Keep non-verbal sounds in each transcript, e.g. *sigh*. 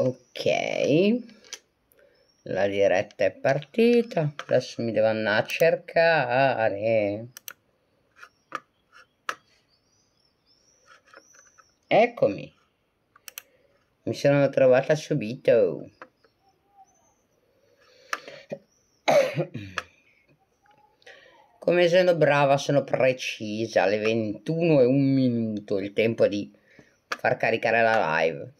Ok la diretta è partita adesso mi devo andare a cercare eccomi mi sono trovata subito *coughs* come sono brava sono precisa alle 21 e un minuto il tempo di far caricare la live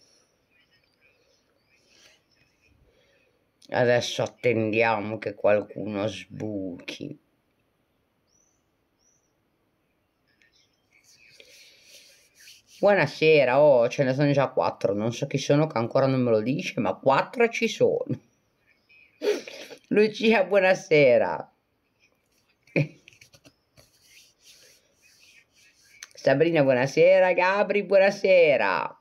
Adesso attendiamo che qualcuno sbuchi. Buonasera, oh, ce ne sono già quattro, non so chi sono che ancora non me lo dice, ma quattro ci sono. Lucia, buonasera. Sabrina, buonasera. Gabri, buonasera.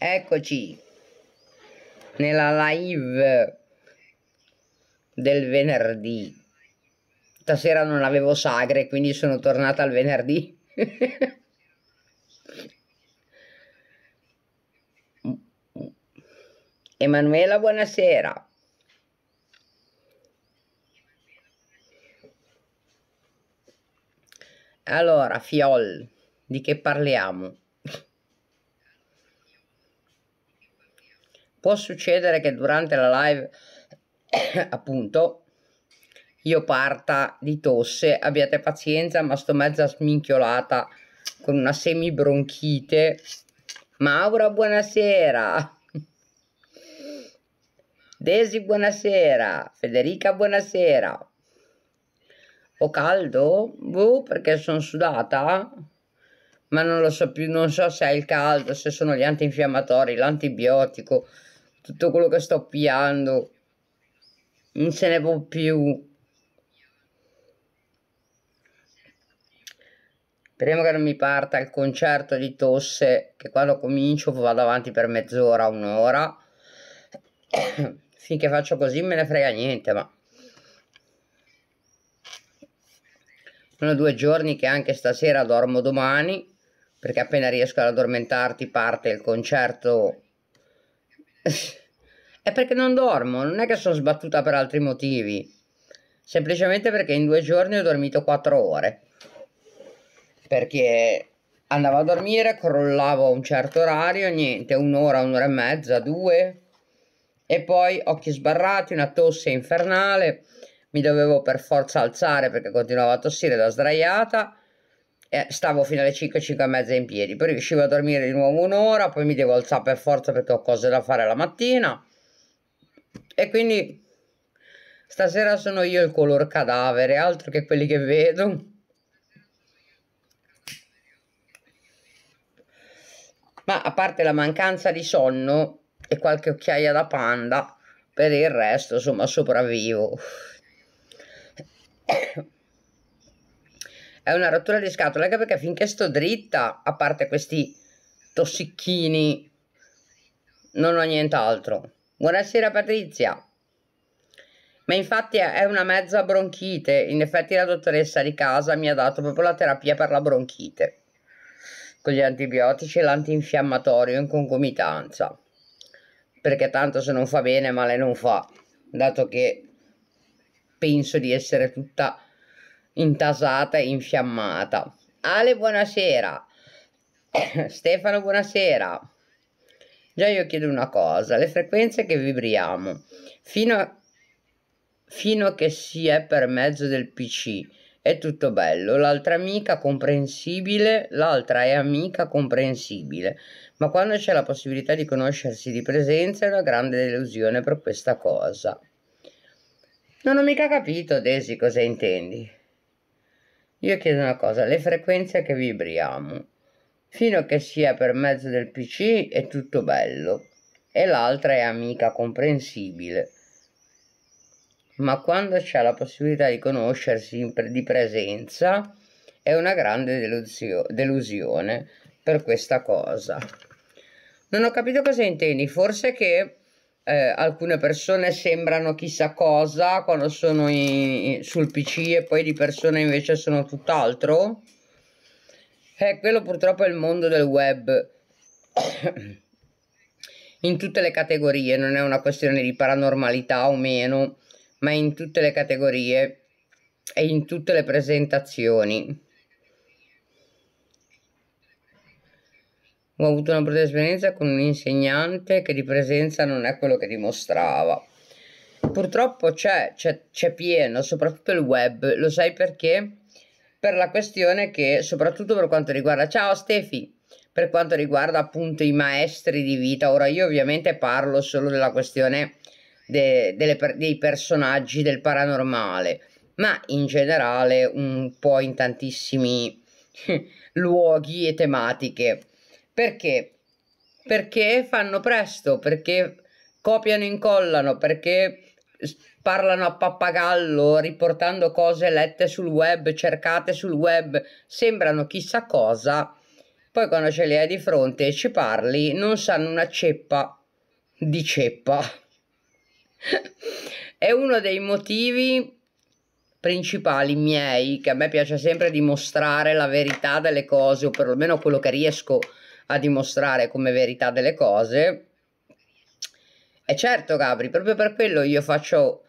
Eccoci nella live del venerdì. Stasera non avevo sagre, quindi sono tornata al venerdì. *laughs* Emanuela, buonasera. Allora, Fiol, di che parliamo? può succedere che durante la live *coughs* appunto io parta di tosse abbiate pazienza ma sto mezza sminchiolata con una semi bronchite Maura buonasera *laughs* Desi buonasera Federica buonasera ho caldo? Boh, perché sono sudata ma non lo so più non so se è il caldo se sono gli antinfiammatori l'antibiotico tutto quello che sto piando non se ne può più speriamo che non mi parta il concerto di tosse che quando comincio vado avanti per mezz'ora un'ora *coughs* finché faccio così me ne frega niente ma sono due giorni che anche stasera dormo domani perché appena riesco ad addormentarti parte il concerto è perché non dormo, non è che sono sbattuta per altri motivi, semplicemente perché in due giorni ho dormito quattro ore, perché andavo a dormire, crollavo a un certo orario, niente, un'ora, un'ora e mezza, due, e poi occhi sbarrati, una tosse infernale, mi dovevo per forza alzare perché continuavo a tossire da sdraiata stavo fino alle 5, 5 e mezza in piedi, poi riuscivo a dormire di nuovo un'ora, poi mi devo alzare per forza perché ho cose da fare la mattina e quindi stasera sono io il color cadavere, altro che quelli che vedo. Ma a parte la mancanza di sonno e qualche occhiaia da panda, per il resto insomma sopravvivo è una rottura di scatola anche perché finché sto dritta, a parte questi tossicchini, non ho nient'altro. Buonasera Patrizia. Ma infatti è una mezza bronchite, in effetti la dottoressa di casa mi ha dato proprio la terapia per la bronchite, con gli antibiotici e l'antinfiammatorio in concomitanza, perché tanto se non fa bene male non fa, dato che penso di essere tutta intasata e infiammata. Ale, buonasera. *coughs* Stefano, buonasera. Già io chiedo una cosa, le frequenze che vibriamo, fino a, fino a che si è per mezzo del PC, è tutto bello, l'altra amica comprensibile, l'altra è amica comprensibile, ma quando c'è la possibilità di conoscersi di presenza è una grande delusione per questa cosa. Non ho mica capito, Desi, cosa intendi. Io chiedo una cosa, le frequenze che vibriamo, fino a che sia per mezzo del PC è tutto bello e l'altra è amica comprensibile. Ma quando c'è la possibilità di conoscersi pre di presenza è una grande delusione per questa cosa. Non ho capito cosa intendi, forse che eh, alcune persone sembrano chissà cosa quando sono in, sul PC e poi di persona invece sono tutt'altro. Eh, quello purtroppo è il mondo del web. *coughs* in tutte le categorie, non è una questione di paranormalità o meno, ma in tutte le categorie e in tutte le presentazioni. Ho avuto una brutta esperienza con un insegnante che di presenza non è quello che dimostrava. Purtroppo c'è, c'è, c'è pieno, soprattutto il web, lo sai perché? Per la questione che, soprattutto per quanto riguarda... Ciao Stefi! Per quanto riguarda appunto i maestri di vita, ora io ovviamente parlo solo della questione de, delle, dei personaggi del paranormale, ma in generale un po' in tantissimi *laughs* luoghi e tematiche. Perché? Perché fanno presto, perché copiano e incollano, perché parlano a pappagallo riportando cose lette sul web, cercate sul web, sembrano chissà cosa, poi quando ce le hai di fronte e ci parli non sanno una ceppa di ceppa. *laughs* È uno dei motivi principali miei che a me piace sempre dimostrare la verità delle cose o perlomeno quello che riesco a a dimostrare come verità delle cose. E certo Gabri, proprio per quello io faccio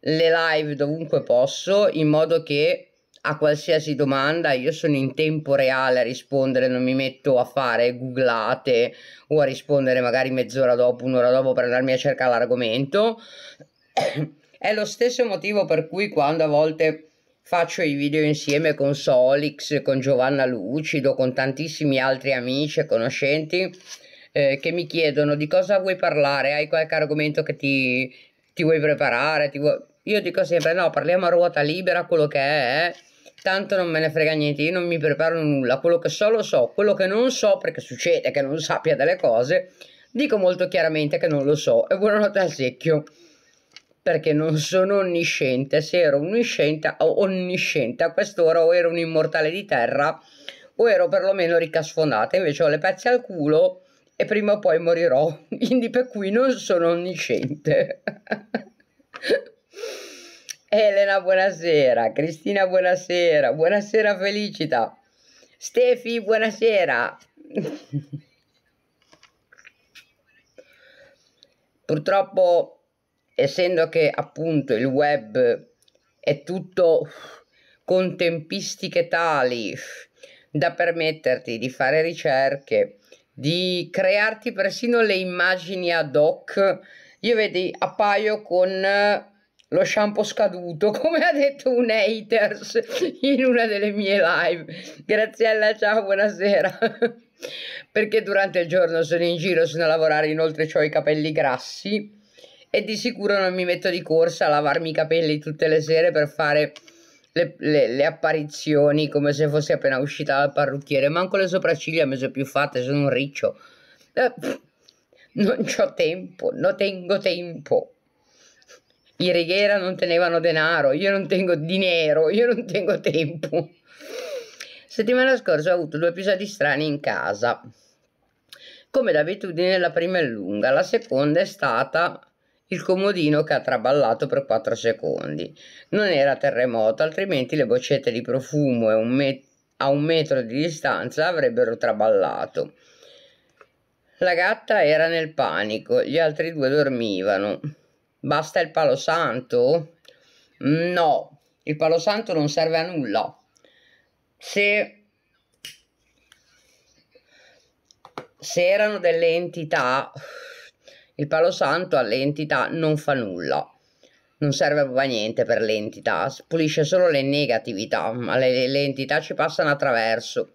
le live dovunque posso, in modo che a qualsiasi domanda io sono in tempo reale a rispondere, non mi metto a fare googlate o a rispondere magari mezz'ora dopo, un'ora dopo per andarmi a cercare l'argomento. *coughs* È lo stesso motivo per cui quando a volte Faccio i video insieme con Solix, con Giovanna Lucido, con tantissimi altri amici e conoscenti eh, che mi chiedono di cosa vuoi parlare, hai qualche argomento che ti, ti vuoi preparare, ti vuoi... io dico sempre no, parliamo a ruota libera, quello che è, eh? tanto non me ne frega niente, io non mi preparo nulla, quello che so lo so, quello che non so, perché succede che non sappia delle cose, dico molto chiaramente che non lo so e buonanotte al secchio perché non sono onnisciente. Se ero onnisciente onnisciente a quest'ora o ero un immortale di terra o ero perlomeno ricasfonata. Invece ho le pezze al culo e prima o poi morirò. *laughs* Quindi per cui non sono onnisciente. *laughs* Elena, buonasera. Cristina, buonasera. Buonasera, Felicita. Stefi, buonasera. *laughs* Purtroppo essendo che appunto il web è tutto con tempistiche tali da permetterti di fare ricerche, di crearti persino le immagini ad hoc. Io vedi, appaio con eh, lo shampoo scaduto, *laughs* come ha detto un haters in una delle mie live. Graziella, ciao, buonasera. *laughs* Perché durante il giorno sono in giro, sono a lavorare, inoltre ho i capelli grassi e di sicuro non mi metto di corsa a lavarmi i capelli tutte le sere per fare le, le, le apparizioni come se fossi appena uscita dal parrucchiere. Manco le sopracciglia mi sono più fatte, sono un riccio. Eh, pff, non ho tempo, non tengo tempo. I Righiera non tenevano denaro, io non tengo dinero, io non tengo tempo. Settimana scorsa ho avuto due episodi strani in casa. Come d'abitudine la prima è lunga, la seconda è stata il comodino che ha traballato per 4 secondi. Non era terremoto, altrimenti le boccette di profumo un met- a un metro di distanza avrebbero traballato. La gatta era nel panico, gli altri due dormivano. Basta il palo santo? No, il palo santo non serve a nulla. Se se erano delle entità il palo santo all'entità non fa nulla, non serve proprio a niente per l'entità, pulisce solo le negatività, ma le, le entità ci passano attraverso.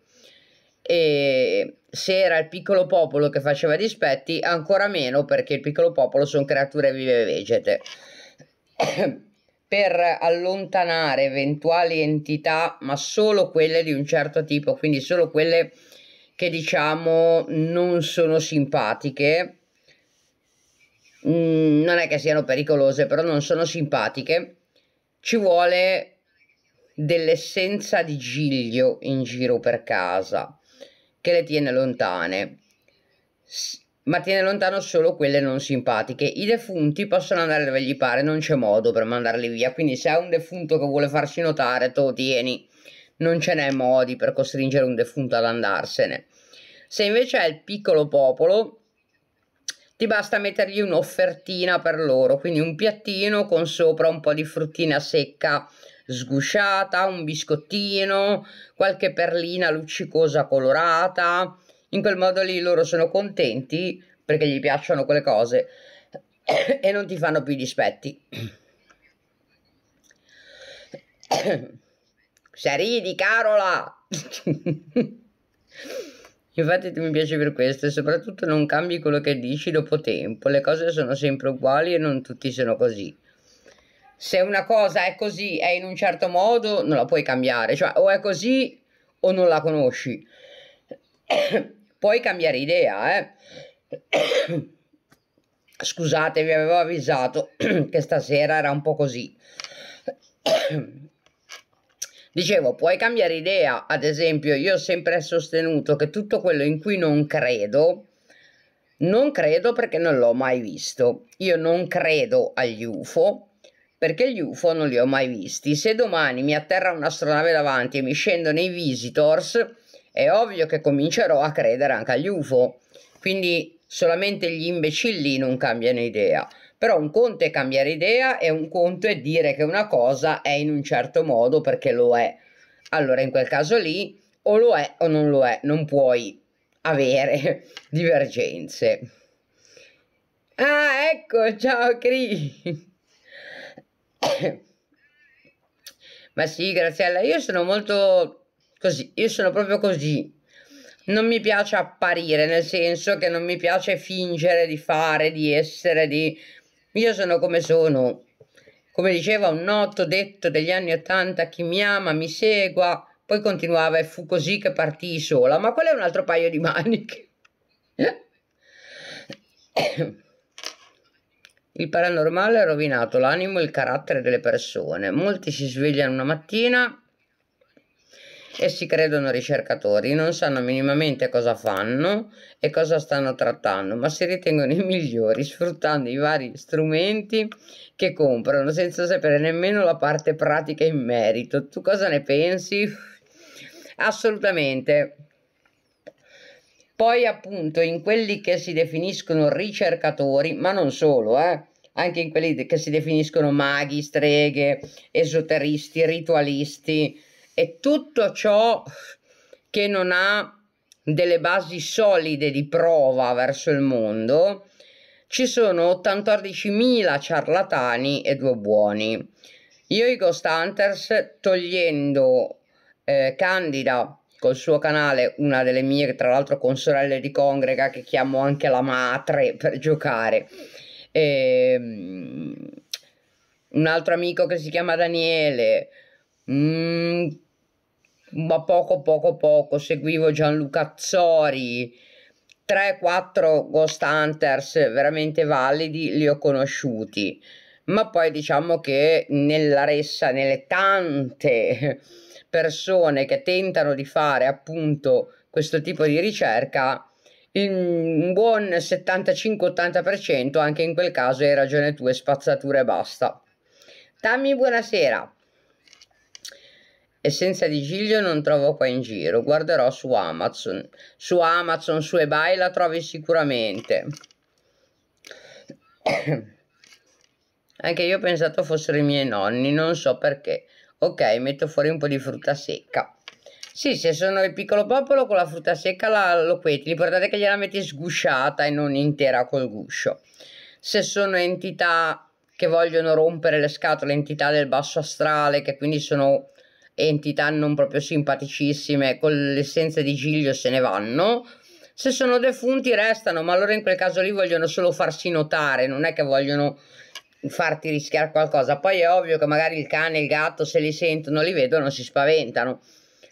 E se era il piccolo popolo che faceva dispetti, ancora meno perché il piccolo popolo sono creature vive e vegete. *coughs* per allontanare eventuali entità, ma solo quelle di un certo tipo, quindi solo quelle che diciamo non sono simpatiche, Mm, non è che siano pericolose, però non sono simpatiche, ci vuole dell'essenza di giglio in giro per casa che le tiene lontane, ma tiene lontano solo quelle non simpatiche. I defunti possono andare dove gli pare, non c'è modo per mandarli via. Quindi, se hai un defunto che vuole farsi notare, tu tieni, non ce n'è modi per costringere un defunto ad andarsene. Se invece è il piccolo popolo, ti basta mettergli un'offertina per loro, quindi un piattino con sopra un po' di fruttina secca sgusciata, un biscottino, qualche perlina luccicosa colorata. In quel modo lì loro sono contenti perché gli piacciono quelle cose *coughs* e non ti fanno più dispetti. *coughs* Se ridi, Carola! *laughs* Infatti ti mi piace per questo e soprattutto non cambi quello che dici dopo tempo. Le cose sono sempre uguali e non tutti sono così. Se una cosa è così, è in un certo modo, non la puoi cambiare. Cioè o è così o non la conosci. *coughs* puoi cambiare idea, eh. *coughs* Scusate, vi avevo avvisato *coughs* che stasera era un po' così. Dicevo, puoi cambiare idea, ad esempio, io ho sempre sostenuto che tutto quello in cui non credo, non credo perché non l'ho mai visto. Io non credo agli UFO perché gli UFO non li ho mai visti. Se domani mi atterra un'astronave davanti e mi scendo nei visitors, è ovvio che comincerò a credere anche agli UFO. Quindi solamente gli imbecilli non cambiano idea. Però un conto è cambiare idea e un conto è dire che una cosa è in un certo modo perché lo è. Allora in quel caso lì o lo è o non lo è, non puoi avere *laughs* divergenze. Ah, ecco, ciao Cri. *coughs* Ma sì, Graziella, io sono molto così, io sono proprio così. Non mi piace apparire, nel senso che non mi piace fingere di fare, di essere, di io sono come sono. Come diceva un noto detto degli anni Ottanta, chi mi ama mi segua, poi continuava e fu così che partì sola, ma quello è un altro paio di maniche. Il paranormale ha rovinato l'animo e il carattere delle persone. Molti si svegliano una mattina e si credono ricercatori, non sanno minimamente cosa fanno e cosa stanno trattando, ma si ritengono *laughs* i migliori sfruttando i vari strumenti che comprano senza sapere nemmeno la parte pratica in merito. Tu cosa ne pensi? *sighs* Assolutamente. Poi appunto in quelli che si definiscono ricercatori, ma non solo, eh, anche in quelli che si definiscono maghi, streghe, esoteristi, ritualisti, e tutto ciò che non ha delle basi solide di prova verso il mondo, ci sono 14.000 ciarlatani e due buoni. Io i Ghost Hunters, togliendo eh, Candida col suo canale, una delle mie, tra l'altro con sorelle di congrega che chiamo anche la madre per giocare, e, um, un altro amico che si chiama Daniele, mm, ma poco poco poco, seguivo Gianluca Zori, 3-4 Ghost Hunters veramente validi li ho conosciuti, ma poi diciamo che nella ressa, nelle tante *laughs* persone che tentano di fare appunto questo tipo di ricerca, un buon 75-80% anche in quel caso hai ragione tu e spazzatura e basta. Tammy, buonasera e senza di Giglio non trovo qua in giro, guarderò su Amazon. Su Amazon, su eBay la trovi sicuramente. *coughs* Anche io ho pensato fossero i miei nonni, non so perché. Ok, metto fuori un po' di frutta secca. Sì, se sono il piccolo popolo con la frutta secca la, lo queti, ricordate che gliela metti sgusciata e non intera col guscio. Se sono entità che vogliono rompere le scatole, entità del basso astrale, che quindi sono entità non proprio simpaticissime con l'essenza di Giglio se ne vanno. Se sono defunti restano, ma loro in quel caso lì vogliono solo farsi notare, non è che vogliono farti rischiare qualcosa. Poi è ovvio che magari il cane e il gatto se li sentono, li vedono, si spaventano,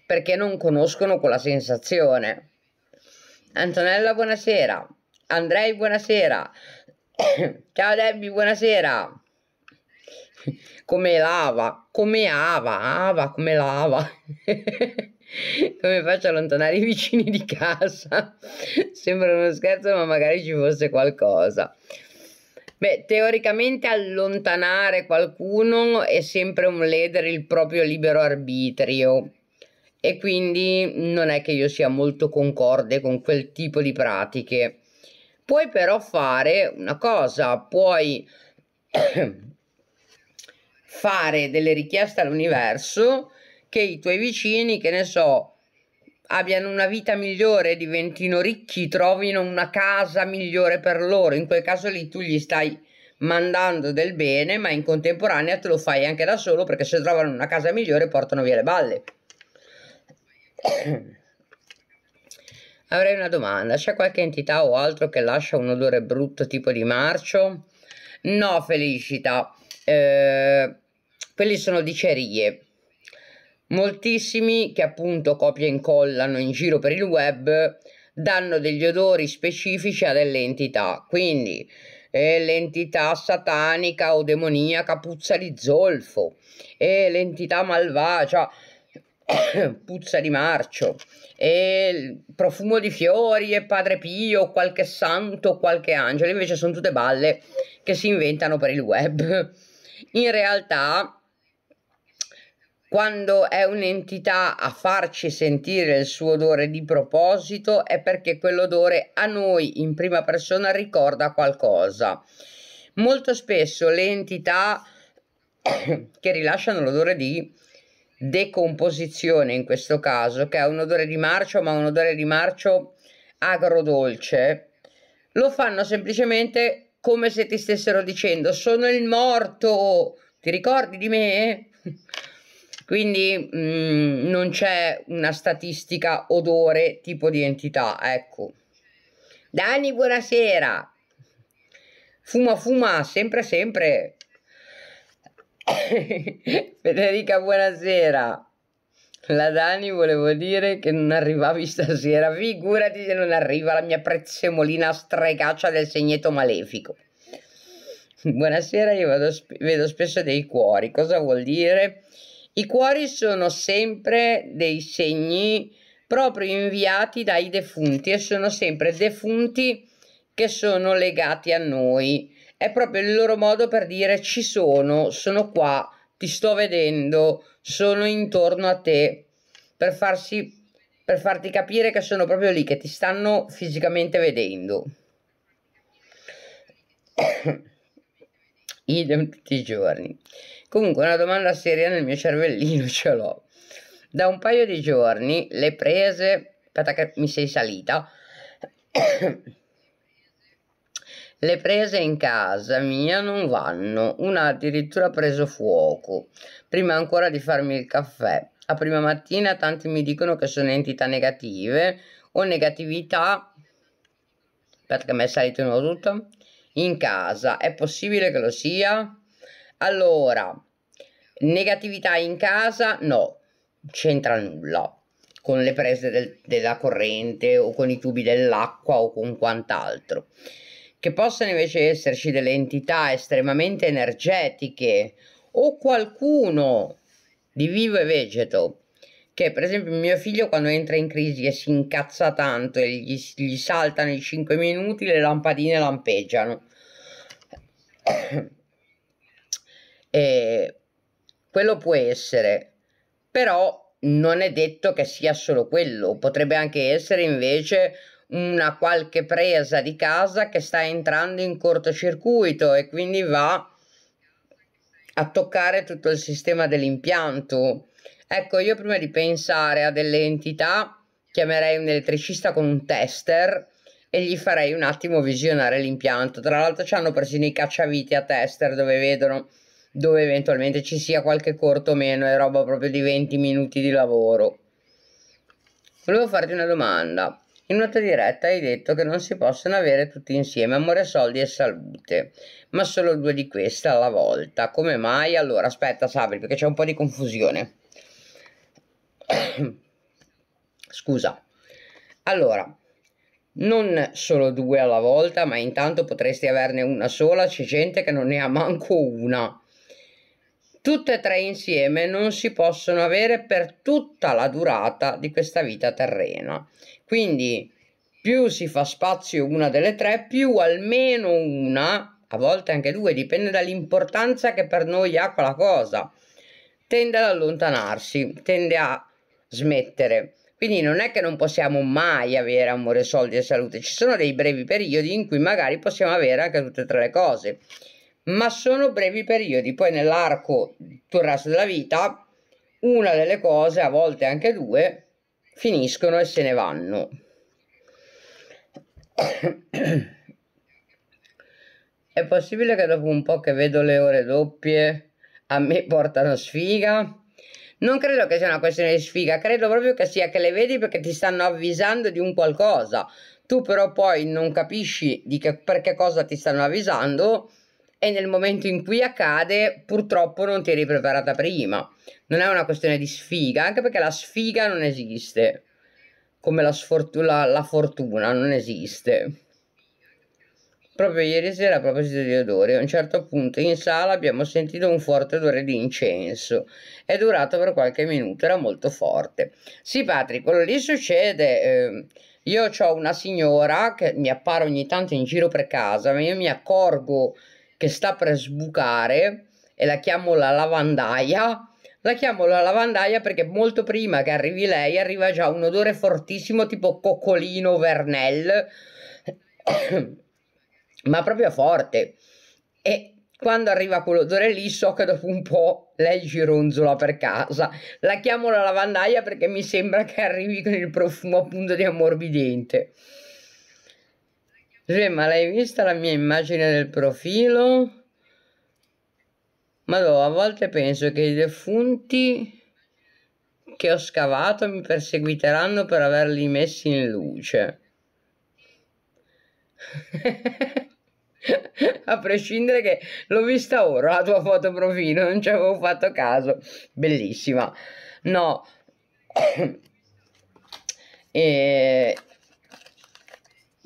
perché non conoscono quella sensazione. Antonella, buonasera. Andrei, buonasera. *coughs* Ciao Debbie, buonasera come lava, come Ava, Ava come lava. *laughs* come faccio a allontanare i vicini di casa? *laughs* Sembra uno scherzo, ma magari ci fosse qualcosa. Beh, teoricamente allontanare qualcuno è sempre un ledere il proprio libero arbitrio e quindi non è che io sia molto concorde con quel tipo di pratiche. Puoi però fare una cosa, puoi *clears throat* fare delle richieste all'universo che i tuoi vicini, che ne so, abbiano una vita migliore, diventino ricchi, trovino una casa migliore per loro. In quel caso lì tu gli stai mandando del bene, ma in contemporanea te lo fai anche da solo perché se trovano una casa migliore portano via le balle. Avrei una domanda, c'è qualche entità o altro che lascia un odore brutto tipo di marcio? No, Felicità. Eh, quelli sono dicerie. moltissimi che appunto copia e incollano in giro per il web danno degli odori specifici a delle entità quindi eh, l'entità satanica o demoniaca puzza di zolfo e l'entità malvagia *coughs* puzza di marcio il profumo di fiori e padre pio qualche santo qualche angelo invece sono tutte balle che si inventano per il web in realtà quando è un'entità a farci sentire il suo odore di proposito è perché quell'odore a noi in prima persona ricorda qualcosa. Molto spesso le entità *coughs* che rilasciano l'odore di decomposizione in questo caso, che è un odore di marcio, ma un odore di marcio agrodolce, lo fanno semplicemente come se ti stessero dicendo sono il morto, ti ricordi di me? Quindi mh, mm, non c'è una statistica odore tipo di entità, ecco. Dani, buonasera. Fuma, fuma, sempre, sempre. *coughs* Federica, buonasera. La Dani volevo dire che non arrivavi stasera, figurati se non arriva la mia prezzemolina stregaccia del segneto malefico. Buonasera, io sp vedo spesso dei cuori, cosa vuol dire? I cuori sono sempre dei segni proprio inviati dai defunti e sono sempre defunti che sono legati a noi. È proprio il loro modo per dire ci sono, sono qua, ti sto vedendo, sono intorno a te, per, farsi, per farti capire che sono proprio lì, che ti stanno fisicamente vedendo. Idem *coughs* tutti i giorni. Comunque una domanda seria nel mio cervellino *laughs* ce l'ho. Da un paio di giorni le prese... Aspetta che mi sei salita. *coughs* Le prese in casa mia non vanno, una ha addirittura preso fuoco, prima ancora di farmi il caffè. A prima mattina tanti mi dicono che sono entità negative o negatività, aspetta che mi è salito in tutto, in casa. È possibile che lo sia? Allora, negatività in casa no, c'entra nulla con le prese del, della corrente o con i tubi dell'acqua o con quant'altro. Che possano invece esserci delle entità estremamente energetiche o qualcuno di vivo e vegeto che per esempio mio figlio quando entra in crisi e si incazza tanto e gli, gli saltano i 5 minuti le lampadine lampeggiano eh, quello può essere, però non è detto che sia solo quello, potrebbe anche essere invece una qualche presa di casa che sta entrando in cortocircuito e quindi va a toccare tutto il sistema dell'impianto. Ecco, io prima di pensare a delle entità chiamerei un elettricista con un tester e gli farei un attimo visionare l'impianto. Tra l'altro ci hanno persino i cacciaviti a tester dove vedono dove eventualmente ci sia qualche corto o meno, è roba proprio di 20 minuti di lavoro. Volevo farti una domanda. In una diretta hai detto che non si possono avere tutti insieme amore, soldi e salute, ma solo due di queste alla volta. Come mai? Allora, aspetta, Sabri, perché c'è un po' di confusione. *coughs* Scusa. Allora, non solo due alla volta, ma intanto potresti averne una sola, c'è gente che non ne ha manco una. Tutte e tre insieme non si possono avere per tutta la durata di questa vita terrena. Quindi più si fa spazio una delle tre, più almeno una, a volte anche due, dipende dall'importanza che per noi ha quella cosa, tende ad allontanarsi, tende a smettere. Quindi non è che non possiamo mai avere amore, soldi e salute, ci sono dei brevi periodi in cui magari possiamo avere anche tutte e tre le cose ma sono brevi periodi, poi nell'arco tutto il resto della vita una delle cose, a volte anche due, finiscono e se ne vanno. È possibile che dopo un po' che vedo le ore doppie a me portano sfiga? Non credo che sia una questione di sfiga, credo proprio che sia che le vedi perché ti stanno avvisando di un qualcosa. Tu però poi non capisci di che, per cosa ti stanno avvisando e nel momento in cui accade purtroppo non ti eri preparata prima. Non è una questione di sfiga, anche perché la sfiga non esiste, come la, sfortuna, la, la fortuna non esiste. Proprio ieri sera, a proposito di odori, a un certo punto in sala abbiamo sentito un forte odore di incenso. È durato per qualche minuto, era molto forte. Sì, Patrick, quello lì succede. Eh, io ho una signora che mi appare ogni tanto in giro per casa, ma io mi accorgo che sta per sbucare e la chiamo la lavandaia. La chiamo la lavandaia perché molto prima che arrivi lei arriva già un odore fortissimo tipo coccolino vernel, *coughs* ma proprio forte. E quando arriva quell'odore lì so che dopo un po' lei gironzola per casa. La chiamo la lavandaia perché mi sembra che arrivi con il profumo appunto di ammorbidente. Sì, ma l'hai vista la mia immagine del profilo? Ma a volte penso che i defunti che ho scavato mi perseguiteranno per averli messi in luce. *laughs* a prescindere che l'ho vista ora la tua foto profilo, non ci avevo fatto caso. Bellissima. No. *coughs* e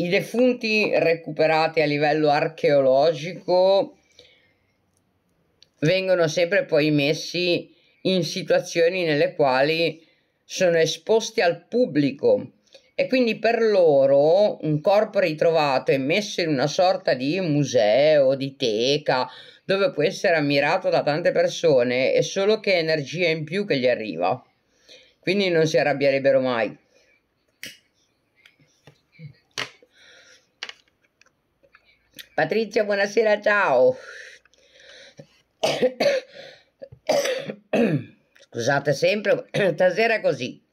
i defunti recuperati a livello archeologico vengono sempre poi messi in situazioni nelle quali sono esposti al pubblico e quindi per loro un corpo ritrovato e messo in una sorta di museo, di teca, dove può essere ammirato da tante persone, è solo che energia in più che gli arriva. Quindi non si arrabbierebbero mai. Patrizia, buonasera, ciao. Scusate sempre, *coughs* stasera è così.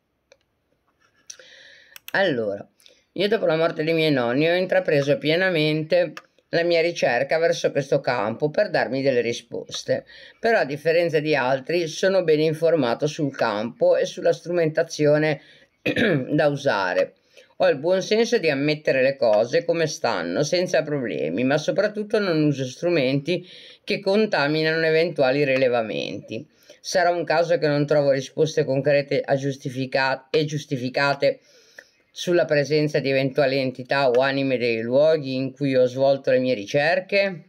Allora, io dopo la morte dei miei nonni ho intrapreso pienamente la mia ricerca verso questo campo per darmi delle risposte, però a differenza di altri sono ben informato sul campo e sulla strumentazione *coughs* da usare ho il buon senso di ammettere le cose come stanno, senza problemi, ma soprattutto non uso strumenti che contaminano eventuali rilevamenti. Sarà un caso che non trovo risposte concrete giustifica e giustificate sulla presenza di eventuali entità o anime dei luoghi in cui ho svolto le mie ricerche?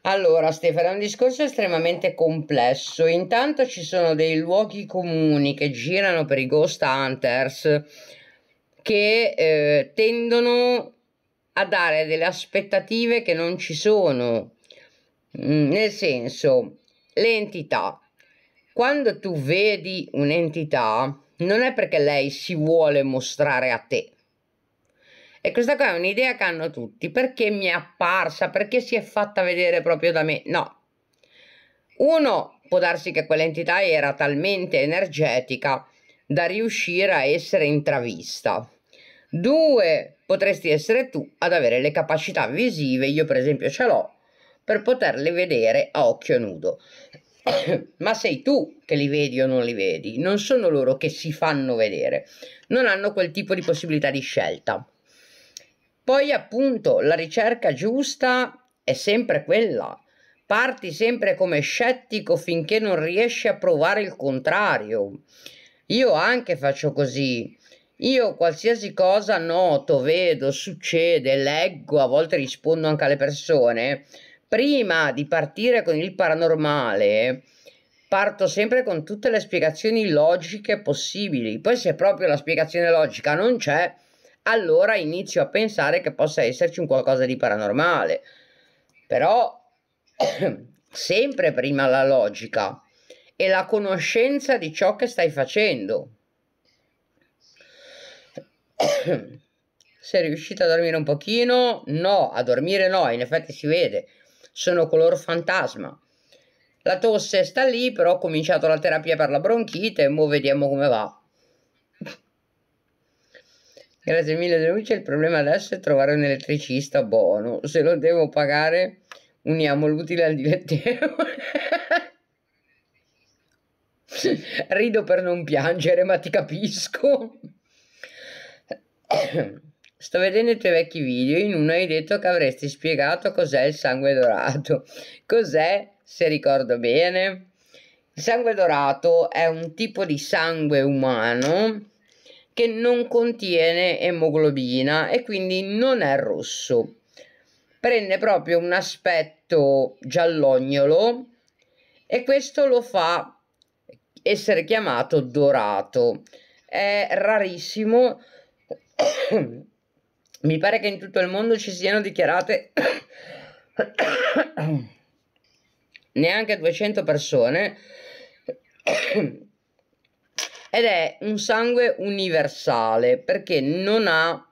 Allora, Stefano, è un discorso estremamente complesso. Intanto ci sono dei luoghi comuni che girano per i ghost hunters che eh, tendono a dare delle aspettative che non ci sono, mm, nel senso le entità. Quando tu vedi un'entità, non è perché lei si vuole mostrare a te. E questa qua è un'idea che hanno tutti, perché mi è apparsa, perché si è fatta vedere proprio da me. No. Uno, può darsi che quell'entità era talmente energetica da riuscire a essere intravista. Due, potresti essere tu ad avere le capacità visive, io per esempio ce l'ho, per poterle vedere a occhio nudo. *coughs* Ma sei tu che li vedi o non li vedi, non sono loro che si fanno vedere, non hanno quel tipo di possibilità di scelta. Poi appunto la ricerca giusta è sempre quella, parti sempre come scettico finché non riesci a provare il contrario. Io anche faccio così, io qualsiasi cosa noto, vedo, succede, leggo, a volte rispondo anche alle persone, prima di partire con il paranormale parto sempre con tutte le spiegazioni logiche possibili. Poi se proprio la spiegazione logica non c'è, allora inizio a pensare che possa esserci un qualcosa di paranormale. Però *clears throat* sempre prima la logica e la conoscenza di ciò che stai facendo. *coughs* Sei riuscita a dormire un pochino? No, a dormire no, in effetti si vede. Sono color fantasma. La tosse sta lì, però ho cominciato la terapia per la bronchite e mo vediamo come va. *laughs* Grazie mille De Luce, il problema adesso è trovare un elettricista buono. Se lo devo pagare, uniamo l'utile al dilettevole. *laughs* Rido per non piangere, ma ti capisco. Sto vedendo i tuoi vecchi video, in uno hai detto che avresti spiegato cos'è il sangue dorato. Cos'è, se ricordo bene? Il sangue dorato è un tipo di sangue umano che non contiene emoglobina e quindi non è rosso. Prende proprio un aspetto giallognolo e questo lo fa essere chiamato dorato. È rarissimo, *coughs* Mi pare che in tutto il mondo ci siano dichiarate *coughs* neanche 200 persone *coughs* ed è un sangue universale perché non ha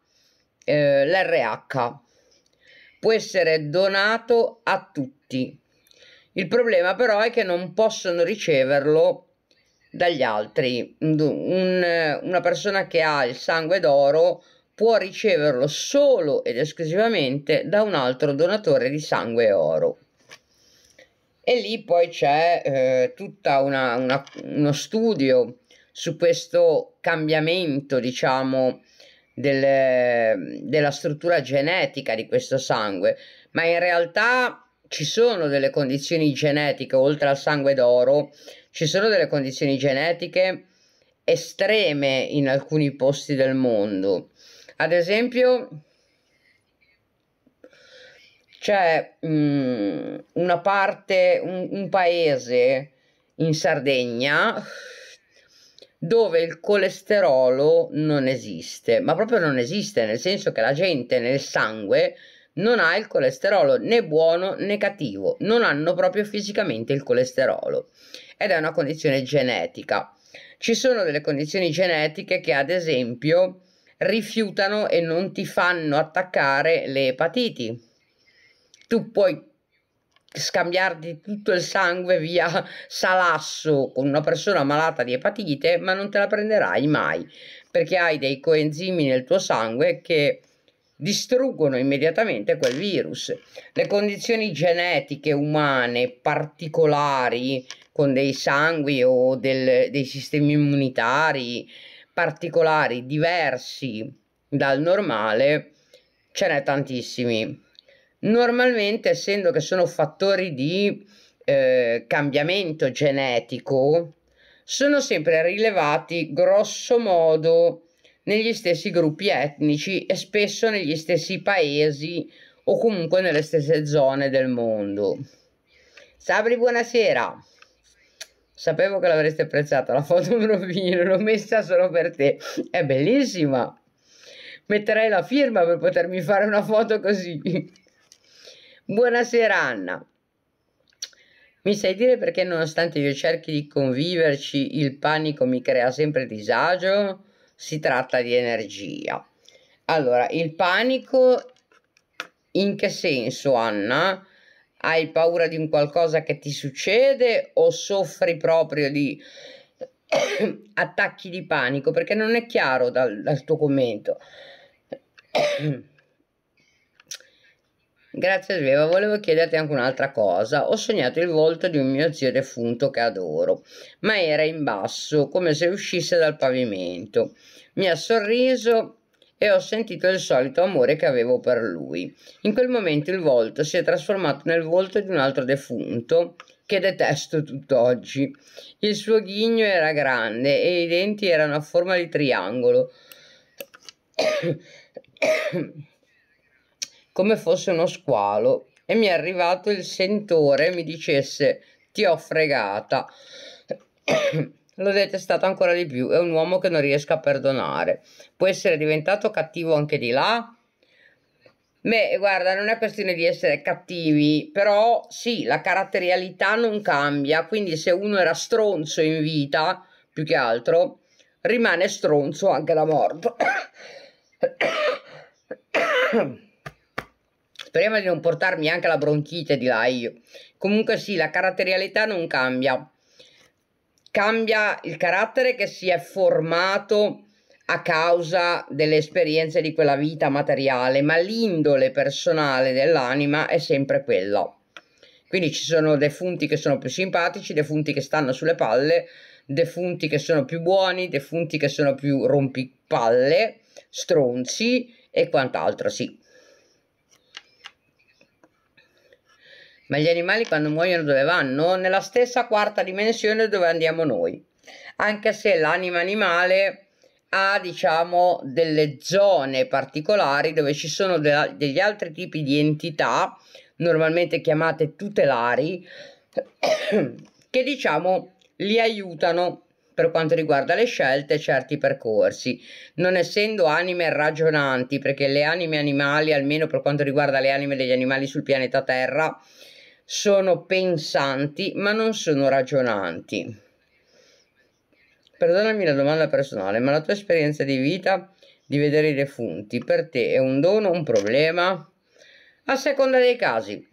eh, l'RH. Può essere donato a tutti. Il problema però è che non possono riceverlo dagli altri. Un, una persona che ha il sangue d'oro può riceverlo solo ed esclusivamente da un altro donatore di sangue e oro. E lì poi c'è eh, tutto uno studio su questo cambiamento, diciamo, del, della struttura genetica di questo sangue, ma in realtà ci sono delle condizioni genetiche, oltre al sangue d'oro, ci sono delle condizioni genetiche estreme in alcuni posti del mondo. Ad esempio, c'è mh, mm, una parte, un, un paese in Sardegna dove il colesterolo non esiste, ma proprio non esiste, nel senso che la gente nel sangue non ha il colesterolo né buono né cattivo, non hanno proprio fisicamente il colesterolo ed è una condizione genetica. Ci sono delle condizioni genetiche che ad esempio rifiutano e non ti fanno attaccare le epatiti. Tu puoi scambiarti tutto il sangue via salasso con una persona malata di epatite, ma non te la prenderai mai, perché hai dei coenzimi nel tuo sangue che distruggono immediatamente quel virus. Le condizioni genetiche umane particolari con dei sangui o del, dei sistemi immunitari particolari diversi dal normale, ce n'è tantissimi. Normalmente, essendo che sono fattori di eh, cambiamento genetico, sono sempre rilevati grosso modo negli stessi gruppi etnici e spesso negli stessi paesi o comunque nelle stesse zone del mondo. Sabri, buonasera. Sapevo che l'avresti apprezzata la foto in profilo, l'ho messa solo per te. È bellissima. Metterei la firma per potermi fare una foto così. Buonasera Anna. Mi sai dire perché nonostante io cerchi di conviverci, il panico mi crea sempre disagio? Si tratta di energia. Allora, il panico in che senso, Anna? hai paura di un qualcosa che ti succede o soffri proprio di *coughs* attacchi di panico? Perché non è chiaro dal, dal tuo commento. *coughs* Grazie Sveva, volevo chiederti anche un'altra cosa. Ho sognato il volto di un mio zio defunto che adoro, ma era in basso, come se uscisse dal pavimento. Mi ha sorriso e ho sentito il solito amore che avevo per lui. In quel momento il volto si è trasformato nel volto di un altro defunto che detesto tutt'oggi. Il suo ghigno era grande e i denti erano a forma di triangolo, *coughs* come fosse uno squalo. E mi è arrivato il sentore mi dicesse ti ho fregata. L'ho detestato ancora di più, è un uomo che non riesco a perdonare. Può essere diventato cattivo anche di là? Beh, guarda, non è questione di essere cattivi, però sì, la caratterialità non cambia, quindi se uno era stronzo in vita, più che altro, rimane stronzo anche da morto. Speriamo di non portarmi anche la bronchite di là io. Comunque sì, la caratterialità non cambia cambia il carattere che si è formato a causa delle esperienze di quella vita materiale, ma l'indole personale dell'anima è sempre quella. Quindi ci sono defunti che sono più simpatici, defunti che stanno sulle palle, defunti che sono più buoni, defunti che sono più rompipalle, stronzi e quant'altro, sì. Ma gli animali quando muoiono dove vanno? Nella stessa quarta dimensione dove andiamo noi. Anche se l'anima animale ha, diciamo, delle zone particolari dove ci sono de degli altri tipi di entità, normalmente chiamate tutelari, *coughs* che diciamo li aiutano per quanto riguarda le scelte e certi percorsi, non essendo anime ragionanti, perché le anime animali, almeno per quanto riguarda le anime degli animali sul pianeta Terra, sono pensanti ma non sono ragionanti. Perdonami la domanda personale, ma la tua esperienza di vita di vedere i defunti per te è un dono, un problema? A seconda dei casi.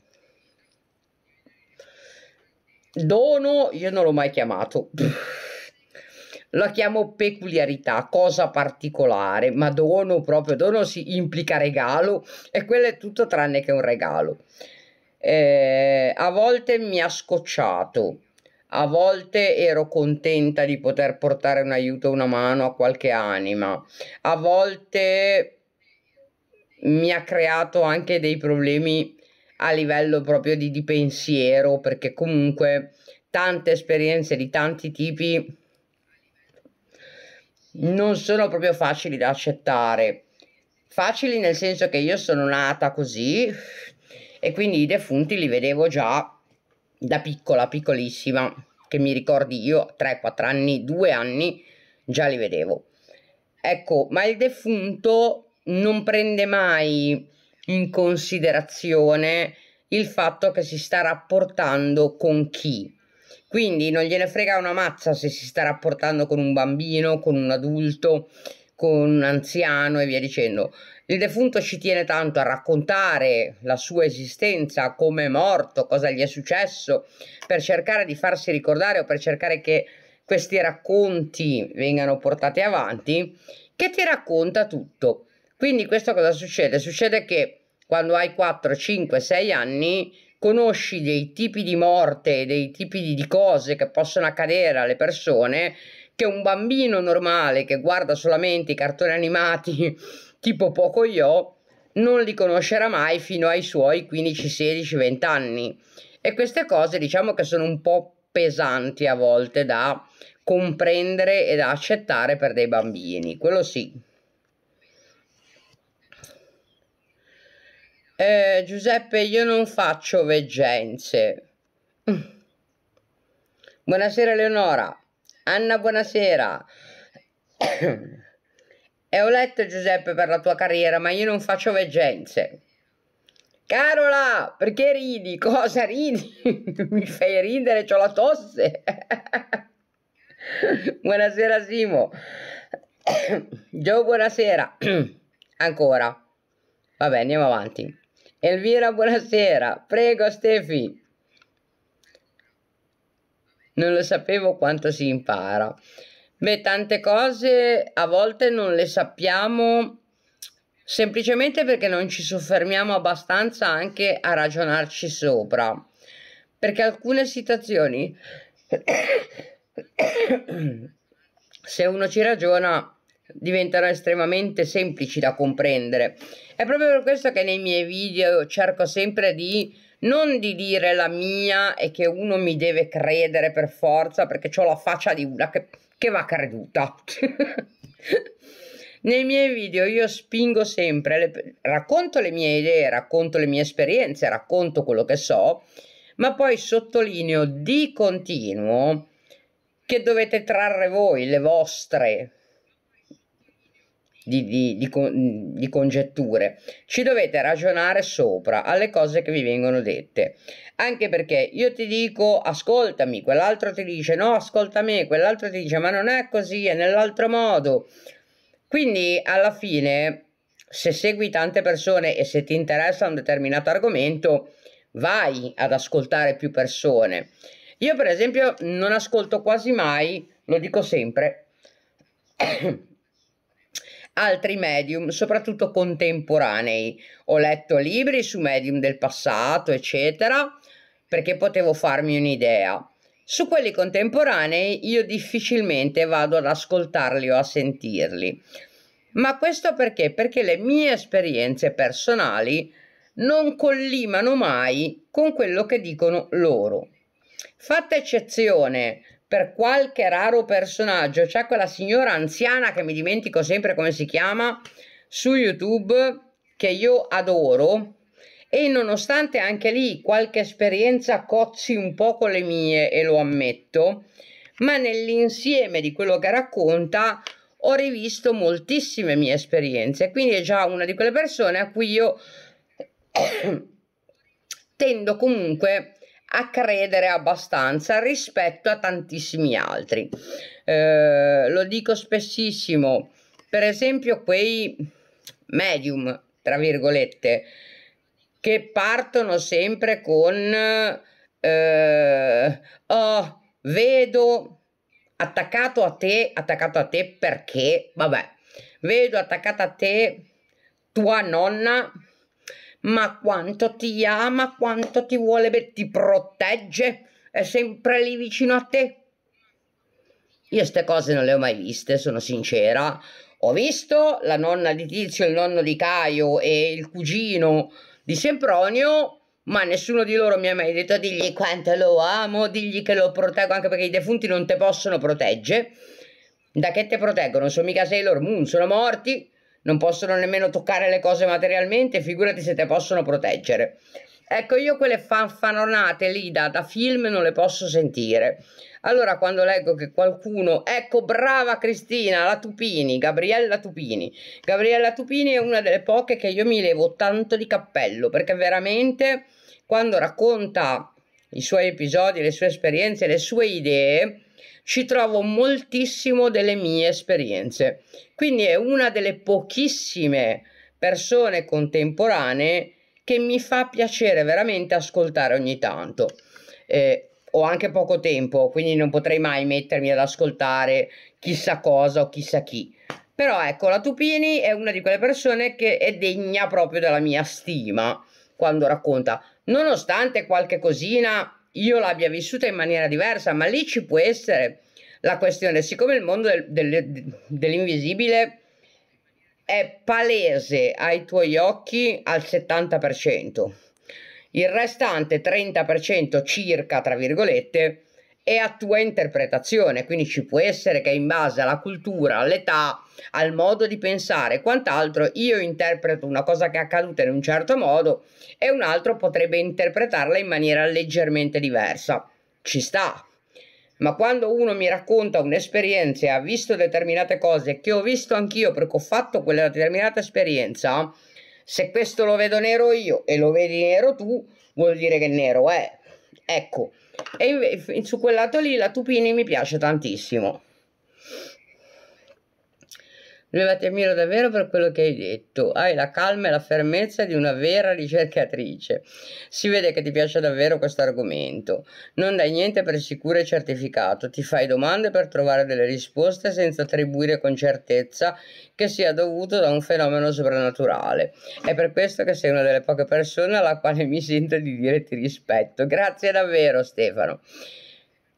Dono io non l'ho mai chiamato. La chiamo peculiarità, cosa particolare, ma dono proprio, dono si implica regalo e quello è tutto tranne che un regalo eh, a volte mi ha scocciato, a volte ero contenta di poter portare un aiuto, una mano a qualche anima, a volte mi ha creato anche dei problemi a livello proprio di, di pensiero, perché comunque tante esperienze di tanti tipi non sono proprio facili da accettare. Facili nel senso che io sono nata così, e quindi i defunti li vedevo già da piccola, piccolissima, che mi ricordi io, 3-4 anni, 2 anni, già li vedevo. Ecco, ma il defunto non prende mai in considerazione il fatto che si sta rapportando con chi. Quindi non gliene frega una mazza se si sta rapportando con un bambino, con un adulto, con un anziano e via dicendo. Il defunto ci tiene tanto a raccontare la sua esistenza, come è morto, cosa gli è successo, per cercare di farsi ricordare o per cercare che questi racconti vengano portati avanti, che ti racconta tutto. Quindi questo cosa succede? Succede che quando hai 4, 5, 6 anni conosci dei tipi di morte, dei tipi di cose che possono accadere alle persone che un bambino normale che guarda solamente i cartoni animati tipo poco io, non li conoscerà mai fino ai suoi 15, 16, 20 anni. E queste cose diciamo che sono un po' pesanti a volte da comprendere e da accettare per dei bambini, quello sì. Eh, Giuseppe, io non faccio veggenze. Buonasera Leonora. Anna, buonasera. E ho letto Giuseppe per la tua carriera, ma io non faccio veggenze. Carola, perché ridi? Cosa ridi? *laughs* Mi fai ridere, ho la tosse. *laughs* buonasera Simo. *coughs* Gio, buonasera. *coughs* Ancora. Vabbè, andiamo avanti. Elvira, buonasera. Prego, Stefi. Non lo sapevo quanto si impara. Beh, tante cose a volte non le sappiamo semplicemente perché non ci soffermiamo abbastanza anche a ragionarci sopra, perché alcune situazioni, *coughs* se uno ci ragiona, diventano estremamente semplici da comprendere. È proprio per questo che nei miei video cerco sempre di non di dire la mia e che uno mi deve credere per forza perché ho la faccia di una che che va creduta. *laughs* Nei miei video io spingo sempre, le, racconto le mie idee, racconto le mie esperienze, racconto quello che so, ma poi sottolineo di continuo che dovete trarre voi le vostre di, di, di, di congetture, ci dovete ragionare sopra alle cose che vi vengono dette anche perché io ti dico ascoltami, quell'altro ti dice no, ascolta me, quell'altro ti dice ma non è così, è nell'altro modo. Quindi alla fine, se segui tante persone e se ti interessa un determinato argomento, vai ad ascoltare più persone. Io per esempio non ascolto quasi mai, lo dico sempre, *coughs* altri medium, soprattutto contemporanei. Ho letto libri su medium del passato, eccetera, perché potevo farmi un'idea. Su quelli contemporanei io difficilmente vado ad ascoltarli o a sentirli. Ma questo perché? Perché le mie esperienze personali non collimano mai con quello che dicono loro. Fatta eccezione per qualche raro personaggio, c'è quella signora anziana che mi dimentico sempre come si chiama su YouTube che io adoro, e nonostante anche lì qualche esperienza cozzi un po' con le mie e lo ammetto, ma nell'insieme di quello che racconta ho rivisto moltissime mie esperienze, quindi è già una di quelle persone a cui io *coughs* tendo comunque a credere abbastanza rispetto a tantissimi altri. Eh, lo dico spessissimo, per esempio quei medium, tra virgolette, che partono sempre con eh, oh, vedo attaccato a te, attaccato a te perché, vabbè, vedo attaccata a te tua nonna, ma quanto ti ama, quanto ti vuole, ti protegge, è sempre lì vicino a te. Io queste cose non le ho mai viste, sono sincera. Ho visto la nonna di Tizio, il nonno di Caio e il cugino di Sempronio, ma nessuno di loro mi ha mai detto digli quanto lo amo, digli che lo proteggo, anche perché i defunti non te possono proteggere. Da che te proteggono? Sono mica Sailor Moon, sono morti, non possono nemmeno toccare le cose materialmente, figurati se te possono proteggere. Ecco, io quelle fanfaronate lì da, da film non le posso sentire. Allora quando leggo che qualcuno, ecco brava Cristina, la Tupini, Gabriella Tupini, Gabriella Tupini è una delle poche che io mi levo tanto di cappello perché veramente quando racconta i suoi episodi, le sue esperienze, le sue idee, ci trovo moltissimo delle mie esperienze. Quindi è una delle pochissime persone contemporanee che mi fa piacere veramente ascoltare ogni tanto. Eh, ho anche poco tempo, quindi non potrei mai mettermi ad ascoltare chissà cosa o chissà chi. Però ecco, la Tupini è una di quelle persone che è degna proprio della mia stima quando racconta, nonostante qualche cosina io l'abbia vissuta in maniera diversa, ma lì ci può essere la questione, siccome il mondo del, del, dell'invisibile è palese ai tuoi occhi al 70%. Il restante 30% circa, tra virgolette, è a tua interpretazione, quindi ci può essere che in base alla cultura, all'età, al modo di pensare e quant'altro, io interpreto una cosa che è accaduta in un certo modo e un altro potrebbe interpretarla in maniera leggermente diversa. Ci sta. Ma quando uno mi racconta un'esperienza e ha visto determinate cose che ho visto anch'io perché ho fatto quella determinata esperienza, se questo lo vedo nero io e lo vedi nero tu, vuol dire che è nero, eh. Ecco, e su quel lato lì la Tupini mi piace tantissimo. Lueva ti ammiro davvero per quello che hai detto. Hai la calma e la fermezza di una vera ricercatrice. Si vede che ti piace davvero questo argomento. Non dai niente per sicuro e certificato. Ti fai domande per trovare delle risposte senza attribuire con certezza che sia dovuto da un fenomeno soprannaturale. È per questo che sei una delle poche persone alla quale mi sento di dire ti rispetto. Grazie davvero, Stefano.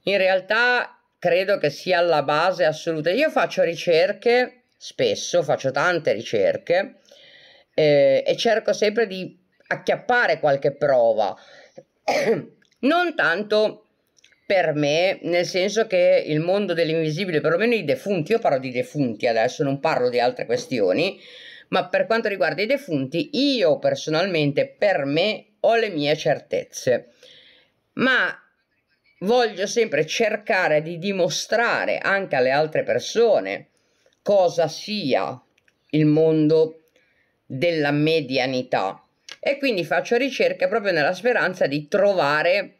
In realtà credo che sia la base assoluta. Io faccio ricerche spesso, faccio tante ricerche eh, e cerco sempre di acchiappare qualche prova. *clears throat* non tanto per me, nel senso che il mondo dell'invisibile, perlomeno i defunti, io parlo di defunti adesso, non parlo di altre questioni, ma per quanto riguarda i defunti, io personalmente, per me, ho le mie certezze. Ma voglio sempre cercare di dimostrare anche alle altre persone cosa sia il mondo della medianità e quindi faccio ricerche proprio nella speranza di trovare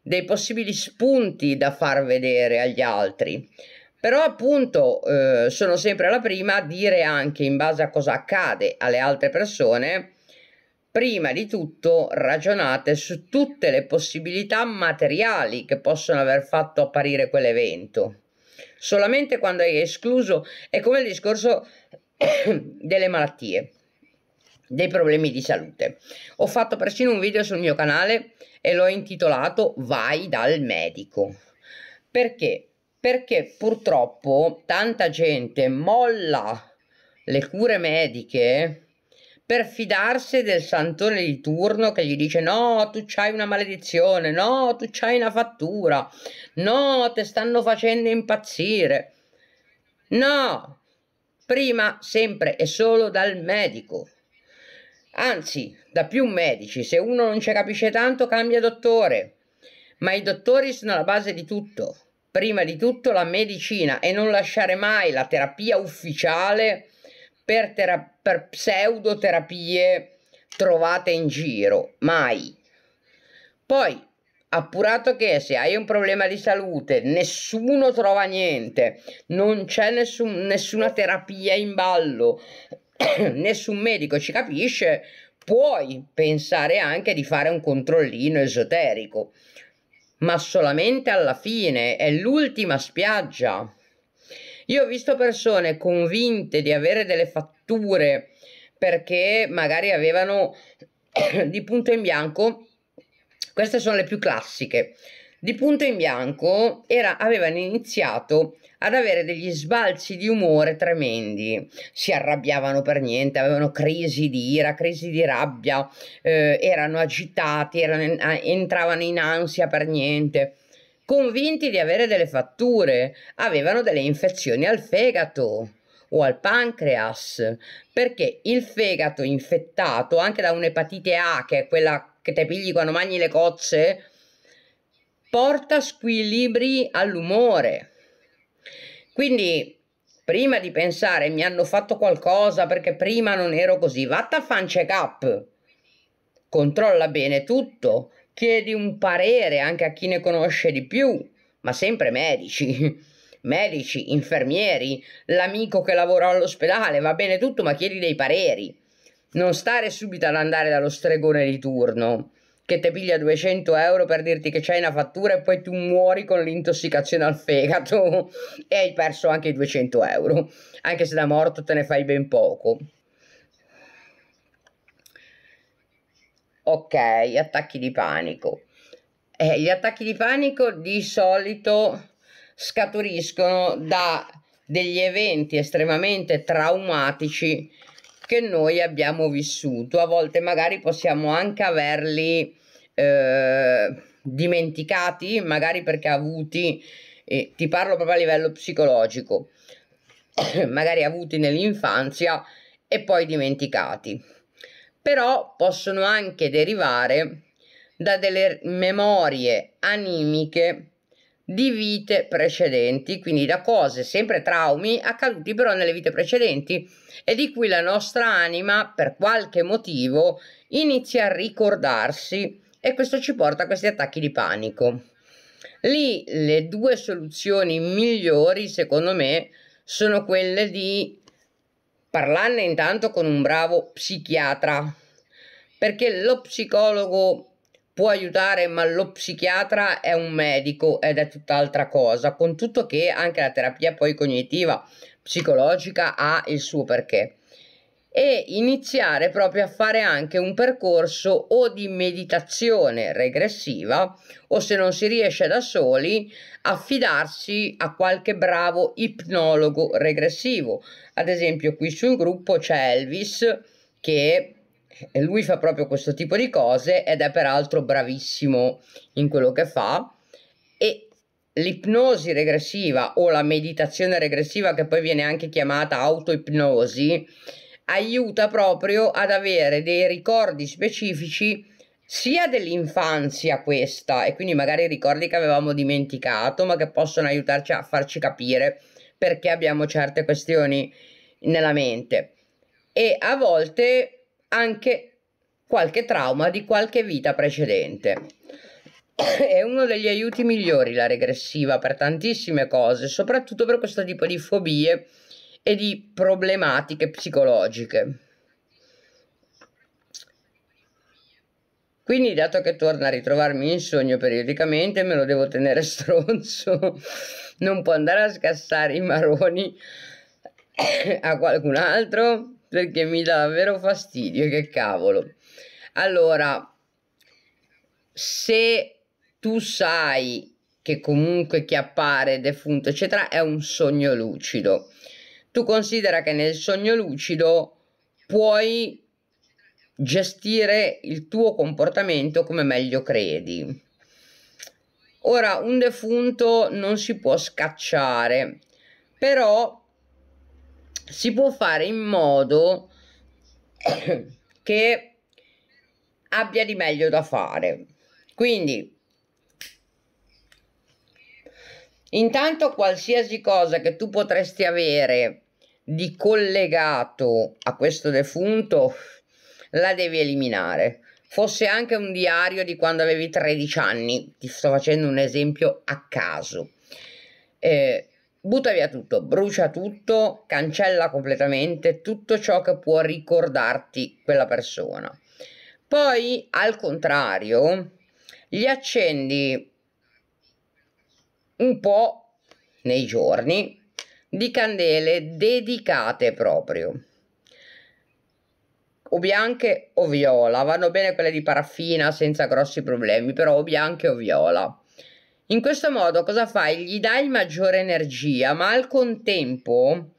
dei possibili spunti da far vedere agli altri. Però appunto eh, sono sempre la prima a dire anche in base a cosa accade alle altre persone, prima di tutto ragionate su tutte le possibilità materiali che possono aver fatto apparire quell'evento solamente quando hai escluso, è come il discorso *coughs* delle malattie, dei problemi di salute. Ho fatto persino un video sul mio canale e l'ho intitolato Vai dal medico. Perché? Perché purtroppo tanta gente molla le cure mediche per fidarsi del santone di turno che gli dice no, tu c'hai una maledizione, no, tu c'hai una fattura, no, te stanno facendo impazzire. No, prima sempre e solo dal medico. Anzi, da più medici, se uno non ci capisce tanto cambia dottore. Ma i dottori sono la base di tutto. Prima di tutto la medicina e non lasciare mai la terapia ufficiale per, tera- per pseudoterapie trovate in giro, mai. Poi, appurato che se hai un problema di salute nessuno trova niente, non c'è nessun, nessuna terapia in ballo, *clears throat* nessun medico ci capisce, puoi pensare anche di fare un controllino esoterico, ma solamente alla fine, è l'ultima spiaggia. Io ho visto persone convinte di avere delle fatture perché magari avevano *clears throat* di punto in bianco, queste sono le più classiche, di punto in bianco era, avevano iniziato ad avere degli sbalzi di umore tremendi, si arrabbiavano per niente, avevano crisi di ira, crisi di rabbia, eh, erano agitati, erano, entravano in ansia per niente convinti di avere delle fatture, avevano delle infezioni al fegato o al pancreas, perché il fegato infettato anche da un'epatite A, che è quella che te pigli quando mangi le cozze, porta squilibri all'umore. Quindi prima di pensare mi hanno fatto qualcosa perché prima non ero così, vatta a fan check up. Controlla bene tutto, chiedi un parere anche a chi ne conosce di più, ma sempre medici. *laughs* Medici, infermieri, l'amico che lavora all'ospedale, va bene tutto, ma chiedi dei pareri. Non stare subito ad andare dallo stregone di turno che te piglia 200 euro per dirti che c'hai una fattura e poi tu muori con l'intossicazione al fegato *laughs* e hai perso anche i 200 euro, anche se da morto te ne fai ben poco. ok, attacchi di panico. Eh, gli attacchi di panico di solito scaturiscono da degli eventi estremamente traumatici che noi abbiamo vissuto. A volte magari possiamo anche averli eh, dimenticati, magari perché avuti, eh, ti parlo proprio a livello psicologico, *clears throat* magari avuti nell'infanzia e poi dimenticati però possono anche derivare da delle memorie animiche di vite precedenti, quindi da cose, sempre traumi, accaduti però nelle vite precedenti e di cui la nostra anima, per qualche motivo, inizia a ricordarsi e questo ci porta a questi attacchi di panico. Lì le due soluzioni migliori, secondo me, sono quelle di parlarne intanto con un bravo psichiatra, perché lo psicologo può aiutare, ma lo psichiatra è un medico ed è tutt'altra cosa, con tutto che anche la terapia poi cognitiva psicologica ha il suo perché. E iniziare proprio a fare anche un percorso o di meditazione regressiva o se non si riesce da soli affidarsi a qualche bravo ipnologo regressivo ad esempio qui sul gruppo c'è Elvis che eh, lui fa proprio questo tipo di cose ed è peraltro bravissimo in quello che fa e l'ipnosi regressiva o la meditazione regressiva che poi viene anche chiamata autoipnosi aiuta proprio ad avere dei ricordi specifici sia dell'infanzia questa e quindi magari ricordi che avevamo dimenticato ma che possono aiutarci a farci capire perché abbiamo certe questioni nella mente e a volte anche qualche trauma di qualche vita precedente. *coughs* È uno degli aiuti migliori la regressiva per tantissime cose, soprattutto per questo tipo di fobie e di problematiche psicologiche. Quindi, dato che torna a ritrovarmi in sogno periodicamente, me lo devo tenere *laughs* stronzo non può andare a scassare i maroni a qualcun altro perché mi dà davvero fastidio, che cavolo. Allora, se tu sai che comunque chi appare defunto, eccetera, è un sogno lucido, tu considera che nel sogno lucido puoi gestire il tuo comportamento come meglio credi. Ora, un defunto non si può scacciare, però si può fare in modo che abbia di meglio da fare. Quindi, intanto qualsiasi cosa che tu potresti avere di collegato a questo defunto, la devi eliminare fosse anche un diario di quando avevi 13 anni, ti sto facendo un esempio a caso. Eh, butta via tutto, brucia tutto, cancella completamente tutto ciò che può ricordarti quella persona. Poi, al contrario, gli accendi un po' nei giorni di candele dedicate proprio o bianche o viola, vanno bene quelle di paraffina senza grossi problemi, però o bianche o viola. In questo modo cosa fai? Gli dai maggiore energia, ma al contempo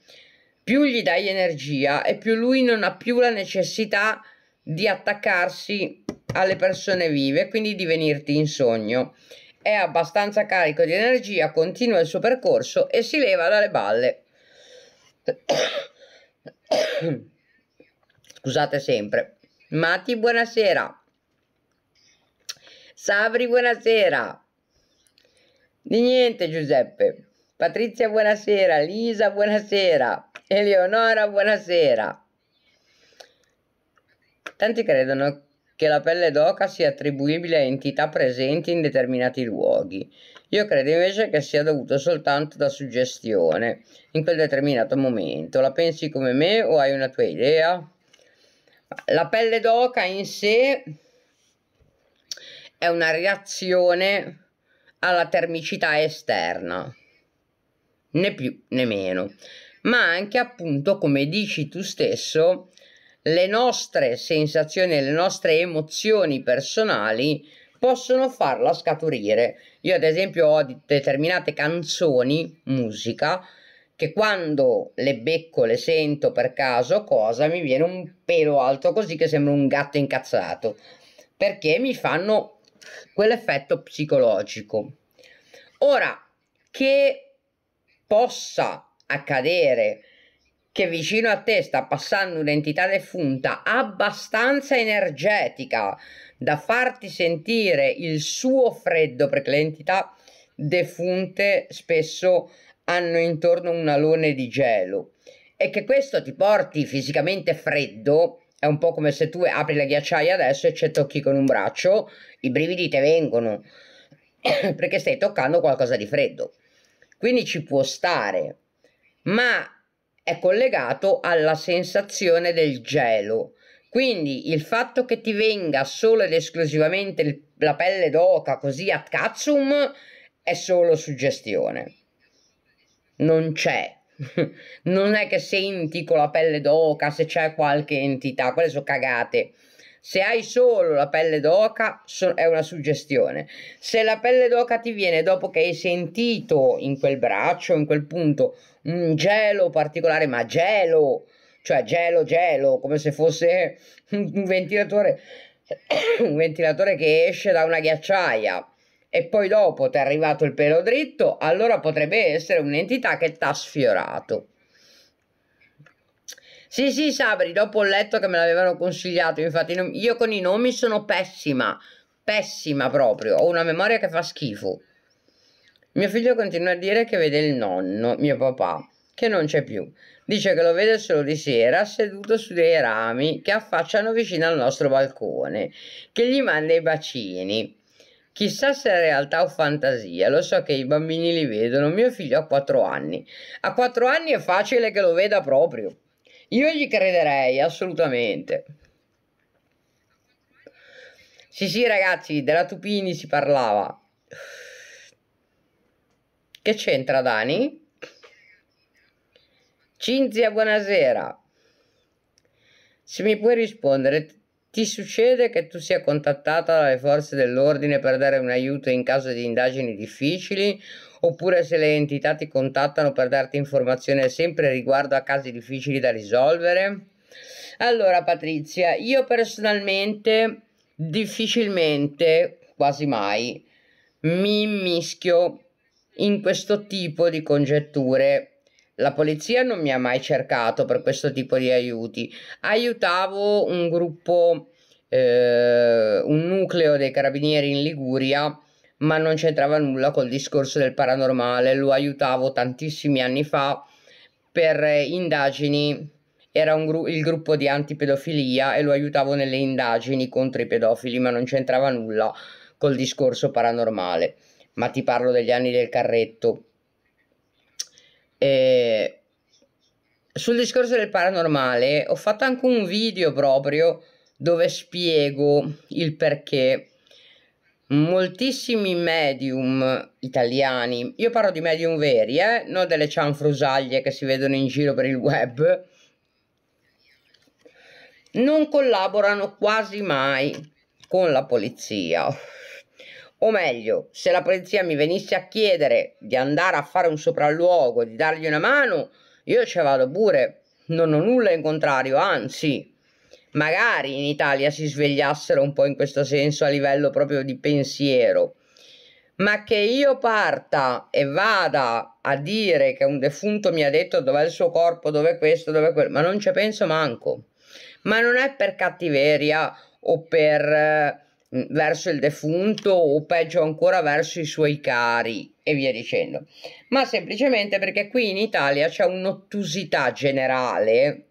più gli dai energia e più lui non ha più la necessità di attaccarsi alle persone vive, quindi di venirti in sogno. È abbastanza carico di energia, continua il suo percorso e si leva dalle balle. *coughs* scusate sempre. Mati, buonasera. Savri, buonasera. Di niente, Giuseppe. Patrizia, buonasera. Lisa, buonasera. Eleonora, buonasera. Tanti credono che la pelle d'oca sia attribuibile a entità presenti in determinati luoghi. Io credo invece che sia dovuto soltanto da suggestione in quel determinato momento. La pensi come me o hai una tua idea? La pelle d'oca in sé è una reazione alla termicità esterna, né più né meno, ma anche appunto, come dici tu stesso, le nostre sensazioni e le nostre emozioni personali possono farla scaturire. Io ad esempio ho determinate canzoni, musica, che quando le becco, le sento per caso, cosa mi viene un pelo alto così che sembra un gatto incazzato, perché mi fanno quell'effetto psicologico. Ora, che possa accadere che vicino a te sta passando un'entità defunta abbastanza energetica da farti sentire il suo freddo, perché le entità defunte spesso hanno intorno un alone di gelo e che questo ti porti fisicamente freddo è un po' come se tu apri la ghiacciaia adesso e ci tocchi con un braccio, i brividi te vengono *coughs* perché stai toccando qualcosa di freddo. Quindi ci può stare, ma è collegato alla sensazione del gelo. Quindi il fatto che ti venga solo ed esclusivamente la pelle d'oca così a cazzum è solo suggestione non c'è. *laughs* non è che senti con la pelle d'oca se c'è qualche entità, quelle sono cagate. Se hai solo la pelle d'oca so- è una suggestione. Se la pelle d'oca ti viene dopo che hai sentito in quel braccio, in quel punto, un gelo particolare, ma gelo, cioè gelo, gelo, come se fosse un ventilatore, *coughs* un ventilatore che esce da una ghiacciaia e poi dopo ti è arrivato il pelo dritto, allora potrebbe essere un'entità che ti ha sfiorato. Sì, sì, Sabri, dopo ho letto che me l'avevano consigliato, infatti io con i nomi sono pessima, pessima proprio, ho una memoria che fa schifo. Mio figlio continua a dire che vede il nonno, mio papà, che non c'è più. Dice che lo vede solo di sera, seduto su dei rami che affacciano vicino al nostro balcone, che gli manda i bacini. Chissà se è realtà o fantasia, lo so che i bambini li vedono, mio figlio ha 4 anni. A 4 anni è facile che lo veda proprio. Io gli crederei, assolutamente. Sì, sì, ragazzi, della Tupini si parlava. Che c'entra Dani? Cinzia, buonasera. Se mi puoi rispondere, ti succede che tu sia contattata dalle forze dell'ordine per dare un aiuto in caso di indagini difficili? Oppure se le entità ti contattano per darti informazioni sempre riguardo a casi difficili da risolvere? Allora Patrizia, io personalmente difficilmente, quasi mai, mi mischio in questo tipo di congetture la polizia non mi ha mai cercato per questo tipo di aiuti. Aiutavo un gruppo, eh, un nucleo dei carabinieri in Liguria, ma non c'entrava nulla col discorso del paranormale. Lo aiutavo tantissimi anni fa per indagini. Era gru- il gruppo di antipedofilia e lo aiutavo nelle indagini contro i pedofili, ma non c'entrava nulla col discorso paranormale. Ma ti parlo degli anni del carretto eh, sul discorso del paranormale ho fatto anche un video proprio dove spiego il perché moltissimi medium italiani, io parlo di medium veri, eh, non delle cianfrusaglie che si vedono in giro per il web, non collaborano quasi mai con la polizia. O meglio, se la polizia mi venisse a chiedere di andare a fare un sopralluogo, di dargli una mano, io ci vado pure. Non ho nulla in contrario, anzi, magari in Italia si svegliassero un po' in questo senso a livello proprio di pensiero. Ma che io parta e vada a dire che un defunto mi ha detto dov'è il suo corpo, dov'è questo, dov'è quello, ma non ci penso manco. Ma non è per cattiveria o per eh, Mm, verso il defunto o peggio ancora verso i suoi cari e via dicendo, ma semplicemente perché qui in Italia c'è un'ottusità generale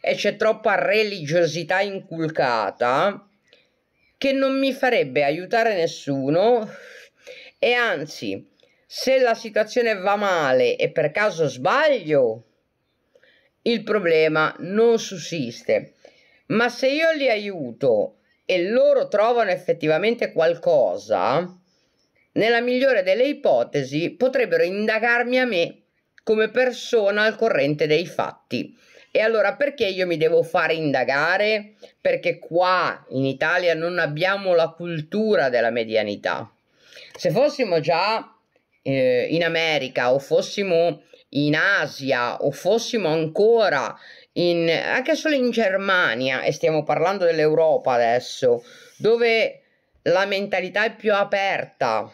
e c'è troppa religiosità inculcata che non mi farebbe aiutare nessuno e anzi se la situazione va male e per caso sbaglio il problema non sussiste ma se io li aiuto e loro trovano effettivamente qualcosa, nella migliore delle ipotesi potrebbero indagarmi a me come persona al corrente dei fatti. E allora perché io mi devo fare indagare? Perché qua in Italia non abbiamo la cultura della medianità. Se fossimo già eh, in America o fossimo in Asia o fossimo ancora in, anche solo in Germania, e stiamo parlando dell'Europa adesso, dove la mentalità è più aperta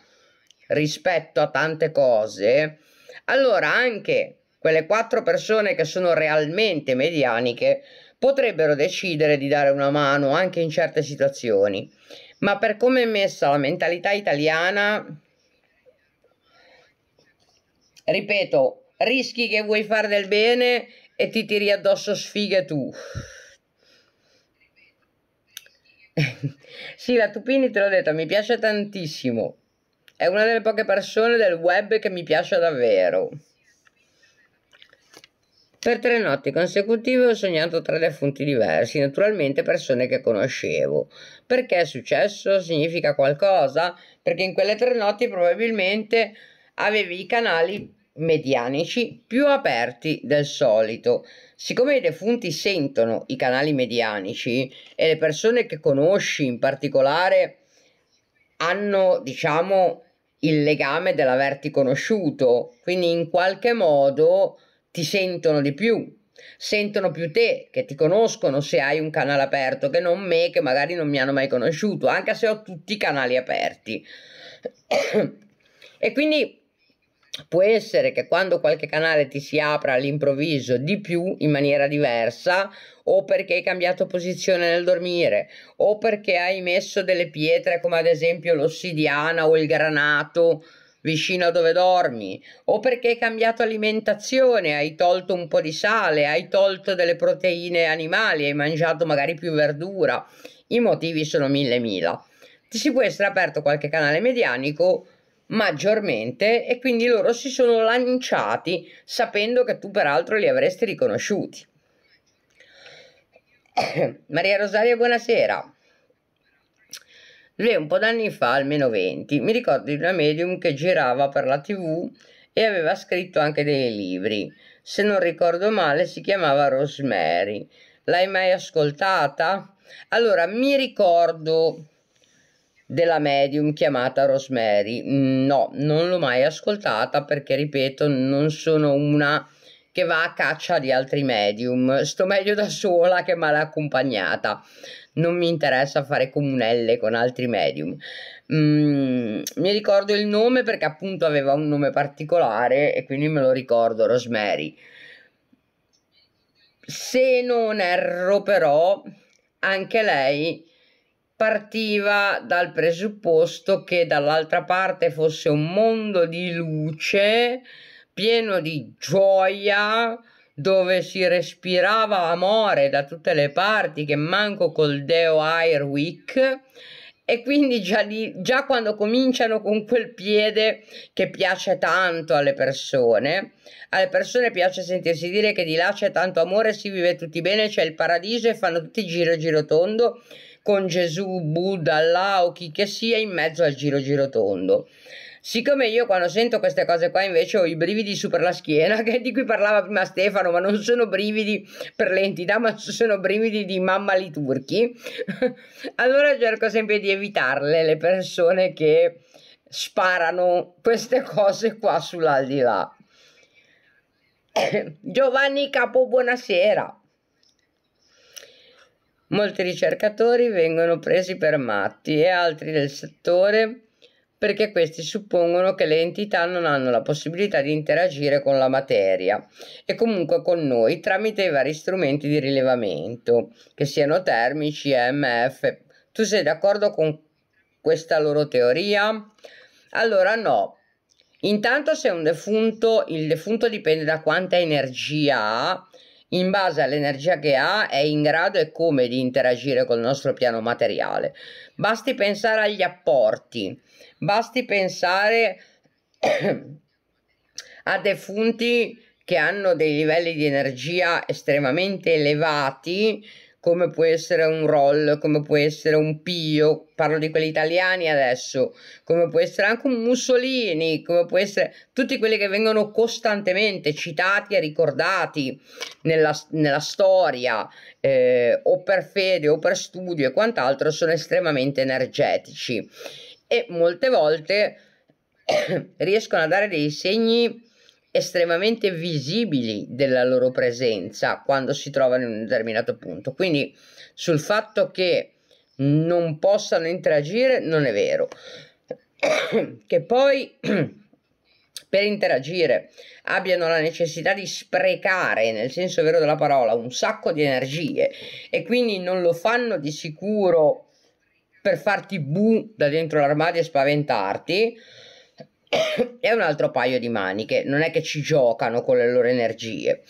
rispetto a tante cose, allora anche quelle quattro persone che sono realmente medianiche potrebbero decidere di dare una mano anche in certe situazioni. Ma per come è messa la mentalità italiana, ripeto, rischi che vuoi fare del bene e ti tiri addosso sfighe tu. sì, *laughs* la Tupini te l'ho detto, mi piace tantissimo. È una delle poche persone del web che mi piace davvero. Per tre notti consecutive ho sognato tre defunti diversi, naturalmente persone che conoscevo. Perché è successo? Significa qualcosa? Perché in quelle tre notti probabilmente avevi i canali medianici più aperti del solito. Siccome i defunti sentono i canali medianici e le persone che conosci in particolare hanno, diciamo, il legame dell'averti conosciuto, quindi in qualche modo ti sentono di più, sentono più te che ti conoscono se hai un canale aperto che non me che magari non mi hanno mai conosciuto, anche se ho tutti i canali aperti. *coughs* e quindi può essere che quando qualche canale ti si apra all'improvviso di più in maniera diversa o perché hai cambiato posizione nel dormire o perché hai messo delle pietre come ad esempio l'ossidiana o il granato vicino a dove dormi o perché hai cambiato alimentazione, hai tolto un po' di sale, hai tolto delle proteine animali, hai mangiato magari più verdura. I motivi sono mille mila. Ti si può essere aperto qualche canale medianico maggiormente e quindi loro si sono lanciati sapendo che tu peraltro li avresti riconosciuti. *coughs* Maria Rosaria, buonasera. Lei un po' d'anni fa, almeno 20, mi ricordo di una medium che girava per la tv e aveva scritto anche dei libri. Se non ricordo male si chiamava Rosemary. L'hai mai ascoltata? Allora, mi ricordo della medium chiamata Rosemary. Mm, no, non l'ho mai ascoltata perché, ripeto, non sono una che va a caccia di altri medium. Sto meglio da sola che male accompagnata. Non mi interessa fare comunelle con altri medium. Mm, mi ricordo il nome perché appunto aveva un nome particolare e quindi me lo ricordo, Rosemary. Se non erro però, anche lei partiva dal presupposto che dall'altra parte fosse un mondo di luce pieno di gioia dove si respirava amore da tutte le parti che manco col Deo Airwick e quindi già, lì, già quando cominciano con quel piede che piace tanto alle persone, alle persone piace sentirsi dire che di là c'è tanto amore, si vive tutti bene, c'è il paradiso e fanno tutti giro giro tondo con Gesù, Buddha, Allah o chi che sia in mezzo al giro giro tondo. Siccome io quando sento queste cose qua invece ho i brividi su per la schiena, *laughs* che di cui parlava prima Stefano, ma non sono brividi per l'entità, ma sono brividi di mamma li turchi, *laughs* allora cerco sempre di evitarle le persone che sparano queste cose qua sull'aldilà. *coughs* Giovanni Capo, buonasera. Molti ricercatori vengono presi per matti e altri del settore perché questi suppongono che le entità non hanno la possibilità di interagire con la materia e comunque con noi tramite i vari strumenti di rilevamento, che siano termici, EMF. Tu sei d'accordo con questa loro teoria? Allora no. Intanto se un defunto, il defunto dipende da quanta energia ha, in base all'energia che ha è in grado e come di interagire col nostro piano materiale. Basti pensare agli apporti, basti pensare *coughs* a defunti che hanno dei livelli di energia estremamente elevati come può essere un roll, come può essere un Pio, parlo di quelli italiani adesso, come può essere anche un Mussolini, come può essere tutti quelli che vengono costantemente citati e ricordati nella, nella storia, eh, o per fede o per studio e quant'altro, sono estremamente energetici e molte volte *coughs* riescono a dare dei segni estremamente visibili della loro presenza quando si trovano in un determinato punto. Quindi sul fatto che non possano interagire non è vero. *coughs* che poi *coughs* per interagire abbiano la necessità di sprecare, nel senso vero della parola, un sacco di energie e quindi non lo fanno di sicuro per farti bu da dentro l'armadio e spaventarti, *coughs* è un altro paio di maniche, non è che ci giocano con le loro energie.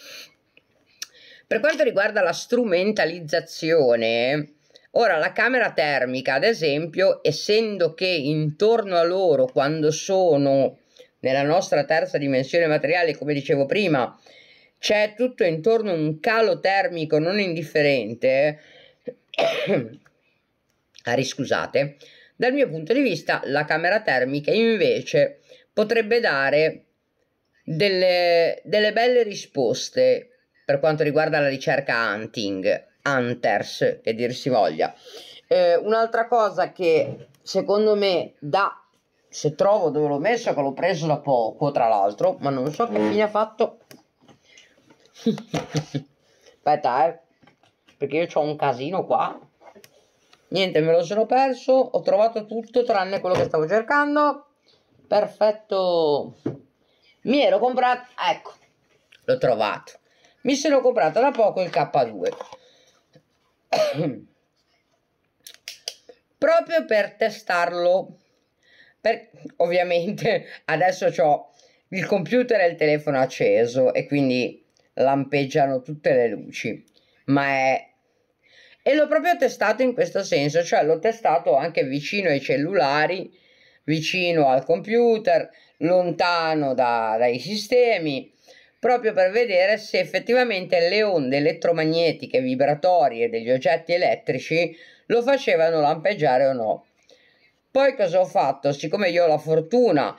Per quanto riguarda la strumentalizzazione, ora la camera termica, ad esempio, essendo che intorno a loro, quando sono nella nostra terza dimensione materiale, come dicevo prima, c'è tutto intorno un calo termico non indifferente, *coughs* ah, scusate, dal mio punto di vista la camera termica invece potrebbe dare delle, delle belle risposte per quanto riguarda la ricerca hunting, hunters che dir si voglia. Eh, un'altra cosa che secondo me da se trovo dove l'ho messo, che l'ho preso da poco tra l'altro, ma non so che fine ha fatto. *laughs* Aspetta, eh, perché io ho un casino qua. Niente, me lo sono perso, ho trovato tutto tranne quello che stavo cercando perfetto mi ero comprato ecco l'ho trovato mi sono comprata da poco il K2 *coughs* proprio per testarlo per, ovviamente adesso ho il computer e il telefono acceso e quindi lampeggiano tutte le luci ma è e l'ho proprio testato in questo senso cioè l'ho testato anche vicino ai cellulari vicino al computer, lontano da, dai sistemi, proprio per vedere se effettivamente le onde elettromagnetiche vibratorie degli oggetti elettrici lo facevano lampeggiare o no. Poi cosa ho fatto? Siccome io ho la fortuna,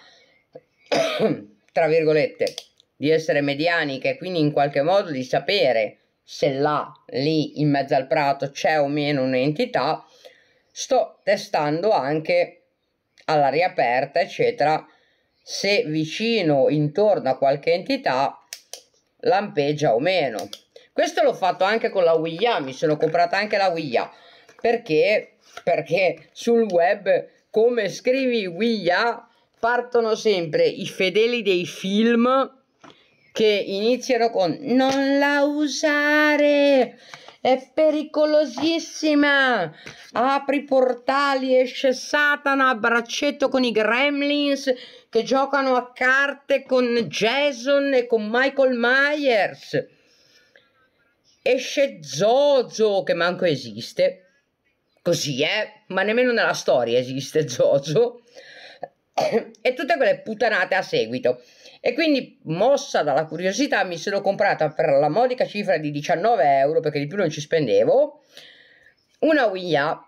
*coughs* tra virgolette, di essere medianica e quindi in qualche modo di sapere se là, lì, in mezzo al prato, c'è o meno un'entità, sto testando anche all'aria aperta, eccetera, se vicino intorno a qualche entità lampeggia o meno. Questo l'ho fatto anche con la Ouija, mi sono comprata anche la Ouija, perché, perché sul web come scrivi Ouija partono sempre i fedeli dei film che iniziano con non la usare è pericolosissima. Apri i portali, esce Satana a braccetto con i Gremlins che giocano a carte con Jason e con Michael Myers. Esce Zozo, che manco esiste. Così è, eh? ma nemmeno nella storia esiste Zozo. *coughs* e tutte quelle puttanate a seguito. E quindi, mossa dalla curiosità, mi sono comprata per la modica cifra di 19 euro, perché di più non ci spendevo, una Ouija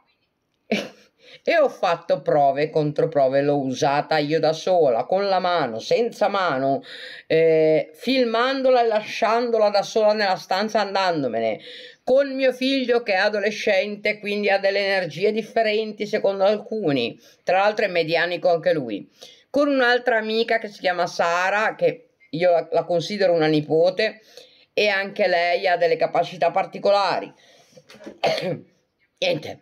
*laughs* e ho fatto prove e controprove, l'ho usata io da sola, con la mano, senza mano, eh, filmandola e lasciandola da sola nella stanza andandomene, con mio figlio che è adolescente, quindi ha delle energie differenti secondo alcuni, tra l'altro è medianico anche lui con un'altra amica che si chiama Sara, che io la considero una nipote, e anche lei ha delle capacità particolari. *coughs* Niente,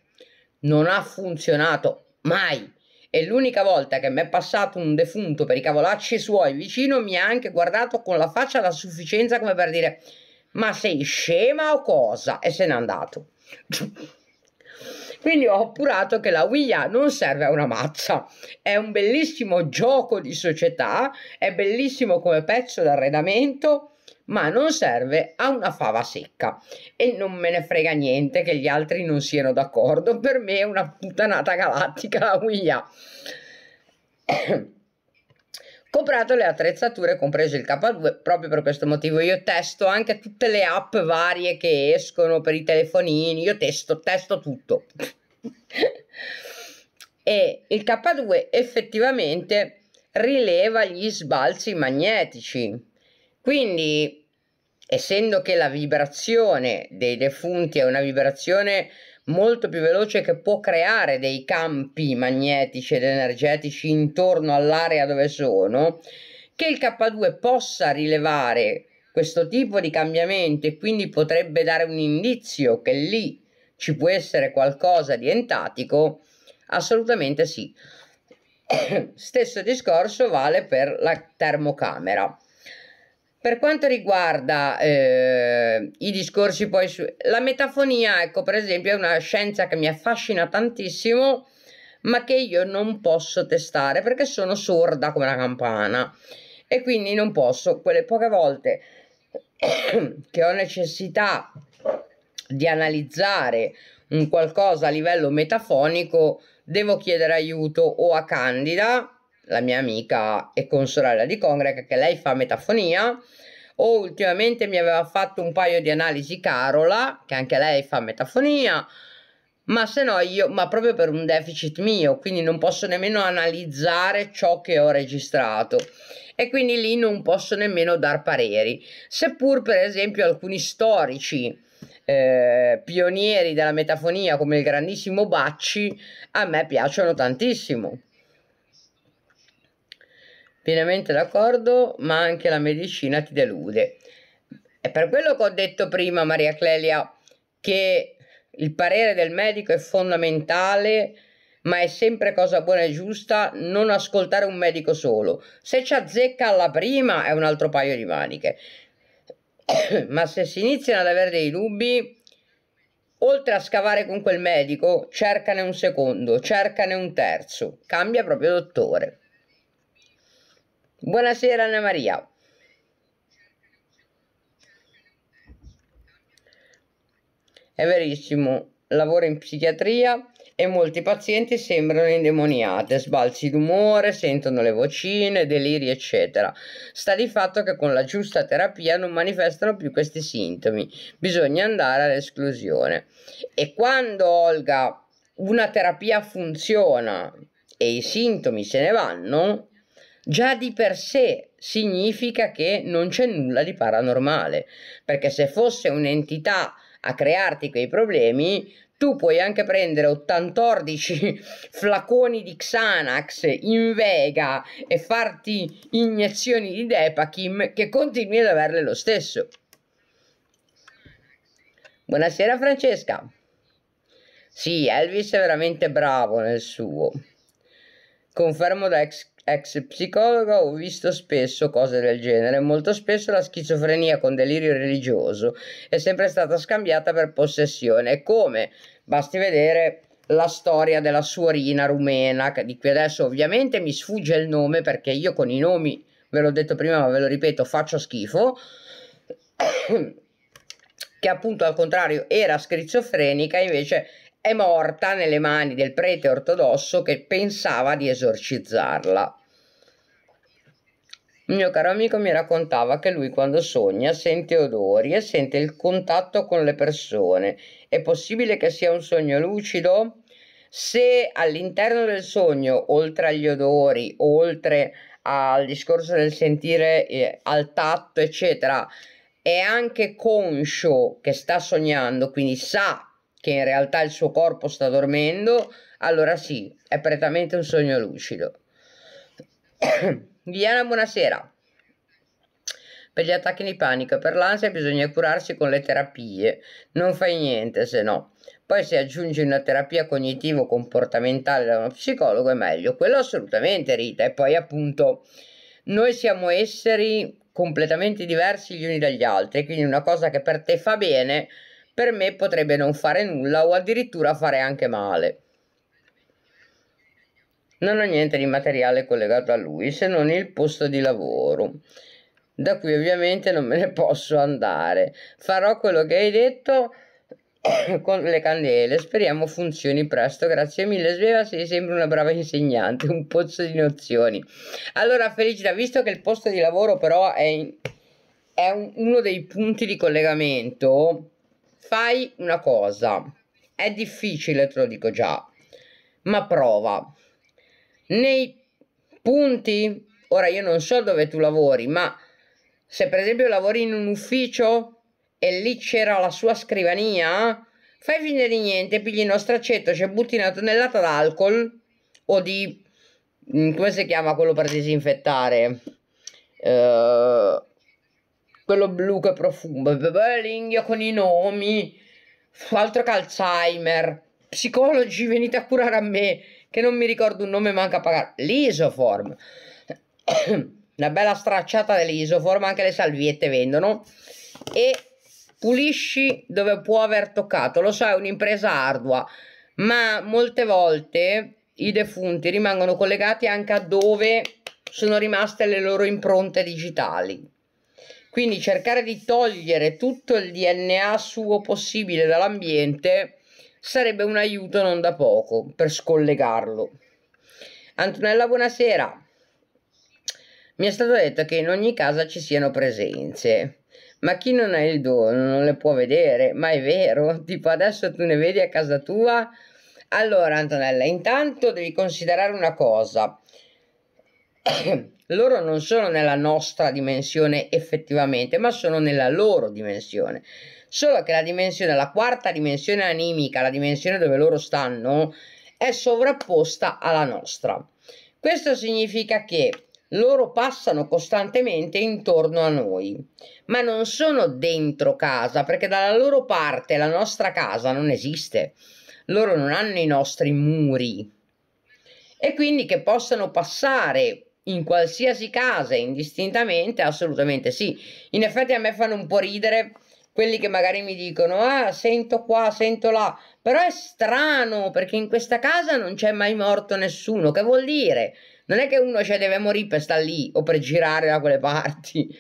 non ha funzionato mai. E l'unica volta che mi è passato un defunto per i cavolacci suoi vicino mi ha anche guardato con la faccia da sufficienza come per dire ma sei scema o cosa? E se n'è andato. Quindi ho appurato che la Wii Ouija non serve a una mazza, è un bellissimo gioco di società, è bellissimo come pezzo d'arredamento, ma non serve a una fava secca e non me ne frega niente che gli altri non siano d'accordo, per me è una puttanata galattica la Wii Ouija. *clears throat* comprato le attrezzature, compreso il K2, proprio per questo motivo io testo anche tutte le app varie che escono per i telefonini, io testo, testo tutto. *laughs* e il K2 effettivamente rileva gli sbalzi magnetici. Quindi, essendo che la vibrazione dei defunti è una vibrazione molto più veloce che può creare dei campi magnetici ed energetici intorno all'area dove sono, che il K2 possa rilevare questo tipo di cambiamento e quindi potrebbe dare un indizio che lì ci può essere qualcosa di entatico, assolutamente sì. *coughs* Stesso discorso vale per la termocamera. Per quanto riguarda eh, i discorsi poi su... La metafonia, ecco, per esempio, è una scienza che mi affascina tantissimo, ma che io non posso testare perché sono sorda come la campana e quindi non posso. Quelle poche volte *coughs* che ho necessità di analizzare un qualcosa a livello metafonico, devo chiedere aiuto o a Candida la mia amica e consorella di congrega, che lei fa metafonia, o ultimamente mi aveva fatto un paio di analisi Carola, che anche lei fa metafonia, ma se no io, ma proprio per un deficit mio, quindi non posso nemmeno analizzare ciò che ho registrato e quindi lì non posso nemmeno dar pareri, seppur per esempio alcuni storici eh, pionieri della metafonia come il grandissimo Bacci a me piacciono tantissimo pienamente d'accordo, ma anche la medicina ti delude. È per quello che ho detto prima, Maria Clelia, che il parere del medico è fondamentale, ma è sempre cosa buona e giusta non ascoltare un medico solo. Se ci azzecca alla prima è un altro paio di maniche. *coughs* ma se si iniziano ad avere dei dubbi, oltre a scavare con quel medico, cercane un secondo, cercane un terzo, cambia proprio dottore. Buonasera Anna Maria. È verissimo, lavoro in psichiatria e molti pazienti sembrano indemoniate, sbalzi d'umore, sentono le vocine, deliri, eccetera. Sta di fatto che con la giusta terapia non manifestano più questi sintomi, bisogna andare all'esclusione. E quando Olga una terapia funziona e i sintomi se ne vanno, già di per sé significa che non c'è nulla di paranormale, perché se fosse un'entità a crearti quei problemi, tu puoi anche prendere 84 *laughs* flaconi di Xanax in vega e farti iniezioni di Depakim che continui ad averle lo stesso. Buonasera Francesca. Sì, Elvis è veramente bravo nel suo. Confermo da ex ex psicologa, ho visto spesso cose del genere. Molto spesso la schizofrenia con delirio religioso è sempre stata scambiata per possessione. Come? Basti vedere la storia della suorina rumena, di cui adesso ovviamente mi sfugge il nome perché io con i nomi, ve l'ho detto prima ma ve lo ripeto, faccio schifo. *coughs* che appunto al contrario era schizofrenica, invece è morta nelle mani del prete ortodosso che pensava di esorcizzarla. Il mio caro amico mi raccontava che lui quando sogna sente odori e sente il contatto con le persone. È possibile che sia un sogno lucido? Se all'interno del sogno, oltre agli odori, oltre al discorso del sentire eh, al tatto, eccetera, è anche conscio che sta sognando, quindi sa che in realtà il suo corpo sta dormendo, allora sì, è prettamente un sogno lucido. *coughs* Diana, buonasera. Per gli attacchi di panico e per l'ansia bisogna curarsi con le terapie, non fai niente se no. Poi se aggiungi una terapia cognitivo-comportamentale da uno psicologo è meglio, quello assolutamente Rita. E poi appunto noi siamo esseri completamente diversi gli uni dagli altri, quindi una cosa che per te fa bene per me potrebbe non fare nulla o addirittura fare anche male. Non ho niente di materiale collegato a lui se non il posto di lavoro. Da qui ovviamente non me ne posso andare. Farò quello che hai detto *coughs* con le candele. Speriamo funzioni presto. Grazie mille, Sveva. Sei sempre una brava insegnante, un pozzo di nozioni. Allora, Felicita, visto che il posto di lavoro però è, in, è un, uno dei punti di collegamento fai una cosa, è difficile, te lo dico già, ma prova. Nei punti, ora io non so dove tu lavori, ma se per esempio lavori in un ufficio e lì c'era la sua scrivania, fai finta di niente, pigli uno straccetto, ci butti una tonnellata d'alcol o di... Mm, come si chiama quello per disinfettare? Uh, quello blu che profumo, beh, con i nomi, altro che Alzheimer, psicologi venite a curare a me, che non mi ricordo un nome manca a pagare, l'isoform, *coughs* una bella stracciata dell'isoform, anche le salviette vendono, e pulisci dove può aver toccato, lo so è un'impresa ardua, ma molte volte i defunti rimangono collegati anche a dove sono rimaste le loro impronte digitali quindi cercare di togliere tutto il DNA suo possibile dall'ambiente sarebbe un aiuto non da poco per scollegarlo. Antonella, buonasera. Mi è stato detto che in ogni casa ci siano presenze, ma chi non ha il dono non le può vedere, ma è vero? *laughs* Tipo adesso tu ne vedi a casa tua? Allora Antonella, intanto devi considerare una cosa. *clears throat* loro non sono nella nostra dimensione effettivamente, ma sono nella loro dimensione. Solo che la dimensione, la quarta dimensione animica, la dimensione dove loro stanno, è sovrapposta alla nostra. Questo significa che loro passano costantemente intorno a noi, ma non sono dentro casa, perché dalla loro parte la nostra casa non esiste. Loro non hanno i nostri muri. E quindi che possano passare in qualsiasi casa, indistintamente, assolutamente sì. In effetti a me fanno un po' ridere quelli che magari mi dicono ah sento qua, sento là, però è strano perché in questa casa non c'è mai morto nessuno, che vuol dire? Non è che uno cioè, deve morire per stare lì o per girare da quelle parti.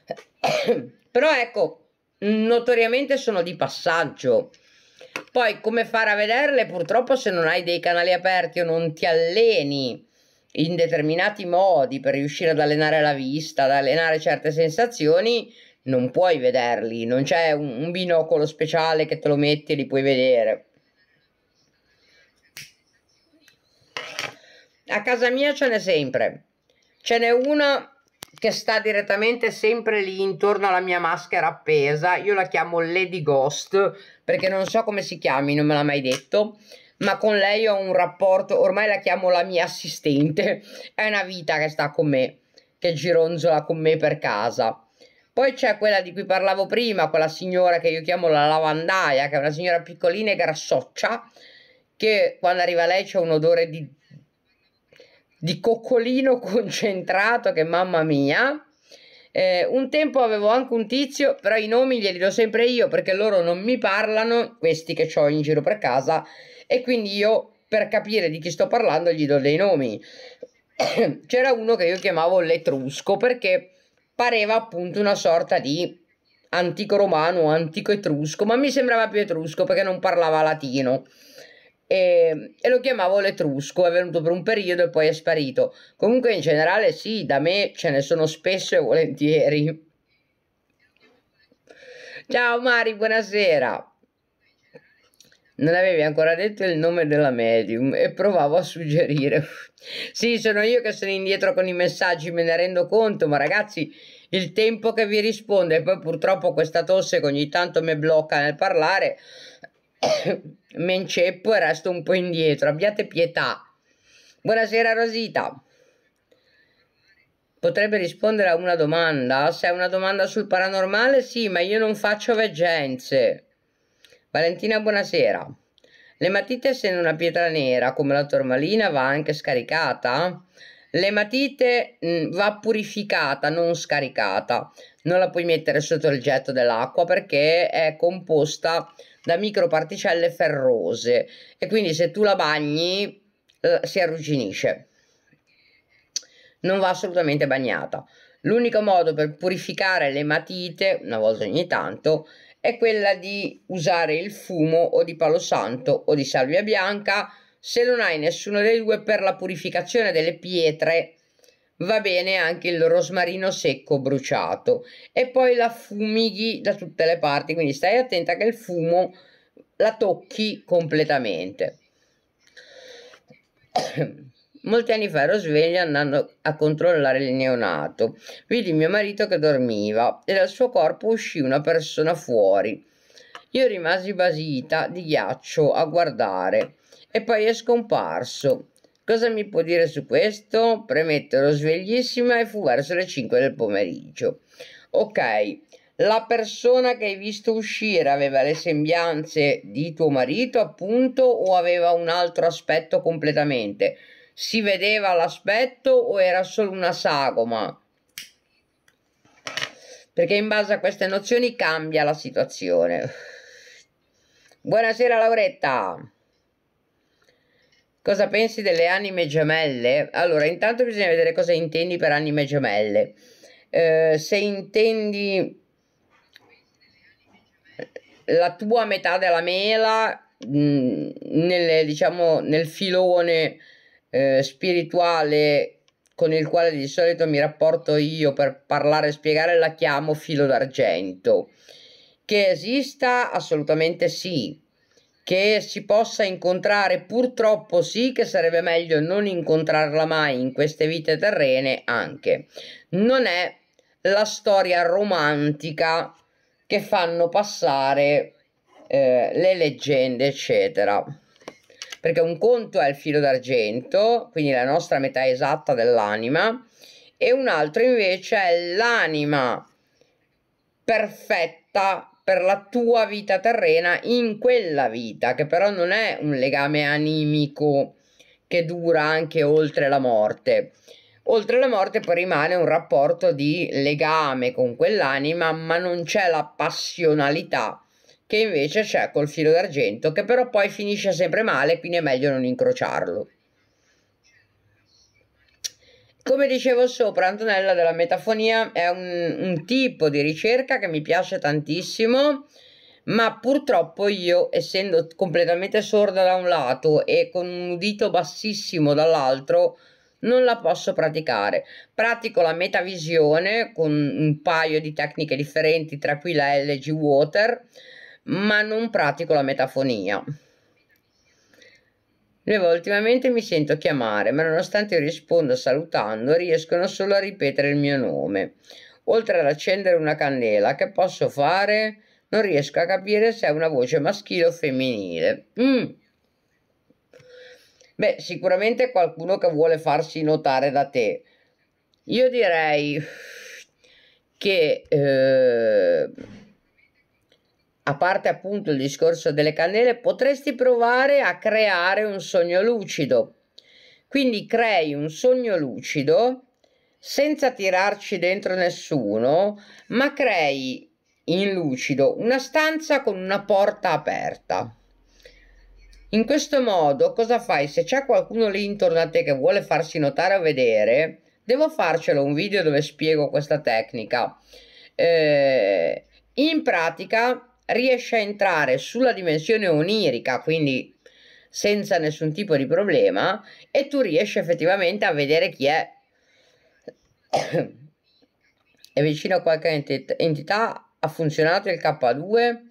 *coughs* però ecco, notoriamente sono di passaggio. Poi come fare a vederle? Purtroppo se non hai dei canali aperti o non ti alleni in determinati modi per riuscire ad allenare la vista, ad allenare certe sensazioni, non puoi vederli, non c'è un, un binocolo speciale che te lo metti e li puoi vedere. A casa mia ce n'è sempre, ce n'è una che sta direttamente sempre lì intorno alla mia maschera appesa, io la chiamo Lady Ghost perché non so come si chiami, non me l'ha mai detto, ma con lei ho un rapporto, ormai la chiamo la mia assistente, è una vita che sta con me, che gironzola con me per casa. Poi c'è quella di cui parlavo prima, quella signora che io chiamo la lavandaia, che è una signora piccolina e grassoccia, che quando arriva lei c'è un odore di, di coccolino concentrato, che mamma mia. Eh, un tempo avevo anche un tizio, però i nomi glieli do sempre io perché loro non mi parlano, questi che ho in giro per casa, e quindi io per capire di chi sto parlando gli do dei nomi. *clears throat* C'era uno che io chiamavo l'Etrusco perché pareva appunto una sorta di antico romano, antico etrusco, ma mi sembrava più etrusco perché non parlava latino. E, e, lo chiamavo l'etrusco, è venuto per un periodo e poi è sparito. Comunque in generale sì, da me ce ne sono spesso e volentieri. Ciao Mari, buonasera non avevi ancora detto il nome della medium e provavo a suggerire. *laughs* sì, sono io che sono indietro con i messaggi, me ne rendo conto, ma ragazzi, il tempo che vi risponde e poi purtroppo questa tosse che ogni tanto mi blocca nel parlare, *coughs* mi inceppo e resto un po' indietro, abbiate pietà. Buonasera Rosita. Potrebbe rispondere a una domanda? Se è una domanda sul paranormale, sì, ma io non faccio veggenze. Valentina buonasera. Le matite essendo una pietra nera come la tormalina va anche scaricata? Le matite mm, va purificata, non scaricata. Non la puoi mettere sotto il getto dell'acqua perché è composta da microparticelle ferrose e quindi se tu la bagni eh, si arrugginisce. Non va assolutamente bagnata. L'unico modo per purificare le matite, una volta ogni tanto, è quella di usare il fumo o di palo santo o di salvia bianca se non hai nessuno dei due per la purificazione delle pietre va bene anche il rosmarino secco bruciato e poi la fumighi da tutte le parti quindi stai attenta che il fumo la tocchi completamente Molti anni fa ero sveglia andando a controllare il neonato. Vidi mio marito che dormiva e dal suo corpo uscì una persona fuori. Io rimasi basita di ghiaccio a guardare e poi è scomparso. Cosa mi può dire su questo? Premetto, ero sveglissima e fu verso le 5 del pomeriggio. Ok, la persona che hai visto uscire aveva le sembianze di tuo marito, appunto, o aveva un altro aspetto completamente? si vedeva l'aspetto o era solo una sagoma? Perché in base a queste nozioni cambia la situazione. Buonasera Lauretta. Cosa pensi delle anime gemelle? Allora, intanto bisogna vedere cosa intendi per anime gemelle. Eh, se intendi la tua metà della mela mh, mm, nelle, diciamo, nel filone eh, spirituale con il quale di solito mi rapporto io per parlare e spiegare la chiamo filo d'argento. Che esista? Assolutamente sì. Che si possa incontrare? Purtroppo sì, che sarebbe meglio non incontrarla mai in queste vite terrene anche. Non è la storia romantica che fanno passare eh, le leggende, eccetera perché un conto è il filo d'argento, quindi la nostra metà esatta dell'anima, e un altro invece è l'anima perfetta per la tua vita terrena in quella vita, che però non è un legame animico che dura anche oltre la morte. Oltre la morte poi rimane un rapporto di legame con quell'anima, ma non c'è la passionalità che invece c'è col filo d'argento, che però poi finisce sempre male, quindi è meglio non incrociarlo. Come dicevo sopra, Antonella della metafonia è un, un tipo di ricerca che mi piace tantissimo, ma purtroppo io, essendo completamente sorda da un lato e con un udito bassissimo dall'altro, non la posso praticare. Pratico la metavisione con un paio di tecniche differenti, tra cui la LG Water, ma non pratico la metafonia. Nuova, ultimamente mi sento chiamare, ma nonostante io risponda salutando, riescono solo a ripetere il mio nome. Oltre ad accendere una candela, che posso fare? Non riesco a capire se è una voce maschile o femminile. Mm. Beh, sicuramente è qualcuno che vuole farsi notare da te. Io direi che... Eh a parte appunto il discorso delle candele, potresti provare a creare un sogno lucido. Quindi crei un sogno lucido senza tirarci dentro nessuno, ma crei in lucido una stanza con una porta aperta. In questo modo, cosa fai? Se c'è qualcuno lì intorno a te che vuole farsi notare o vedere, devo farcelo un video dove spiego questa tecnica. Eh, in pratica riesce a entrare sulla dimensione onirica, quindi senza nessun tipo di problema, e tu riesci effettivamente a vedere chi è. *coughs* è vicino a qualche entità, ha funzionato il K2.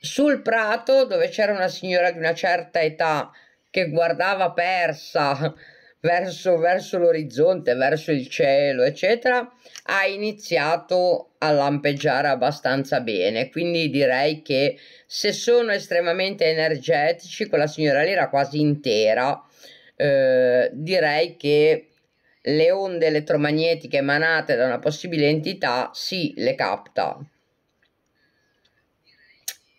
Sul prato dove c'era una signora di una certa età che guardava persa verso, verso l'orizzonte, verso il cielo, eccetera, ha iniziato a lampeggiare abbastanza bene. Quindi direi che se sono estremamente energetici, quella signora lì era quasi intera, eh, direi che le onde elettromagnetiche emanate da una possibile entità sì, le capta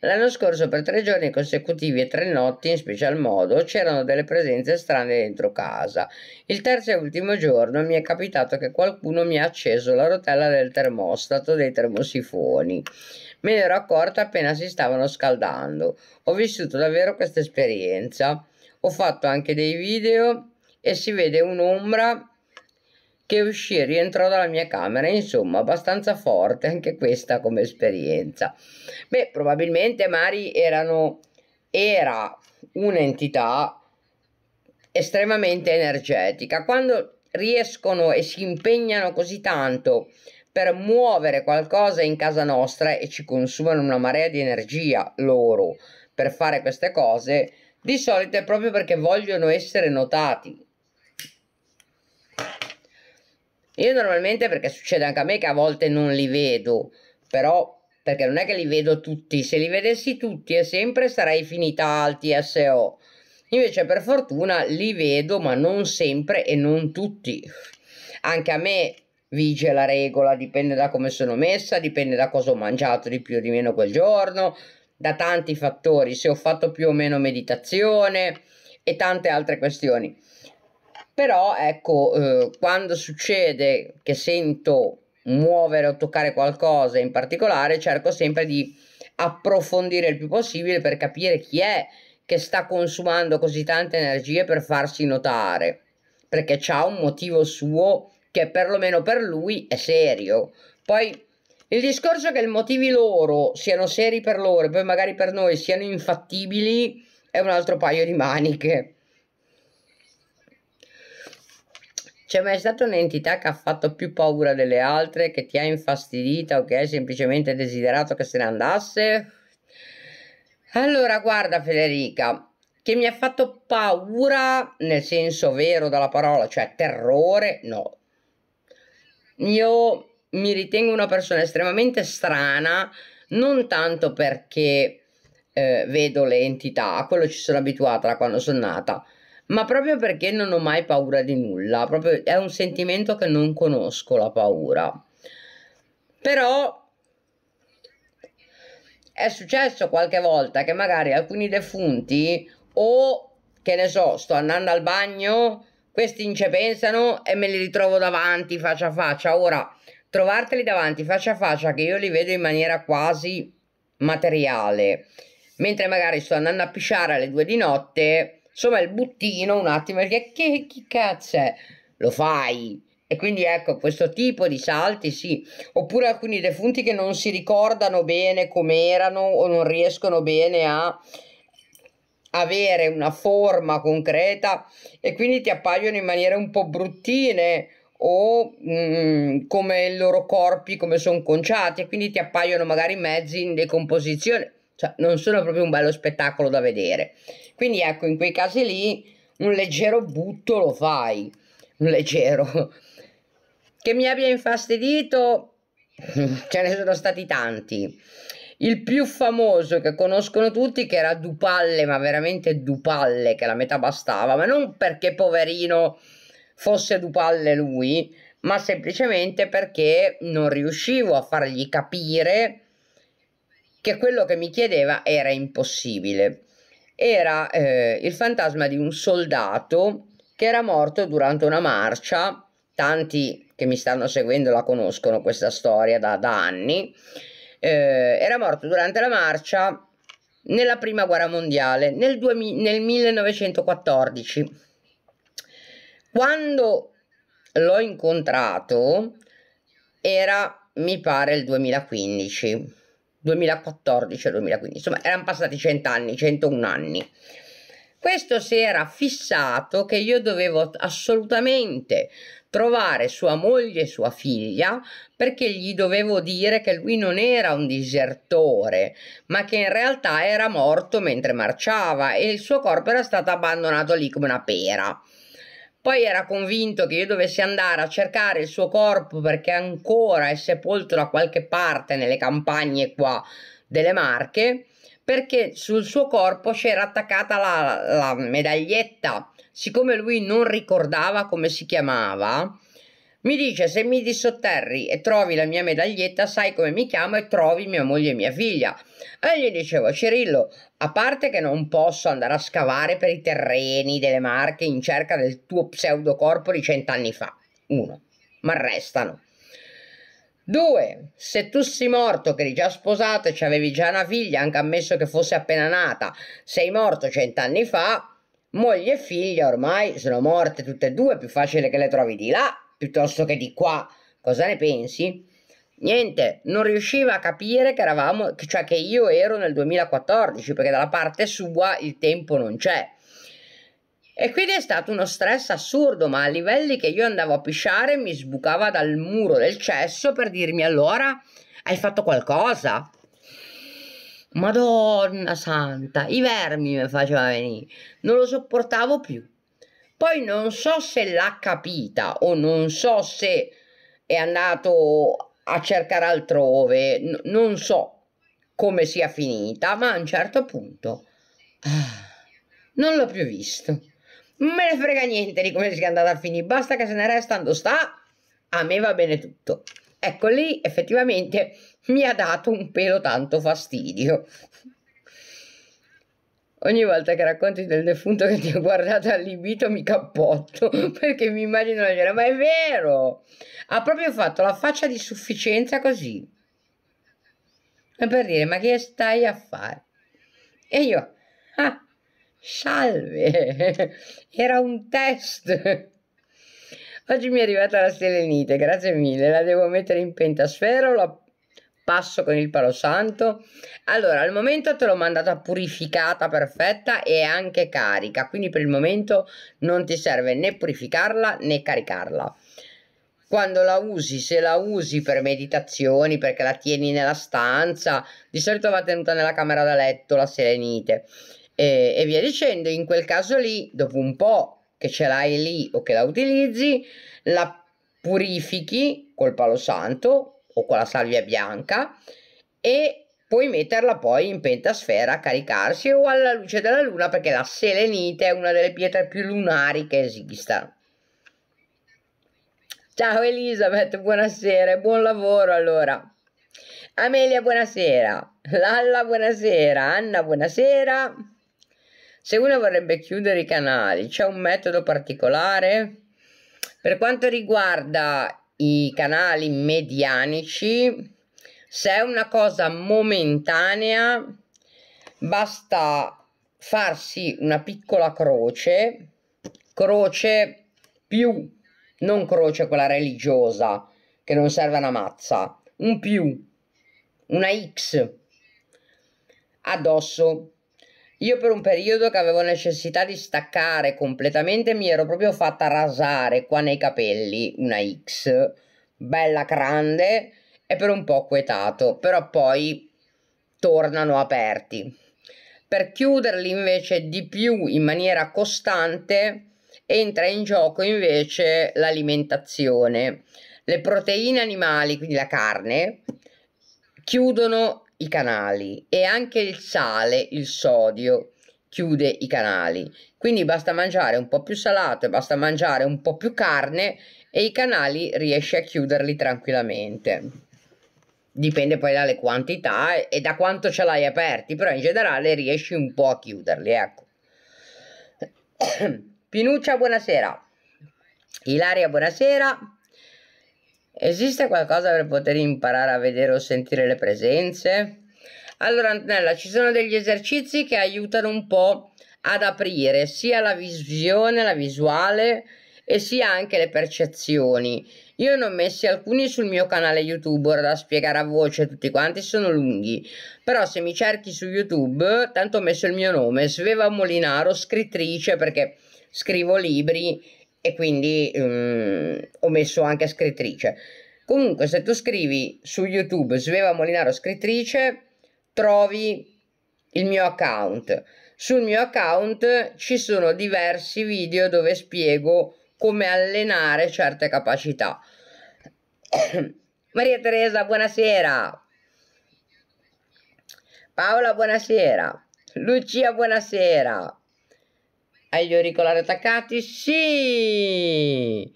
L'anno scorso per tre giorni consecutivi e tre notti in special modo c'erano delle presenze strane dentro casa. Il terzo e ultimo giorno mi è capitato che qualcuno mi ha acceso la rotella del termostato dei termosifoni. Me ne ero accorta appena si stavano scaldando. Ho vissuto davvero questa esperienza. Ho fatto anche dei video e si vede un'ombra che uscì e rientrò dalla mia camera, insomma, abbastanza forte anche questa come esperienza. Beh, probabilmente Mari erano, era un'entità estremamente energetica. Quando riescono e si impegnano così tanto per muovere qualcosa in casa nostra e ci consumano una marea di energia loro per fare queste cose, di solito è proprio perché vogliono essere notati Io normalmente, perché succede anche a me che a volte non li vedo, però perché non è che li vedo tutti, se li vedessi tutti e sempre sarei finita al TSO. Invece per fortuna li vedo, ma non sempre e non tutti. Anche a me vige la regola, dipende da come sono messa, dipende da cosa ho mangiato di più o di meno quel giorno, da tanti fattori, se ho fatto più o meno meditazione e tante altre questioni. Però ecco, eh, quando succede che sento muovere o toccare qualcosa in particolare, cerco sempre di approfondire il più possibile per capire chi è che sta consumando così tante energie per farsi notare, perché c'ha un motivo suo che perlomeno per lui è serio. Poi il discorso che i motivi loro siano seri per loro e poi magari per noi siano infattibili è un altro paio di maniche. C'è mai stata un'entità che ha fatto più paura delle altre, che ti ha infastidita o che hai semplicemente desiderato che se ne andasse? Allora, guarda Federica, che mi ha fatto paura nel senso vero della parola, cioè terrore, no. Io mi ritengo una persona estremamente strana, non tanto perché eh, vedo le entità, a quello ci sono abituata da quando sono nata, ma proprio perché non ho mai paura di nulla, proprio è un sentimento che non conosco la paura. Però è successo qualche volta che magari alcuni defunti o che ne so, sto andando al bagno, questi non ci pensano e me li ritrovo davanti faccia a faccia. Ora, trovarteli davanti faccia a faccia che io li vedo in maniera quasi materiale, mentre magari sto andando a pisciare alle due di notte insomma il buttino un attimo perché che, che cazzo è? Lo fai. E quindi ecco questo tipo di salti sì, oppure alcuni defunti che non si ricordano bene come erano o non riescono bene a avere una forma concreta e quindi ti appaiono in maniere un po' bruttine o mh, mm, come i loro corpi come sono conciati e quindi ti appaiono magari mezzi in decomposizione cioè non sono proprio un bello spettacolo da vedere quindi ecco, in quei casi lì un leggero butto lo fai, un leggero. Che mi abbia infastidito, *laughs* ce ne sono stati tanti. Il più famoso che conoscono tutti, che era Dupalle, ma veramente Dupalle, che la metà bastava, ma non perché poverino fosse Dupalle lui, ma semplicemente perché non riuscivo a fargli capire che quello che mi chiedeva era impossibile era eh, il fantasma di un soldato che era morto durante una marcia, tanti che mi stanno seguendo la conoscono questa storia da, da anni, eh, era morto durante la marcia nella prima guerra mondiale nel, 2000, nel 1914. Quando l'ho incontrato era, mi pare, il 2015 2014 2015, insomma erano passati 100 anni, 101 anni. Questo si era fissato che io dovevo assolutamente trovare sua moglie e sua figlia perché gli dovevo dire che lui non era un disertore, ma che in realtà era morto mentre marciava e il suo corpo era stato abbandonato lì come una pera. Poi era convinto che io dovessi andare a cercare il suo corpo perché ancora è sepolto da qualche parte nelle campagne qua delle Marche, perché sul suo corpo c'era attaccata la, la medaglietta. Siccome lui non ricordava come si chiamava, mi dice: Se mi dissotterri e trovi la mia medaglietta, sai come mi chiamo e trovi mia moglie e mia figlia. E gli dicevo: Cirillo, a parte che non posso andare a scavare per i terreni delle Marche in cerca del tuo pseudocorpo di cent'anni fa. Uno. Ma restano. Due. Se tu sei morto che eri già sposato e ci avevi già una figlia, anche ammesso che fosse appena nata, sei morto cent'anni fa, moglie e figlia ormai sono morte tutte e due, più facile che le trovi di là piuttosto che di qua. Cosa ne pensi? niente, non riusciva a capire che eravamo, cioè che io ero nel 2014, perché dalla parte sua il tempo non c'è. E quindi è stato uno stress assurdo, ma a livelli che io andavo a pisciare mi sbucava dal muro del cesso per dirmi allora hai fatto qualcosa. Madonna santa, i vermi mi faceva venire, non lo sopportavo più. Poi non so se l'ha capita o non so se è andato a cercare altrove, N- non so come sia finita, ma a un certo punto ah, non l'ho più visto. Me ne frega niente di come sia andata a finire, basta che se ne resta restando sta, a me va bene tutto. Ecco lì effettivamente mi ha dato un pelo tanto fastidio. Ogni volta che racconti del defunto che ti ho guardato allibito mi cappotto *laughs* perché mi immagino la gente, ma è vero! Ha proprio fatto la faccia di sufficienza così. E per dire, ma che stai a fare? E io, ah, salve, *laughs* era un test. Oggi mi è arrivata la selenite, grazie mille, la devo mettere in pentasfero, la passo con il palo santo. Allora, al momento te l'ho mandata purificata, perfetta e anche carica, quindi per il momento non ti serve né purificarla né caricarla. Quando la usi, se la usi per meditazioni, perché la tieni nella stanza, di solito va tenuta nella camera da letto, la selenite, e, e via dicendo, in quel caso lì, dopo un po' che ce l'hai lì o che la utilizzi, la purifichi col palo santo o con la salvia bianca e puoi metterla poi in pentasfera a caricarsi o alla luce della luna perché la selenite è una delle pietre più lunari che esista. Ciao Elisabeth, buonasera, buon lavoro allora. Amelia, buonasera. Lalla, buonasera. Anna, buonasera. Se uno vorrebbe chiudere i canali, c'è un metodo particolare? Per quanto riguarda i canali medianici, se è una cosa momentanea, basta farsi una piccola croce, croce più, non croce quella religiosa, che non serve una mazza, un più, una X addosso io per un periodo che avevo necessità di staccare completamente mi ero proprio fatta rasare qua nei capelli una X bella grande e per un po' quetato, però poi tornano aperti. Per chiuderli invece di più in maniera costante entra in gioco invece l'alimentazione. Le proteine animali, quindi la carne, chiudono i canali e anche il sale, il sodio, chiude i canali. Quindi basta mangiare un po' più salato e basta mangiare un po' più carne e i canali riesce a chiuderli tranquillamente. Dipende poi dalle quantità e da quanto ce l'hai aperti, però in generale riesci un po' a chiuderli, ecco. *coughs* Pinuccia, buonasera. Ilaria, buonasera. Esiste qualcosa per poter imparare a vedere o sentire le presenze? Allora Antonella, ci sono degli esercizi che aiutano un po' ad aprire sia la visione, la visuale e sia anche le percezioni. Io ne ho messi alcuni sul mio canale YouTube, ora da spiegare a voce tutti quanti sono lunghi, però se mi cerchi su YouTube, tanto ho messo il mio nome, Sveva Molinaro, scrittrice perché scrivo libri e quindi um, ho messo anche scrittrice. Comunque, se tu scrivi su YouTube Sveva Molinaro scrittrice, trovi il mio account. Sul mio account ci sono diversi video dove spiego come allenare certe capacità. *coughs* Maria Teresa, buonasera. Paola, buonasera. Lucia, buonasera agli auricolari attaccati? Sì!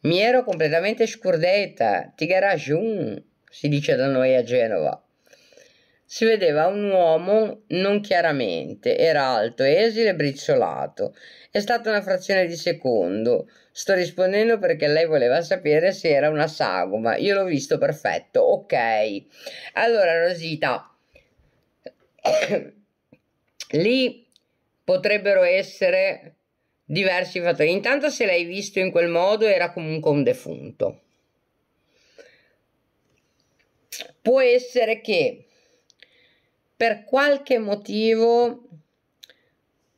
Mi ero completamente scurdetta, tigara giù, si dice da noi a Genova. Si vedeva un uomo non chiaramente, era alto, esile e brizzolato. È stata una frazione di secondo. Sto rispondendo perché lei voleva sapere se era una sagoma. Io l'ho visto perfetto, ok. Allora Rosita, *coughs* lì potrebbero essere diversi fattori. Intanto se l'hai visto in quel modo era comunque un defunto. Può essere che per qualche motivo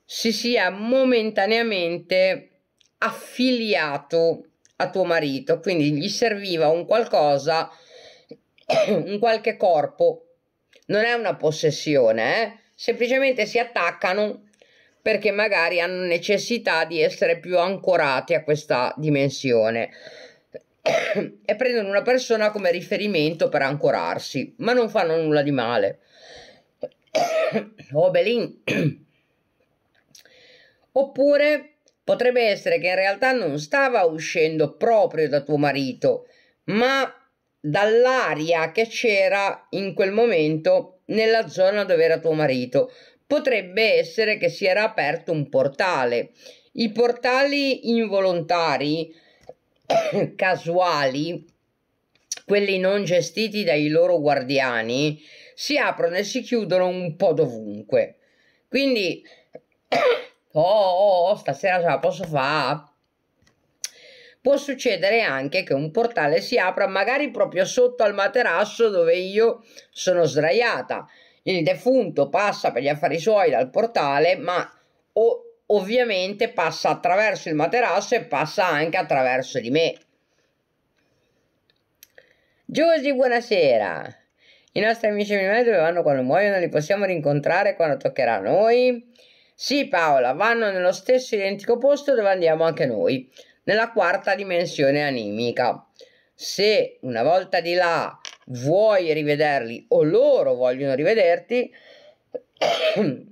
si sia momentaneamente affiliato a tuo marito, quindi gli serviva un qualcosa, un qualche corpo. Non è una possessione, eh? semplicemente si attaccano perché magari hanno necessità di essere più ancorati a questa dimensione e prendono una persona come riferimento per ancorarsi, ma non fanno nulla di male. oh, Oppure potrebbe essere che in realtà non stava uscendo proprio da tuo marito, ma dall'aria che c'era in quel momento nella zona dove era tuo marito potrebbe essere che si era aperto un portale. I portali involontari, *coughs* casuali, quelli non gestiti dai loro guardiani, si aprono e si chiudono un po' dovunque. Quindi, *coughs* oh, oh, oh stasera ce la posso fare. Può succedere anche che un portale si apra magari proprio sotto al materasso dove io sono sdraiata il defunto passa per gli affari suoi dal portale, ma o, ovviamente passa attraverso il materasso e passa anche attraverso di me. Giusy, buonasera. I nostri amici milionari dove vanno quando muoiono? Li possiamo rincontrare quando toccherà a noi? Sì, Paola, vanno nello stesso identico posto dove andiamo anche noi, nella quarta dimensione animica. Se una volta di là vuoi rivederli o loro vogliono rivederti, *coughs*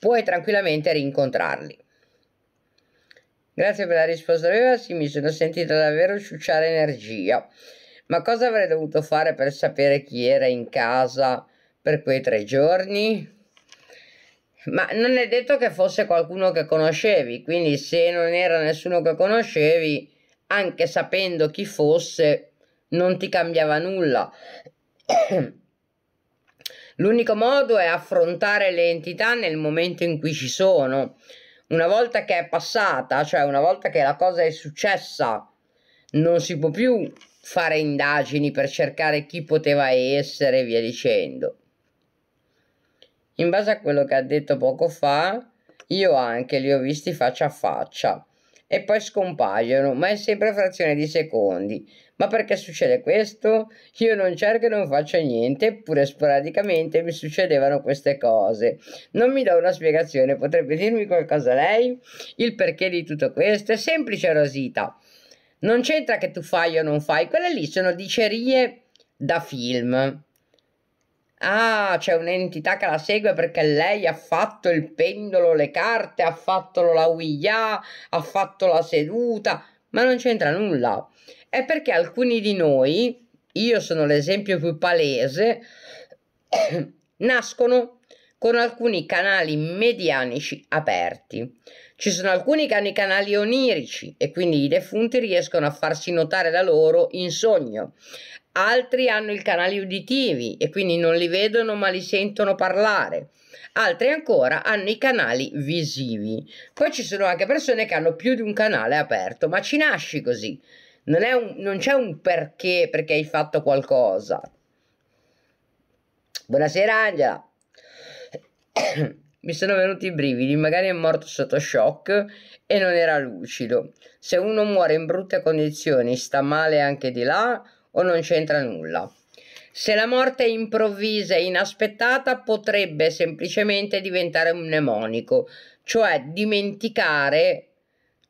puoi tranquillamente rincontrarli. Grazie per la risposta sì, mi sono sentita davvero ciucciare energia. Ma cosa avrei dovuto fare per sapere chi era in casa per quei tre giorni? Ma non è detto che fosse qualcuno che conoscevi, quindi se non era nessuno che conoscevi, anche sapendo chi fosse, non ti cambiava nulla. *clears throat* L'unico modo è affrontare le entità nel momento in cui ci sono. Una volta che è passata, cioè una volta che la cosa è successa, non si può più fare indagini per cercare chi poteva essere e via dicendo. In base a quello che ha detto poco fa, io anche li ho visti faccia a faccia e poi scompaiono, ma è sempre frazione di secondi. Ma perché succede questo? Io non cerco e non faccio niente, eppure sporadicamente mi succedevano queste cose. Non mi do una spiegazione, potrebbe dirmi qualcosa lei? Il perché di tutto questo? È semplice Rosita. Non c'entra che tu fai o non fai, quelle lì sono dicerie da film. Ah, c'è un'entità che la segue perché lei ha fatto il pendolo, le carte, ha fatto la Ouija, ha fatto la seduta, ma non c'entra nulla è perché alcuni di noi, io sono l'esempio più palese, *coughs* nascono con alcuni canali medianici aperti. Ci sono alcuni che hanno i canali onirici e quindi i defunti riescono a farsi notare da loro in sogno. Altri hanno i canali uditivi e quindi non li vedono ma li sentono parlare. Altri ancora hanno i canali visivi. Poi ci sono anche persone che hanno più di un canale aperto, ma ci nasci così non, un, non c'è un perché perché hai fatto qualcosa. Buonasera Angela. *coughs* Mi sono venuti i brividi, magari è morto sotto shock e non era lucido. Se uno muore in brutte condizioni, sta male anche di là o non c'entra nulla. Se la morte è improvvisa e inaspettata, potrebbe semplicemente diventare un mnemonico, cioè dimenticare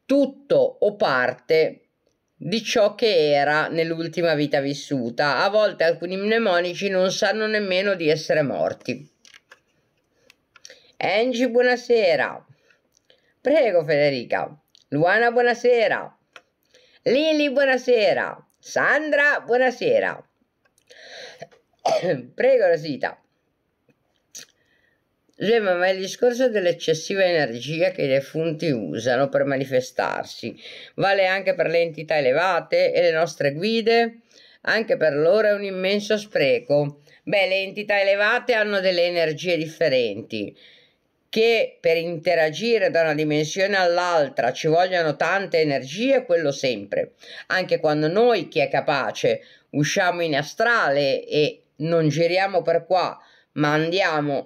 tutto o parte di ciò che era nell'ultima vita vissuta. A volte alcuni mnemonici non sanno nemmeno di essere morti. Angie, buonasera. Prego, Federica. Luana, buonasera. Lili, buonasera. Sandra, buonasera. *coughs* Prego, Rosita. Gemma, ma il discorso dell'eccessiva energia che i defunti usano per manifestarsi vale anche per le entità elevate e le nostre guide? Anche per loro è un immenso spreco. Beh, le entità elevate hanno delle energie differenti che per interagire da una dimensione all'altra ci vogliono tante energie, quello sempre. Anche quando noi, chi è capace, usciamo in astrale e non giriamo per qua, ma andiamo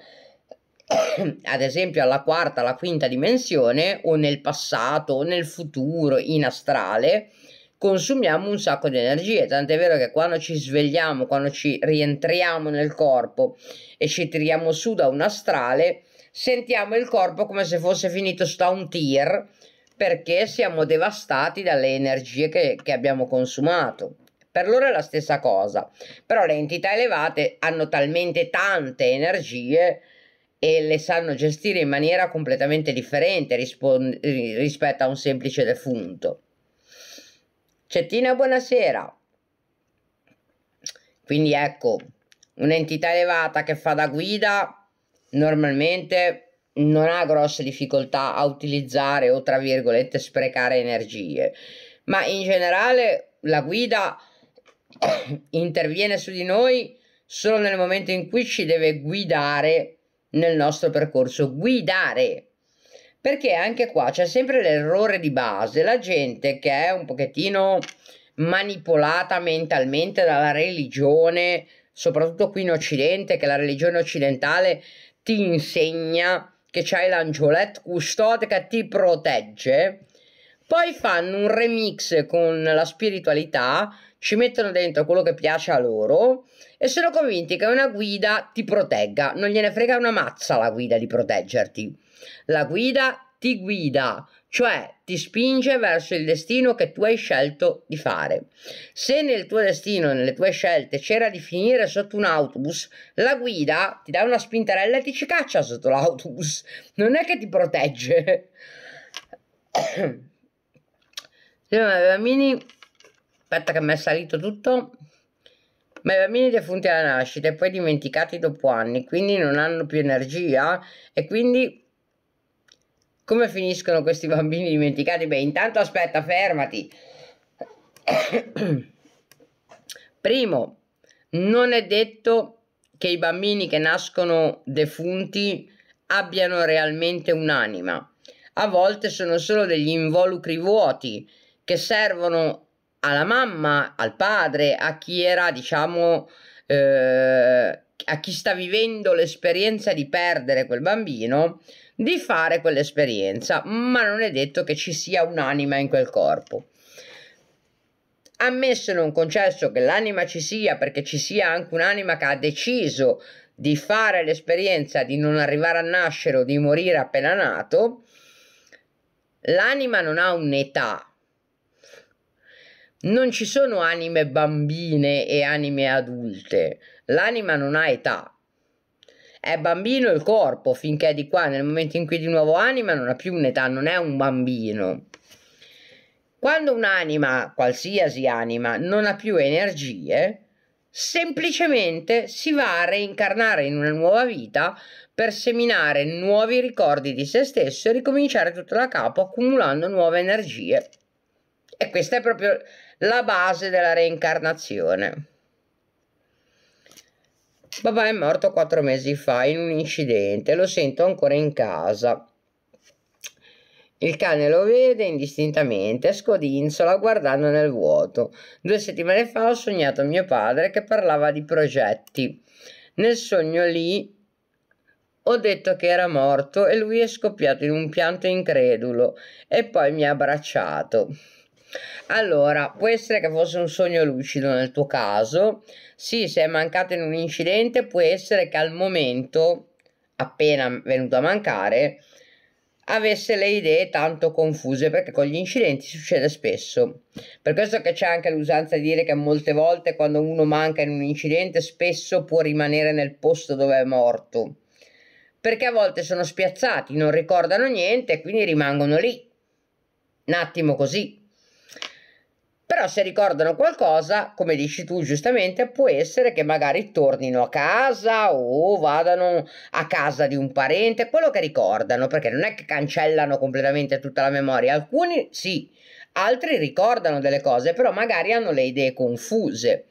*coughs* ad esempio alla quarta, alla quinta dimensione o nel passato o nel futuro in astrale, consumiamo un sacco di energie, tant'è vero che quando ci svegliamo, quando ci rientriamo nel corpo e ci tiriamo su da un astrale, sentiamo il corpo come se fosse finito sta un tir perché siamo devastati dalle energie che, che abbiamo consumato. Per loro è la stessa cosa, però le entità elevate hanno talmente tante energie e le sanno gestire in maniera completamente differente rispon- rispetto a un semplice defunto. Cettina, buonasera. Quindi ecco, un'entità elevata che fa da guida normalmente non ha grosse difficoltà a utilizzare o tra virgolette sprecare energie, ma in generale la guida *coughs* interviene su di noi solo nel momento in cui ci deve guidare nel nostro percorso guidare. Perché anche qua c'è sempre l'errore di base, la gente che è un pochettino manipolata mentalmente dalla religione, soprattutto qui in Occidente, che la religione occidentale ti insegna che c'hai l'angioletto custode che ti protegge. Poi fanno un remix con la spiritualità, ci mettono dentro quello che piace a loro e sono convinti che una guida ti protegga. Non gliene frega una mazza la guida di proteggerti. La guida ti guida, cioè ti spinge verso il destino che tu hai scelto di fare. Se nel tuo destino, nelle tue scelte, c'era di finire sotto un autobus, la guida ti dà una spintarella e ti ci caccia sotto l'autobus. Non è che ti protegge. Signora, *coughs* bambini, aspetta che mi è salito tutto. Ma i bambini defunti alla nascita e poi dimenticati dopo anni, quindi non hanno più energia e quindi come finiscono questi bambini dimenticati? Beh, intanto aspetta, fermati. *coughs* Primo, non è detto che i bambini che nascono defunti abbiano realmente un'anima. A volte sono solo degli involucri vuoti che servono alla mamma, al padre, a chi era, diciamo, eh, a chi sta vivendo l'esperienza di perdere quel bambino, di fare quell'esperienza, ma non è detto che ci sia un'anima in quel corpo. Ammesso non concesso che l'anima ci sia, perché ci sia anche un'anima che ha deciso di fare l'esperienza di non arrivare a nascere o di morire appena nato, l'anima non ha un'età, non ci sono anime bambine e anime adulte, l'anima non ha età. È bambino il corpo finché è di qua, nel momento in cui di nuovo anima non ha più un'età, non è un bambino. Quando un'anima, qualsiasi anima, non ha più energie, semplicemente si va a reincarnare in una nuova vita per seminare nuovi ricordi di se stesso e ricominciare tutto da capo accumulando nuove energie. E questa è proprio la base della reincarnazione. Papà è morto quattro mesi fa in un incidente, lo sento ancora in casa. Il cane lo vede indistintamente, scodinzola guardando nel vuoto. Due settimane fa ho sognato mio padre che parlava di progetti. Nel sogno lì ho detto che era morto e lui è scoppiato in un pianto incredulo e poi mi ha abbracciato. Allora, può essere che fosse un sogno lucido nel tuo caso. Sì, se è mancato in un incidente, può essere che al momento, appena venuto a mancare, avesse le idee tanto confuse perché con gli incidenti succede spesso per questo che c'è anche l'usanza di dire che molte volte quando uno manca in un incidente spesso può rimanere nel posto dove è morto perché a volte sono spiazzati non ricordano niente e quindi rimangono lì un attimo così però se ricordano qualcosa, come dici tu giustamente, può essere che magari tornino a casa o vadano a casa di un parente, quello che ricordano, perché non è che cancellano completamente tutta la memoria, alcuni sì, altri ricordano delle cose, però magari hanno le idee confuse.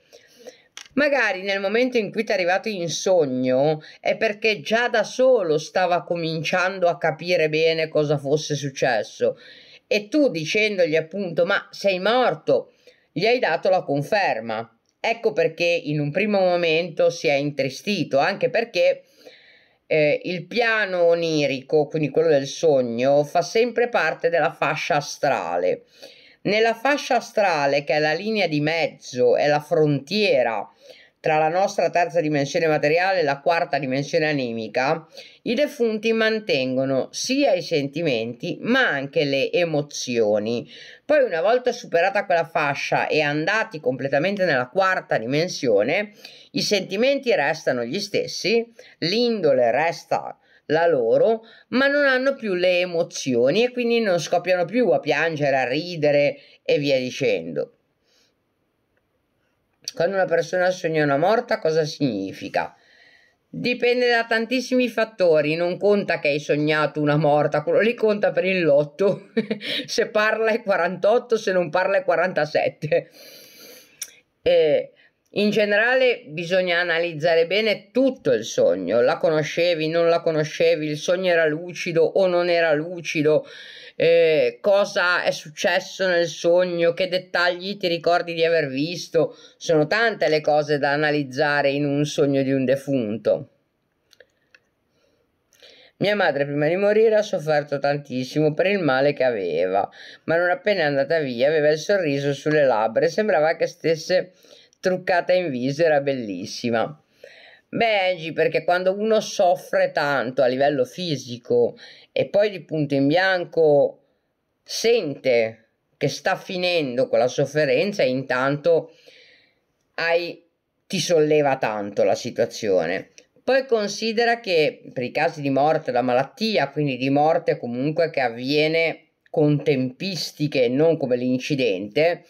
Magari nel momento in cui ti è arrivato in sogno è perché già da solo stava cominciando a capire bene cosa fosse successo e tu dicendogli appunto ma sei morto gli hai dato la conferma. Ecco perché in un primo momento si è intristito, anche perché eh, il piano onirico, quindi quello del sogno, fa sempre parte della fascia astrale. Nella fascia astrale, che è la linea di mezzo, è la frontiera tra la nostra terza dimensione materiale e la quarta dimensione animica, i defunti mantengono sia i sentimenti ma anche le emozioni. Poi una volta superata quella fascia e andati completamente nella quarta dimensione, i sentimenti restano gli stessi, l'indole resta la loro, ma non hanno più le emozioni e quindi non scoppiano più a piangere, a ridere e via dicendo. Quando una persona sogna una morta, cosa significa? Dipende da tantissimi fattori, non conta che hai sognato una morta, quello lì conta per il lotto, *laughs* se parla è 48, se non parla è 47. E in generale bisogna analizzare bene tutto il sogno, la conoscevi, non la conoscevi, il sogno era lucido o non era lucido, eh, cosa è successo nel sogno, che dettagli ti ricordi di aver visto. Sono tante le cose da analizzare in un sogno di un defunto. Mia madre prima di morire ha sofferto tantissimo per il male che aveva, ma non appena è andata via aveva il sorriso sulle labbra e sembrava che stesse truccata in viso, era bellissima. Beh, Angie, perché quando uno soffre tanto a livello fisico e poi di punto in bianco sente che sta finendo quella sofferenza e intanto hai, ti solleva tanto la situazione. Poi considera che per i casi di morte da malattia, quindi di morte comunque che avviene con tempistiche e non come l'incidente,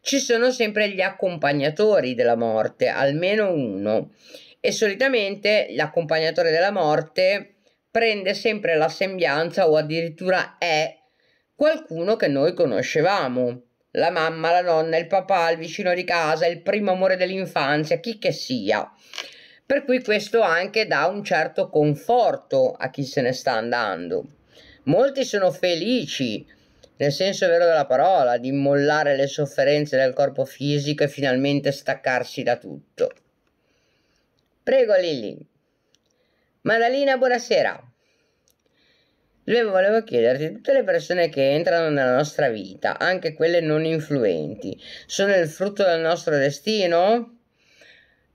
ci sono sempre gli accompagnatori della morte, almeno uno. E solitamente l'accompagnatore della morte prende sempre la sembianza o addirittura è qualcuno che noi conoscevamo. La mamma, la nonna, il papà, il vicino di casa, il primo amore dell'infanzia, chi che sia. Per cui questo anche dà un certo conforto a chi se ne sta andando. Molti sono felici, nel senso vero della parola, di mollare le sofferenze del corpo fisico e finalmente staccarsi da tutto. Prego Lili. Madalina, buonasera volevo chiederti, tutte le persone che entrano nella nostra vita, anche quelle non influenti, sono il frutto del nostro destino?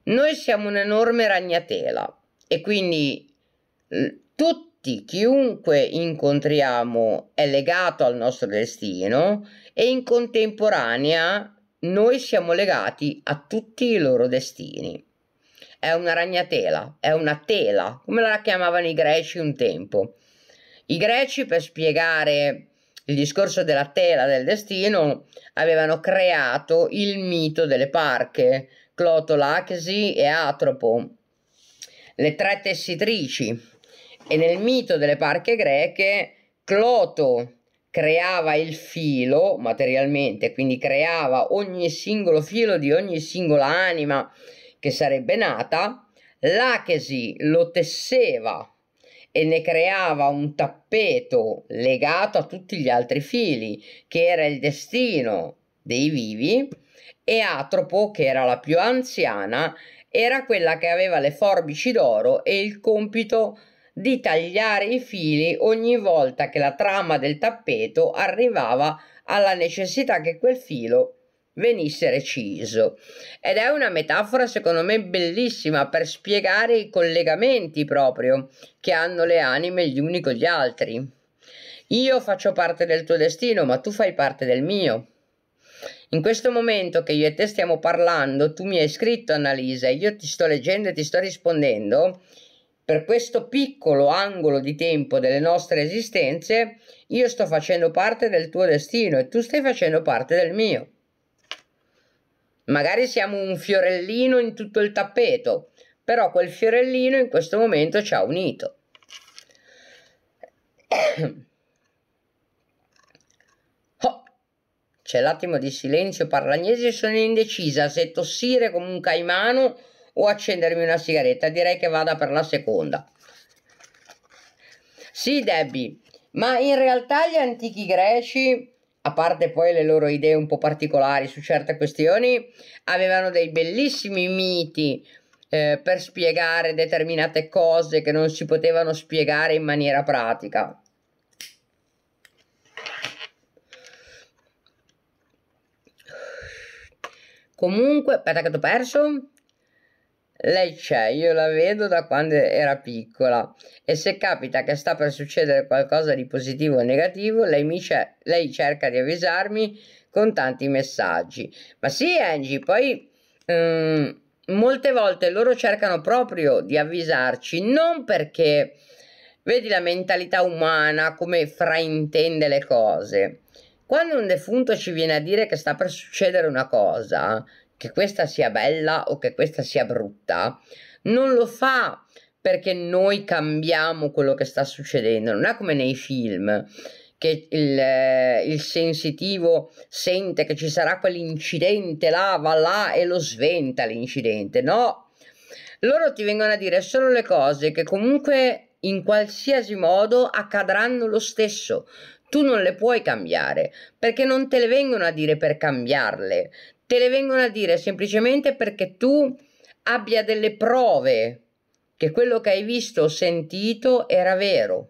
Noi siamo un'enorme ragnatela e quindi tutti, chiunque incontriamo è legato al nostro destino e in contemporanea noi siamo legati a tutti i loro destini è una ragnatela, è una tela, come la chiamavano i greci un tempo. I greci per spiegare il discorso della tela del destino avevano creato il mito delle parche, Clotola, Achesi e Atropo, le tre tessitrici. E nel mito delle parche greche Cloto creava il filo materialmente, quindi creava ogni singolo filo di ogni singola anima che sarebbe nata, l'Achesi lo tesseva e ne creava un tappeto legato a tutti gli altri fili, che era il destino dei vivi, e Atropo, che era la più anziana, era quella che aveva le forbici d'oro e il compito di tagliare i fili ogni volta che la trama del tappeto arrivava alla necessità che quel filo venisse reciso. Ed è una metafora secondo me bellissima per spiegare i collegamenti proprio che hanno le anime gli uni con gli altri. Io faccio parte del tuo destino, ma tu fai parte del mio. In questo momento che io e te stiamo parlando, tu mi hai scritto Annalisa, e io ti sto leggendo e ti sto rispondendo, per questo piccolo angolo di tempo delle nostre esistenze, io sto facendo parte del tuo destino e tu stai facendo parte del mio. Magari siamo un fiorellino in tutto il tappeto, però quel fiorellino in questo momento ci ha unito. *coughs* oh, c'è l'attimo di silenzio parlagnese sono indecisa se tossire come un caimano o accendermi una sigaretta. Direi che vada per la seconda. Sì, Debbie, ma in realtà gli antichi greci a parte poi le loro idee un po' particolari su certe questioni, avevano dei bellissimi miti eh, per spiegare determinate cose che non si potevano spiegare in maniera pratica. Comunque, aspetta che ho perso. Lei c'è, io la vedo da quando era piccola e se capita che sta per succedere qualcosa di positivo o negativo, lei, mi ce- lei cerca di avvisarmi con tanti messaggi. Ma sì, Angie, poi... Um, molte volte loro cercano proprio di avvisarci, non perché vedi la mentalità umana come fraintende le cose. Quando un defunto ci viene a dire che sta per succedere una cosa, che questa sia bella o che questa sia brutta, non lo fa perché noi cambiamo quello che sta succedendo, non è come nei film che il, eh, il sensitivo sente che ci sarà quell'incidente là, va là e lo sventa l'incidente, no? Loro ti vengono a dire solo le cose che comunque in qualsiasi modo accadranno lo stesso, tu non le puoi cambiare perché non te le vengono a dire per cambiarle, te le vengono a dire semplicemente perché tu abbia delle prove che quello che hai visto o sentito era vero.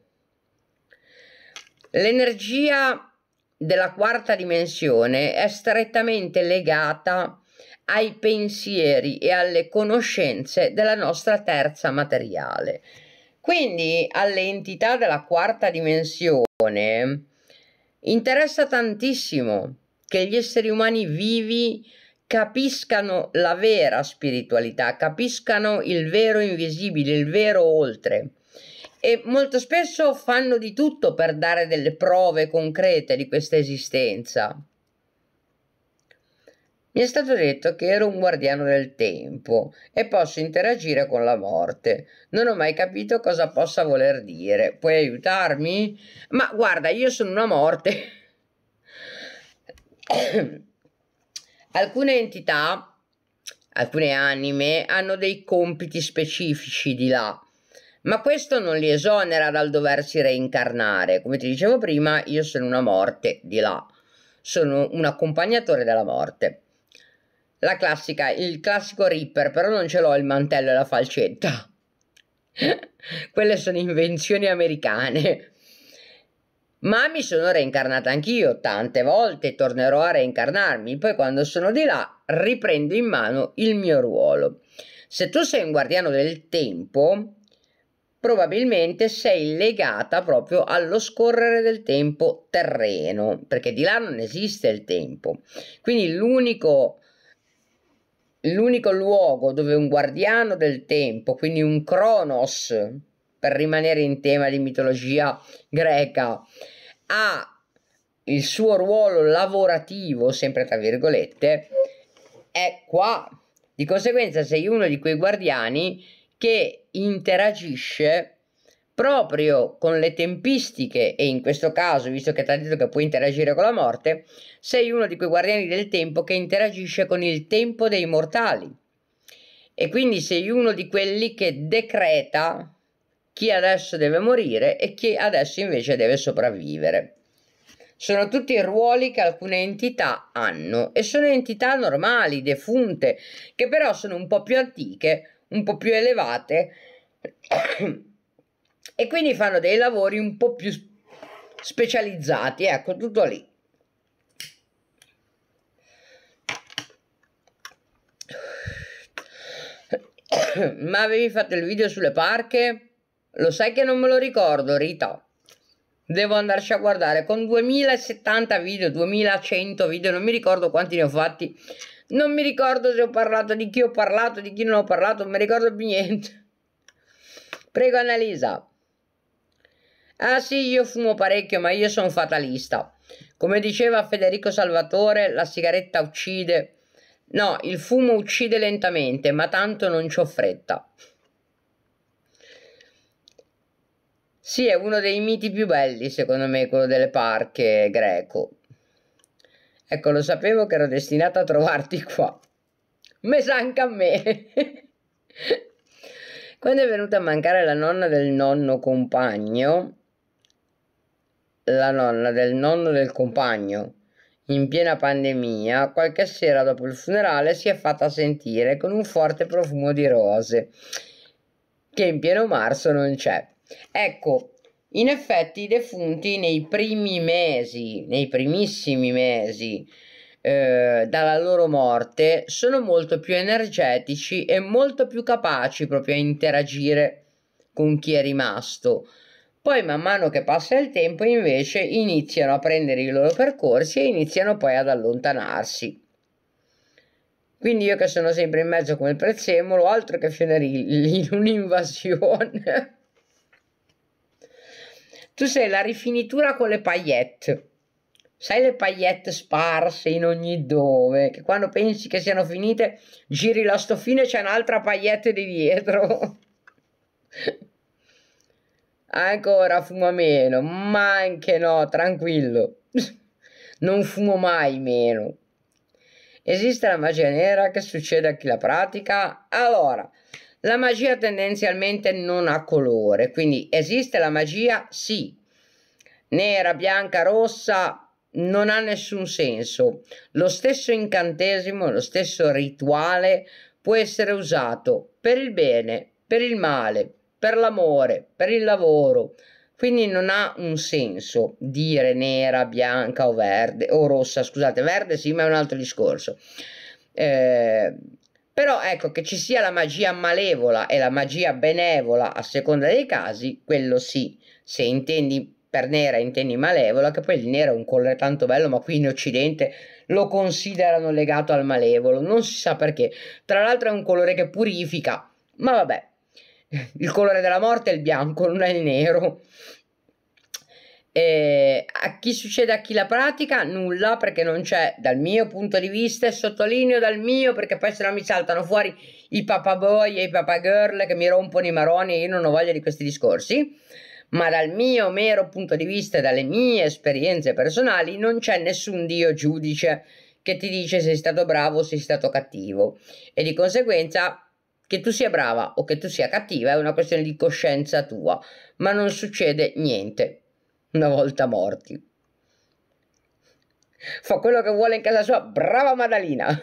L'energia della quarta dimensione è strettamente legata ai pensieri e alle conoscenze della nostra terza materiale. Quindi alle entità della quarta dimensione interessa tantissimo che gli esseri umani vivi capiscano la vera spiritualità, capiscano il vero invisibile, il vero oltre. E molto spesso fanno di tutto per dare delle prove concrete di questa esistenza. Mi è stato detto che ero un guardiano del tempo e posso interagire con la morte. Non ho mai capito cosa possa voler dire. Puoi aiutarmi? Ma guarda, io sono una morte. *laughs* *coughs* alcune entità, alcune anime hanno dei compiti specifici di là, ma questo non li esonera dal doversi reincarnare. Come ti dicevo prima, io sono una morte di là, sono un accompagnatore della morte. La classica, il classico Ripper, però non ce l'ho il mantello e la falcetta. *laughs* Quelle sono invenzioni americane ma mi sono reincarnata anch'io tante volte tornerò a reincarnarmi, poi quando sono di là riprendo in mano il mio ruolo. Se tu sei un guardiano del tempo, probabilmente sei legata proprio allo scorrere del tempo terreno, perché di là non esiste il tempo. Quindi l'unico l'unico luogo dove un guardiano del tempo, quindi un Kronos, per rimanere in tema di mitologia greca, ha il suo ruolo lavorativo, sempre tra virgolette, è qua. Di conseguenza sei uno di quei guardiani che interagisce proprio con le tempistiche e in questo caso, visto che ti ha detto che puoi interagire con la morte, sei uno di quei guardiani del tempo che interagisce con il tempo dei mortali. E quindi sei uno di quelli che decreta chi adesso deve morire e chi adesso invece deve sopravvivere. Sono tutti ruoli che alcune entità hanno e sono entità normali, defunte, che però sono un po' più antiche, un po' più elevate *coughs* e quindi fanno dei lavori un po' più specializzati, ecco tutto lì. *coughs* Ma avevi fatto il video sulle parche? Lo sai che non me lo ricordo, Rita. Devo andarci a guardare con 2070 video, 2100 video, non mi ricordo quanti ne ho fatti. Non mi ricordo se ho parlato di chi ho parlato, di chi non ho parlato, non mi ricordo più niente. Prego Annalisa. Ah sì, io fumo parecchio, ma io sono fatalista. Come diceva Federico Salvatore, la sigaretta uccide. No, il fumo uccide lentamente, ma tanto non c'ho fretta. Sì, è uno dei miti più belli, secondo me, quello delle parche greco. Ecco, lo sapevo che ero destinata a trovarti qua. Me anche a me. *laughs* Quando è venuta a mancare la nonna del nonno compagno, la nonna del nonno del compagno, in piena pandemia, qualche sera dopo il funerale si è fatta sentire con un forte profumo di rose, che in pieno marzo non c'è. Ecco, in effetti i defunti nei primi mesi, nei primissimi mesi eh, dalla loro morte, sono molto più energetici e molto più capaci proprio a interagire con chi è rimasto. Poi man mano che passa il tempo invece iniziano a prendere i loro percorsi e iniziano poi ad allontanarsi. Quindi io che sono sempre in mezzo come il prezzemolo, altro che fenerilli *laughs* in un'invasione. Tu sei la rifinitura con le paillette. Sai le paillette sparse in ogni dove, che quando pensi che siano finite, giri la stofina e c'è un'altra paillette di dietro. Ancora fuma meno, ma anche no, tranquillo. Non fumo mai meno. Esiste la magia nera che succede a chi la pratica? Allora, la magia tendenzialmente non ha colore, quindi esiste la magia? Sì. Nera, bianca, rossa non ha nessun senso. Lo stesso incantesimo, lo stesso rituale può essere usato per il bene, per il male, per l'amore, per il lavoro. Quindi non ha un senso dire nera, bianca o verde o rossa, scusate, verde sì, ma è un altro discorso. Eh, però ecco che ci sia la magia malevola e la magia benevola a seconda dei casi, quello sì. Se intendi per nera intendi malevola, che poi il nero è un colore tanto bello, ma qui in Occidente lo considerano legato al malevolo, non si sa perché. Tra l'altro è un colore che purifica, ma vabbè, il colore della morte è il bianco, non è il nero. E eh, a chi succede a chi la pratica? Nulla perché non c'è dal mio punto di vista e sottolineo dal mio perché poi se no mi saltano fuori i papaboy e i papagirl che mi rompono i maroni e io non ho voglia di questi discorsi ma dal mio mero punto di vista e dalle mie esperienze personali non c'è nessun dio giudice che ti dice se sei stato bravo o se sei stato cattivo e di conseguenza che tu sia brava o che tu sia cattiva è una questione di coscienza tua ma non succede niente una volta morti. Fa quello che vuole in casa sua, brava Madalina.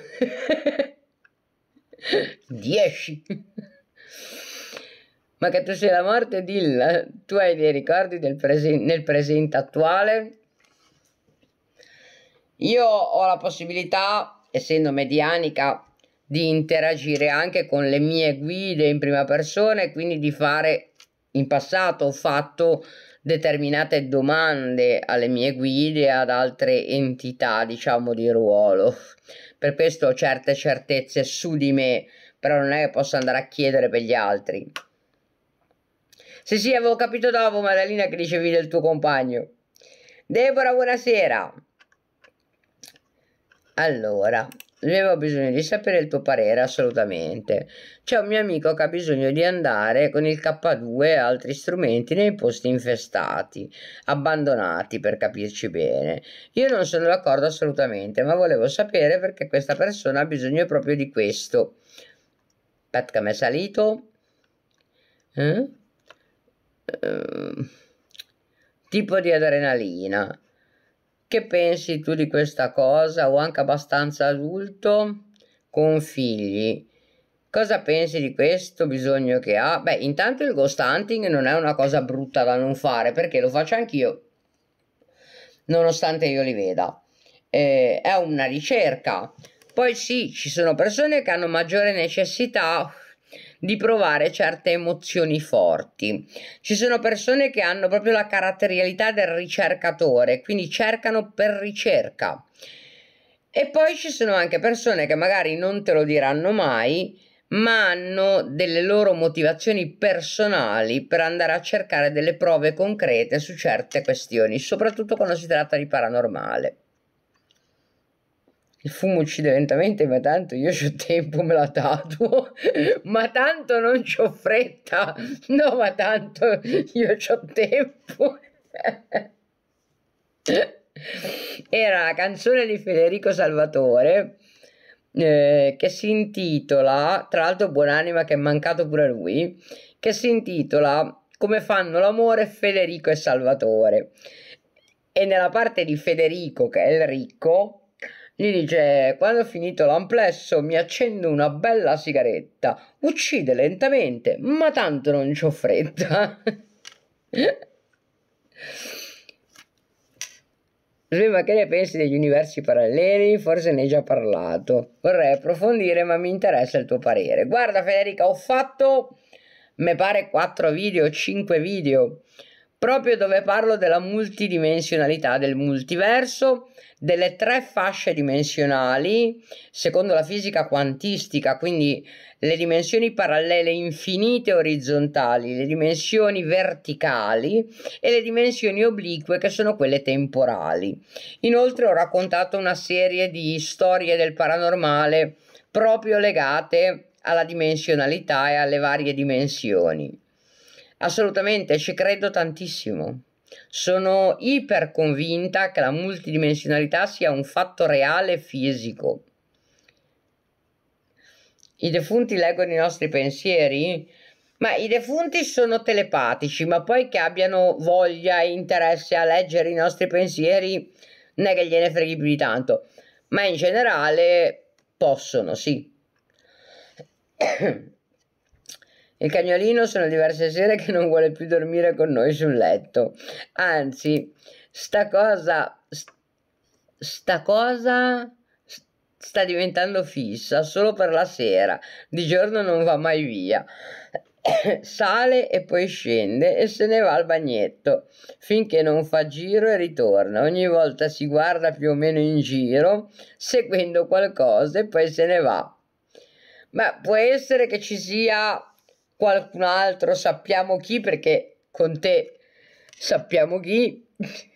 10. *laughs* Ma che tu sei la morte, Dilla, tu hai dei ricordi del presen- nel presente attuale? Io ho la possibilità, essendo medianica, di interagire anche con le mie guide in prima persona e quindi di fare in passato ho fatto determinate domande alle mie guide ad altre entità, diciamo, di ruolo. Per questo ho certe certezze su di me, però non è che posso andare a chiedere per gli altri. Sì, sì, avevo capito dopo, Maddalena, che dicevi del tuo compagno. Deborah, buonasera. Allora, avevo bisogno di sapere il tuo parere assolutamente. C'è un mio amico che ha bisogno di andare con il K2 e altri strumenti nei posti infestati, abbandonati per capirci bene. Io non sono d'accordo assolutamente, ma volevo sapere perché questa persona ha bisogno proprio di questo. Aspetta che mi è salito. Eh? Eh, tipo di adrenalina che pensi tu di questa cosa o anche abbastanza adulto con figli? Cosa pensi di questo bisogno che ha? Beh, intanto il ghost hunting non è una cosa brutta da non fare perché lo faccio anch'io, nonostante io li veda. Eh, è una ricerca. Poi sì, ci sono persone che hanno maggiore necessità di provare certe emozioni forti. Ci sono persone che hanno proprio la caratterialità del ricercatore, quindi cercano per ricerca. E poi ci sono anche persone che magari non te lo diranno mai, ma hanno delle loro motivazioni personali per andare a cercare delle prove concrete su certe questioni, soprattutto quando si tratta di paranormale il fumo uccide lentamente, ma tanto io ho tempo, me la tatuo, *laughs* ma tanto non c'ho fretta, no, ma tanto io ho tempo. *laughs* Era la canzone di Federico Salvatore eh, che si intitola, tra l'altro buonanima che è mancato pure lui, che si intitola Come fanno l'amore Federico e Salvatore. E nella parte di Federico, che è il ricco, gli dice: Quando ho finito l'amplesso, mi accendo una bella sigaretta. Uccide lentamente, ma tanto non c'ho fretta. Sì, *laughs* ma che ne pensi degli universi paralleli? Forse ne hai già parlato. Vorrei approfondire, ma mi interessa il tuo parere. Guarda, Federica, ho fatto, mi pare, 4 video, 5 video proprio dove parlo della multidimensionalità, del multiverso, delle tre fasce dimensionali, secondo la fisica quantistica, quindi le dimensioni parallele infinite orizzontali, le dimensioni verticali e le dimensioni oblique che sono quelle temporali. Inoltre ho raccontato una serie di storie del paranormale proprio legate alla dimensionalità e alle varie dimensioni. Assolutamente, ci credo tantissimo. Sono iper convinta che la multidimensionalità sia un fatto reale fisico. I defunti leggono i nostri pensieri? Ma i defunti sono telepatici, ma poi che abbiano voglia e interesse a leggere i nostri pensieri, non è che gliene freghi più di tanto. Ma in generale possono, sì. *clears throat* Il cagnolino sono diverse sere che non vuole più dormire con noi sul letto. Anzi, sta cosa... Sta cosa sta diventando fissa solo per la sera, di giorno non va mai via. *coughs* Sale e poi scende e se ne va al bagnetto finché non fa giro e ritorna. Ogni volta si guarda più o meno in giro, seguendo qualcosa e poi se ne va. Ma può essere che ci sia qualcun altro, sappiamo chi, perché con te sappiamo chi, *laughs*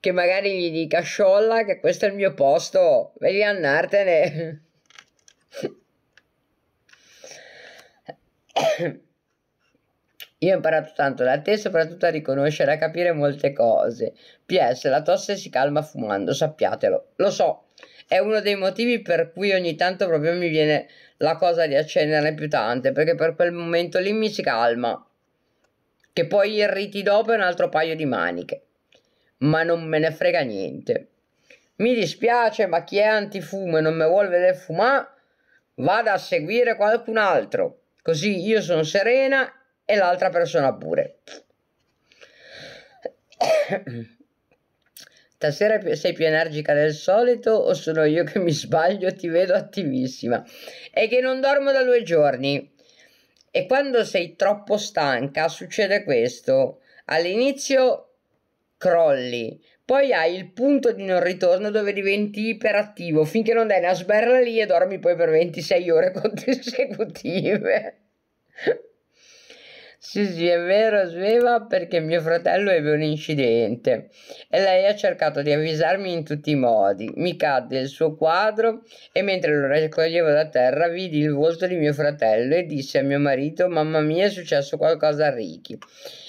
che magari gli dica sciolla che questo è il mio posto, vedi andartene. *coughs* Io ho imparato tanto da te, soprattutto a riconoscere e a capire molte cose. PS, la tosse si calma fumando, sappiatelo. Lo so, è uno dei motivi per cui ogni tanto proprio mi viene la cosa di accenderne più tante perché per quel momento lì mi si calma che poi irriti riti dopo un altro paio di maniche ma non me ne frega niente mi dispiace ma chi è antifumo e non mi vuole vedere fumare vada a seguire qualcun altro così io sono serena e l'altra persona pure Stasera sei più energica del solito o sono io che mi sbaglio? Ti vedo attivissima. È che non dormo da due giorni. E quando sei troppo stanca succede questo. All'inizio crolli, poi hai il punto di non ritorno dove diventi iperattivo finché non dai una sberla lì e dormi poi per 26 ore *laughs* consecutive. Sì, sì, è vero, Sveva, perché mio fratello ebbe un incidente e lei ha cercato di avvisarmi in tutti i modi. Mi cadde il suo quadro e mentre lo raccoglievo da terra vidi il volto di mio fratello e disse a mio marito: Mamma mia, è successo qualcosa a Ricky.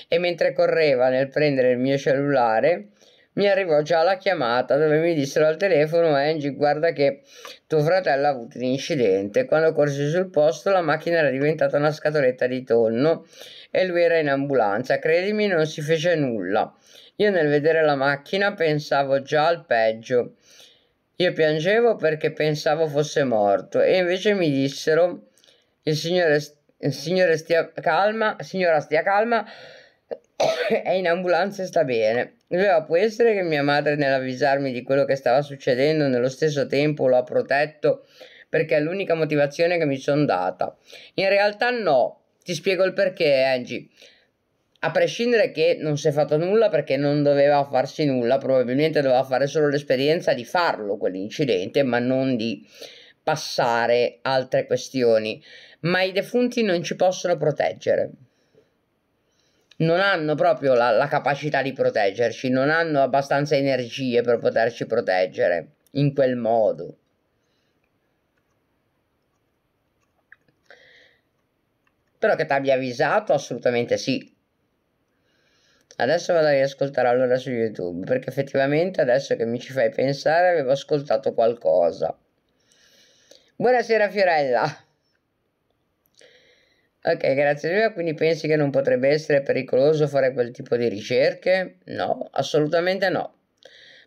E mentre correva nel prendere il mio cellulare, mi arrivò già la chiamata dove mi dissero al telefono Angie guarda che tuo fratello ha avuto un incidente quando corsi sul posto la macchina era diventata una scatoletta di tonno e lui era in ambulanza. Credimi, non si fece nulla. Io nel vedere la macchina pensavo già al peggio. Io piangevo perché pensavo fosse morto e invece mi dissero il signore, il signore stia calma, signora stia calma, *coughs* è in ambulanza e sta bene. Doveva può essere che mia madre nell'avvisarmi di quello che stava succedendo nello stesso tempo lo ha protetto perché è l'unica motivazione che mi sono data. In realtà no, ti spiego il perché, Angie. A prescindere che non si è fatto nulla perché non doveva farsi nulla, probabilmente doveva fare solo l'esperienza di farlo quell'incidente, ma non di passare altre questioni. Ma i defunti non ci possono proteggere. Non hanno proprio la, la capacità di proteggerci, non hanno abbastanza energie per poterci proteggere in quel modo. Spero che ti abbia avvisato, assolutamente sì. Adesso vado a riascoltare allora su YouTube, perché effettivamente adesso che mi ci fai pensare avevo ascoltato qualcosa. Buonasera Fiorella. Ok, grazie Silvia, quindi pensi che non potrebbe essere pericoloso fare quel tipo di ricerche? No, assolutamente no.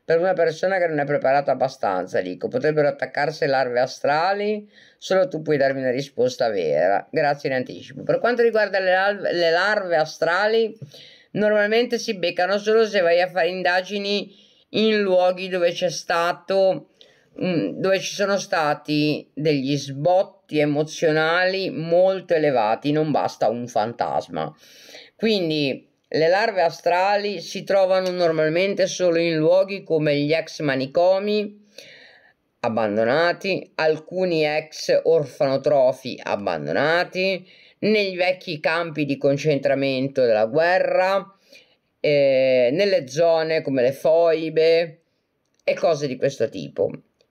Per una persona che non è preparata abbastanza, dico, potrebbero attaccarsi larve astrali? Solo tu puoi darmi una risposta vera. Grazie in anticipo. Per quanto riguarda le larve, le larve astrali, normalmente si beccano solo se vai a fare indagini in luoghi dove c'è stato mm, dove ci sono stati degli sbotti emozionali molto elevati, non basta un fantasma. Quindi le larve astrali si trovano normalmente solo in luoghi come gli ex manicomi abbandonati, alcuni ex orfanotrofi abbandonati, negli vecchi campi di concentramento della guerra, eh, nelle zone come le foibe e cose di questo tipo.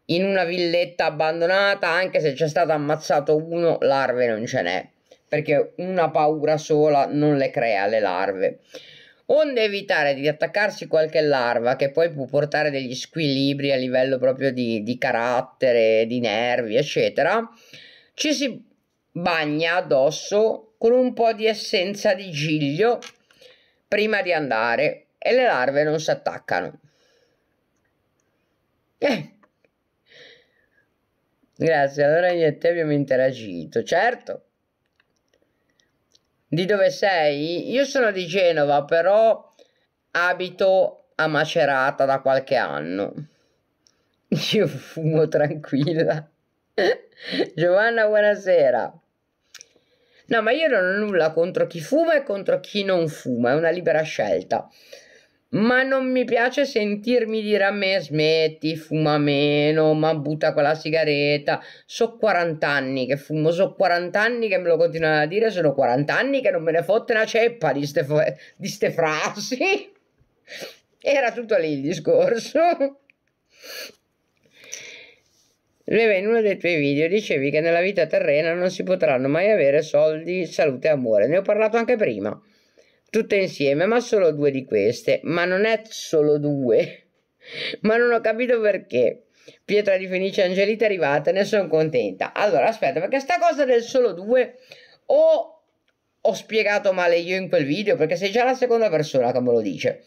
In una villetta abbandonata, anche se c'è stato ammazzato uno, larve non ce n'è perché una paura sola non le crea le larve. Onde evitare di attaccarsi qualche larva che poi può portare degli squilibri a livello proprio di, di carattere, di nervi, eccetera, ci si bagna addosso con un po' di essenza di giglio prima di andare e le larve non si attaccano. Eh. Grazie, allora niente, abbiamo interagito, certo. Di dove sei? Io sono di Genova, però abito a Macerata da qualche anno. Io fumo tranquilla. *laughs* Giovanna, buonasera. No, ma io non ho nulla contro chi fuma e contro chi non fuma, è una libera scelta. Ma non mi piace sentirmi dire a me smetti, fuma meno, ma butta quella sigaretta. So 40 anni che fumo, so 40 anni che me lo continuano a dire, sono 40 anni che non me ne fotte una ceppa di ste, di ste frasi. *laughs* Era tutto lì il discorso. Leve, in uno dei tuoi video dicevi che nella vita terrena non si potranno mai avere soldi, salute e amore. Ne ho parlato anche prima tutte insieme, ma solo due di queste, ma non è solo due, ma non ho capito perché. Pietra di Fenice Angelita è arrivata, ne sono contenta. Allora, aspetta, perché sta cosa del solo due o ho spiegato male io in quel video, perché sei già la seconda persona che me lo dice.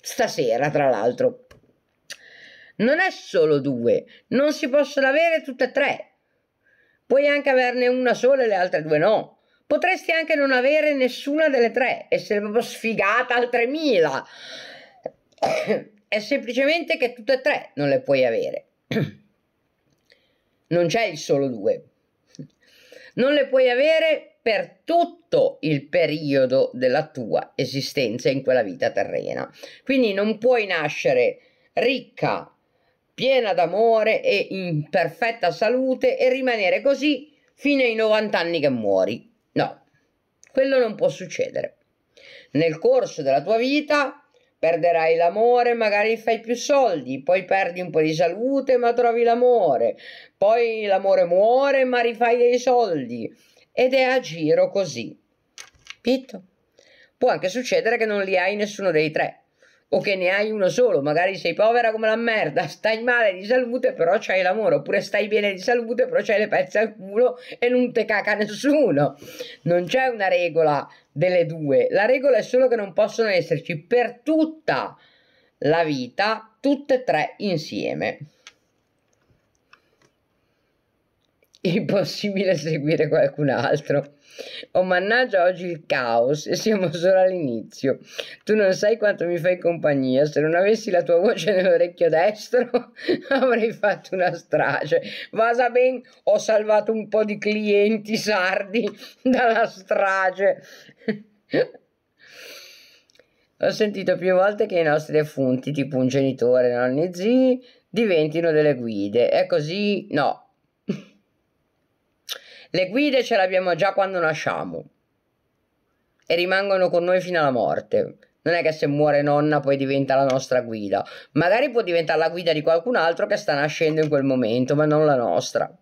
Stasera, tra l'altro. Non è solo due, non si possono avere tutte e tre. Puoi anche averne una sola e le altre due no. Potresti anche non avere nessuna delle tre, essere proprio sfigata al 3000. È semplicemente che tutte e tre non le puoi avere. Non c'è il solo due. Non le puoi avere per tutto il periodo della tua esistenza in quella vita terrena. Quindi non puoi nascere ricca, piena d'amore e in perfetta salute e rimanere così fino ai 90 anni che muori No, quello non può succedere. Nel corso della tua vita perderai l'amore, magari fai più soldi, poi perdi un po' di salute, ma trovi l'amore, poi l'amore muore, ma rifai dei soldi. Ed è a giro così. Pito. Può anche succedere che non li hai nessuno dei tre o che ne hai uno solo, magari sei povera come la merda, stai male di salute però c'hai l'amore, oppure stai bene di salute però c'hai le pezze al culo e non te caca nessuno. Non c'è una regola delle due, la regola è solo che non possono esserci per tutta la vita tutte e tre insieme. Impossibile seguire qualcun altro. Oh mannaggia oggi il caos e siamo *laughs* solo all'inizio. Tu non sai quanto mi fai compagnia, se non avessi la tua voce *laughs* nell'orecchio destro *laughs* avrei fatto una strage. Vasa ben, ho salvato un po' di clienti sardi dalla strage. Ho sentito più volte che i nostri defunti, tipo un genitore, nonni, zii, diventino delle guide. È così? No, le guide ce le abbiamo già quando nasciamo e rimangono con noi fino alla morte. Non è che se muore nonna poi diventa la nostra guida. Magari può diventare la guida di qualcun altro che sta nascendo in quel momento, ma non la nostra.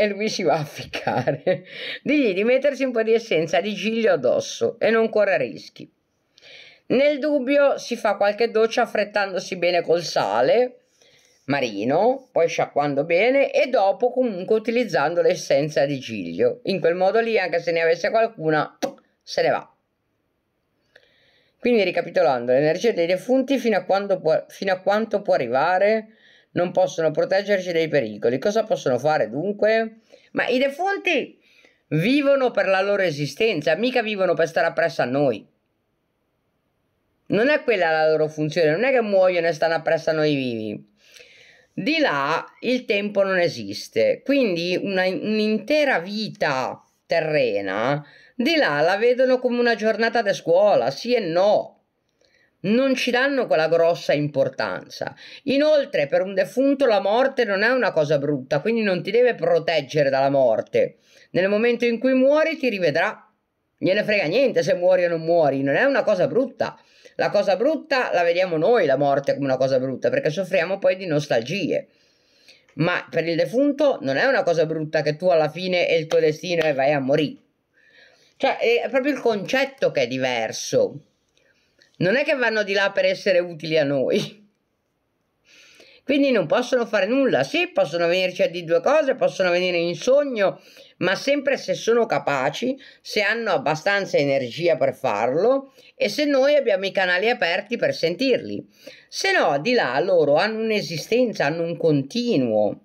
e lui si va a ficcare. Digli di mettersi un po' di essenza di giglio addosso e non corre rischi. Nel dubbio si fa qualche doccia affrettandosi bene col sale marino, poi sciacquando bene e dopo comunque utilizzando l'essenza di giglio. In quel modo lì, anche se ne avesse qualcuna, se ne va. Quindi ricapitolando, l'energia dei defunti fino a, può, fino a quanto può arrivare non possono proteggerci dai pericoli. Cosa possono fare dunque? Ma i defunti vivono per la loro esistenza, mica vivono per stare appresso a noi. Non è quella la loro funzione, non è che muoiono e stanno appresso a noi vivi. Di là il tempo non esiste, quindi una, un'intera vita terrena, di là la vedono come una giornata da scuola, sì e no. Non ci danno quella grossa importanza. Inoltre, per un defunto la morte non è una cosa brutta, quindi non ti deve proteggere dalla morte. Nel momento in cui muori ti rivedrà. Gliene frega niente se muori o non muori, non è una cosa brutta. La cosa brutta la vediamo noi la morte come una cosa brutta perché soffriamo poi di nostalgie. Ma per il defunto non è una cosa brutta che tu alla fine è il tuo destino e vai a morire. Cioè è proprio il concetto che è diverso. Non è che vanno di là per essere utili a noi. Quindi non possono fare nulla. Sì, possono venirci a dire due cose, possono venire in sogno ma sempre se sono capaci, se hanno abbastanza energia per farlo e se noi abbiamo i canali aperti per sentirli. Se no, di là loro hanno un'esistenza, hanno un continuo.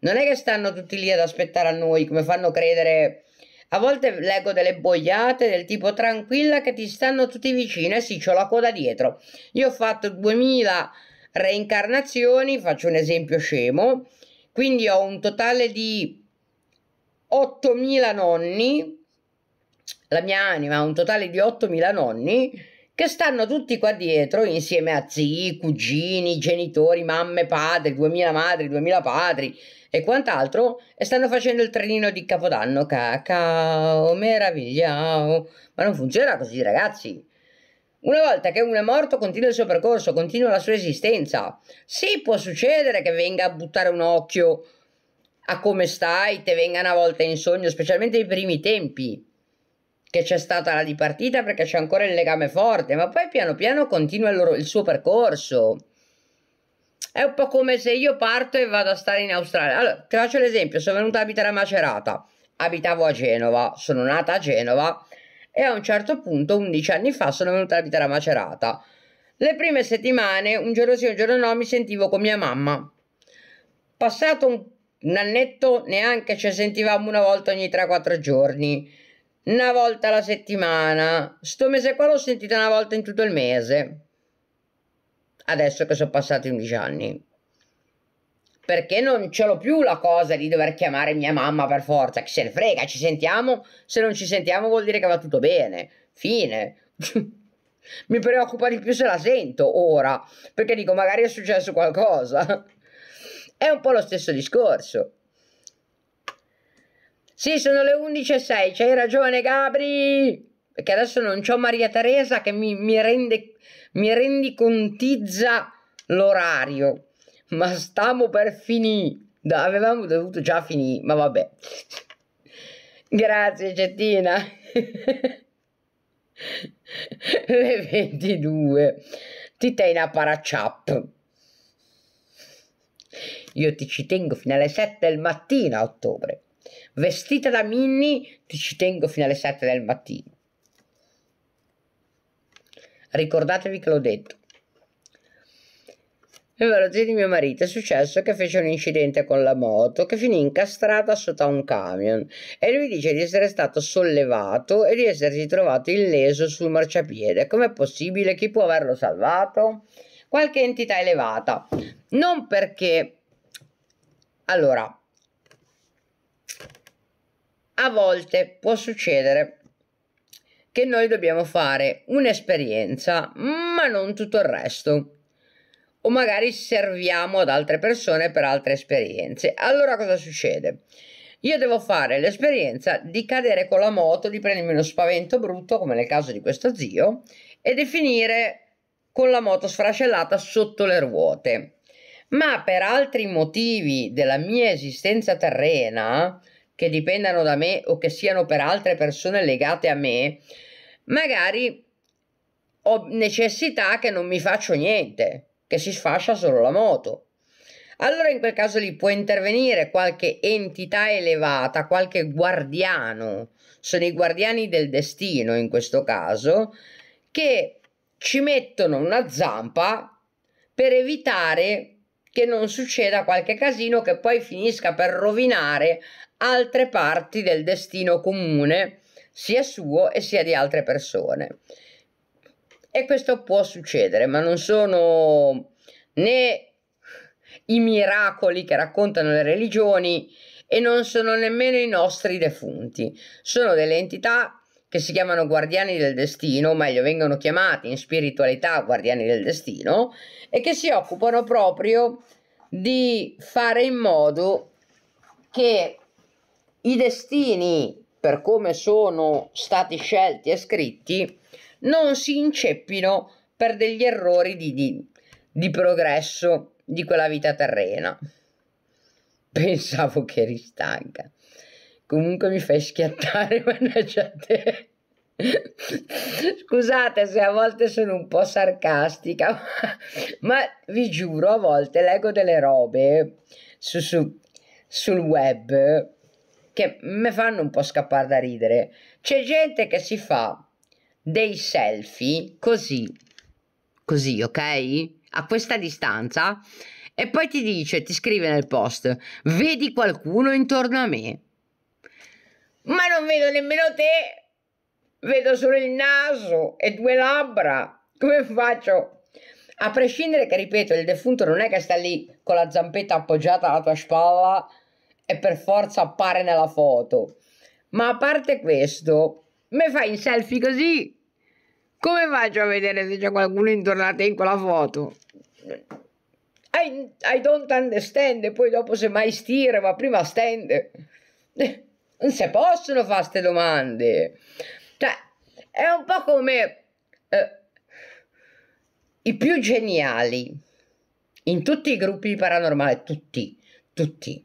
Non è che stanno tutti lì ad aspettare a noi come fanno credere. A volte leggo delle boiate del tipo tranquilla che ti stanno tutti vicino e eh sì, c'ho la coda dietro. Io ho fatto 2000 reincarnazioni, faccio un esempio scemo, quindi ho un totale di 8.000 nonni, la mia anima ha un totale di 8.000 nonni, che stanno tutti qua dietro insieme a zii, cugini, genitori, mamme, padri, 2000 madri, 2000 padri e quant'altro e stanno facendo il trenino di Capodanno cacao, meravigliao oh. ma non funziona così ragazzi una volta che uno è morto continua il suo percorso, continua la sua esistenza sì può succedere che venga a buttare un occhio a come stai, te venga una volta in sogno, specialmente i primi tempi che c'è stata la dipartita perché c'è ancora il legame forte, ma poi piano piano continua il, loro, il suo percorso. È un po' come se io parto e vado a stare in Australia. Allora, ti faccio l'esempio, sono venuta a abitare a Macerata, abitavo a Genova, sono nata a Genova e a un certo punto, 11 anni fa, sono venuta a abitare a Macerata. Le prime settimane, un giorno sì, un giorno no, mi sentivo con mia mamma. Passato un Nannetto neanche ci sentivamo una volta ogni 3-4 giorni, una volta alla settimana. Sto mese qua l'ho sentita una volta in tutto il mese. Adesso che sono passati 11 anni. Perché non ce l'ho più la cosa di dover chiamare mia mamma per forza, che se ne frega, ci sentiamo, se non ci sentiamo vuol dire che va tutto bene. Fine. *laughs* Mi preoccupa di più se la sento ora, perché dico magari è successo qualcosa. *laughs* È un po' lo stesso discorso. Sì, sono le 11.06, c'hai ragione Gabri! Perché adesso non c'ho Maria Teresa che mi, mi, rende, mi rendicontizza l'orario. Ma stiamo per finire. Avevamo dovuto già finire, ma vabbè. Grazie Cettina. *laughs* le 22. Ti te in apparacciap. Io ti ci tengo fino alle 7 del mattino a ottobre. Vestita da Minnie, ti ci tengo fino alle 7 del mattino. Ricordatevi che l'ho detto. Nella zia di mio marito è successo che fece un incidente con la moto che finì incastrata sotto a un camion e lui dice di essere stato sollevato e di essersi trovato illeso sul marciapiede. Com'è possibile? Chi può averlo salvato? Qualche entità elevata. Non perché allora, a volte può succedere che noi dobbiamo fare un'esperienza, ma non tutto il resto. O magari serviamo ad altre persone per altre esperienze. Allora cosa succede? Io devo fare l'esperienza di cadere con la moto, di prendermi uno spavento brutto, come nel caso di questo zio, e di finire con la moto sfrascellata sotto le ruote ma per altri motivi della mia esistenza terrena, che dipendano da me o che siano per altre persone legate a me, magari ho necessità che non mi faccio niente, che si sfascia solo la moto. Allora in quel caso lì può intervenire qualche entità elevata, qualche guardiano, sono i guardiani del destino in questo caso, che ci mettono una zampa per evitare che non succeda qualche casino che poi finisca per rovinare altre parti del destino comune, sia suo e sia di altre persone. E questo può succedere, ma non sono né i miracoli che raccontano le religioni e non sono nemmeno i nostri defunti, sono delle entità che si chiamano guardiani del destino, o meglio vengono chiamati in spiritualità guardiani del destino, e che si occupano proprio di fare in modo che i destini, per come sono stati scelti e scritti, non si inceppino per degli errori di, di, di progresso di quella vita terrena. Pensavo che eri stanca. Comunque mi fai schiattare, mannaggia *laughs* te. Scusate se a volte sono un po' sarcastica, ma, ma vi giuro, a volte leggo delle robe su, su, sul web che mi fanno un po' scappare da ridere. C'è gente che si fa dei selfie così, così, ok? A questa distanza e poi ti dice, ti scrive nel post, vedi qualcuno intorno a me ma non vedo nemmeno te. Vedo solo il naso e due labbra. Come faccio? A prescindere che, ripeto, il defunto non è che sta lì con la zampetta appoggiata alla tua spalla e per forza appare nella foto. Ma a parte questo, me fai in selfie così? Come faccio a vedere se c'è qualcuno intorno a te in quella foto? I, I don't understand, poi dopo se mai stire, ma prima stand non si possono fare queste domande. Cioè, è un po' come eh, i più geniali in tutti i gruppi di paranormali, tutti, tutti.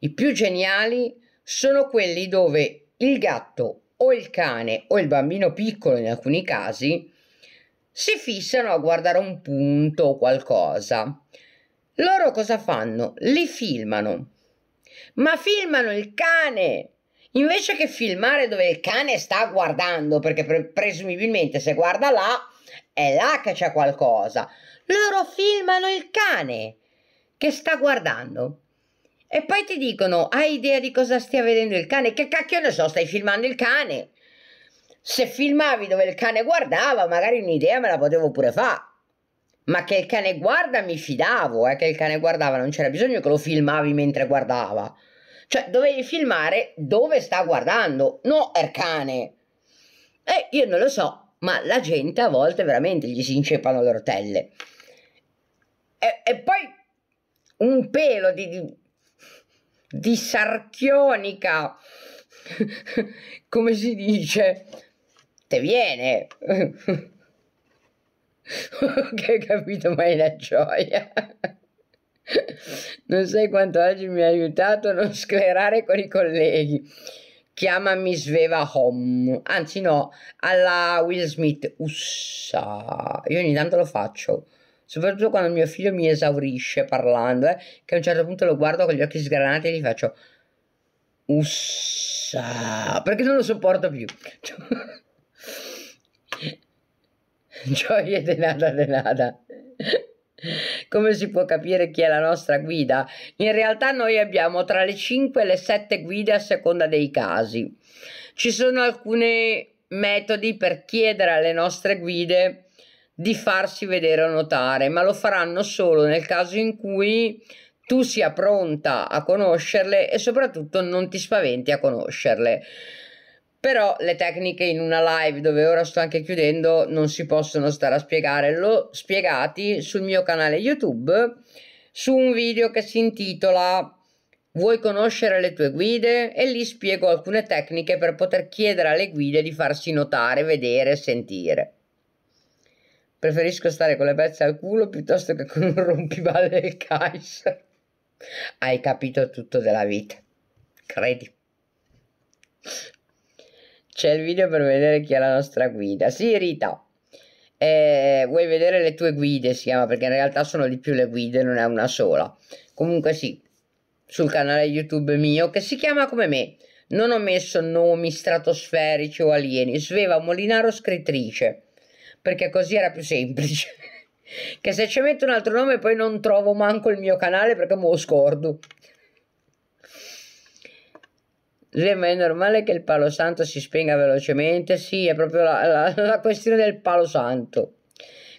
I più geniali sono quelli dove il gatto o il cane o il bambino piccolo in alcuni casi si fissano a guardare un punto o qualcosa. Loro cosa fanno? Li filmano ma filmano il cane. Invece che filmare dove il cane sta guardando, perché pre- presumibilmente se guarda là, è là che c'è qualcosa. Loro filmano il cane che sta guardando. E poi ti dicono, hai idea di cosa stia vedendo il cane? Che cacchio ne so, stai filmando il cane. Se filmavi dove il cane guardava, magari un'idea me la potevo pure fare ma che il cane guarda mi fidavo, eh, che il cane guardava, non c'era bisogno che lo filmavi mentre guardava. Cioè, dovevi filmare dove sta guardando, no il cane. E io non lo so, ma la gente a volte veramente gli si inceppano le rotelle. E, e poi un pelo di, di, di sarchionica, *laughs* come si dice, te viene. *laughs* che *laughs* ho capito mai la gioia. *laughs* non sai quanto oggi mi ha aiutato a non sclerare con i colleghi. Chiamami Sveva Home. Anzi, no, alla Will Smith. Ussa. Io ogni tanto lo faccio. Soprattutto quando mio figlio mi esaurisce parlando, eh, che a un certo punto lo guardo con gli occhi sgranati e gli faccio Ussa. Perché non lo sopporto più. *laughs* *laughs* gioie de nada de nada. Come si può capire chi è la nostra guida? In realtà noi abbiamo tra le 5 e le 7 guide a seconda dei casi. Ci sono alcuni metodi per chiedere alle nostre guide di farsi vedere o notare, ma lo faranno solo nel caso in cui tu sia pronta a conoscerle e soprattutto non ti spaventi a conoscerle però le tecniche in una live dove ora sto anche chiudendo non si possono stare a spiegare l'ho spiegati sul mio canale youtube su un video che si intitola Vuoi conoscere le tue guide? E lì spiego alcune tecniche per poter chiedere alle guide di farsi notare, vedere, sentire. Preferisco stare con le pezze al culo piuttosto che con un rompiballe del Kaiser. Hai capito tutto della vita, credi. C'è il video per vedere chi è la nostra guida. Sì, Rita. Eh, vuoi vedere le tue guide, si chiama, perché in realtà sono di più le guide, non è una sola. Comunque sì, sul canale YouTube mio, che si chiama come me. Non ho messo nomi stratosferici o alieni. Sveva Molinaro scrittrice, perché così era più semplice. *laughs* che se ci metto un altro nome poi non trovo manco il mio canale perché me lo scordo ma è normale che il palo santo si spenga velocemente? Sì, è proprio la, la, la questione del palo santo.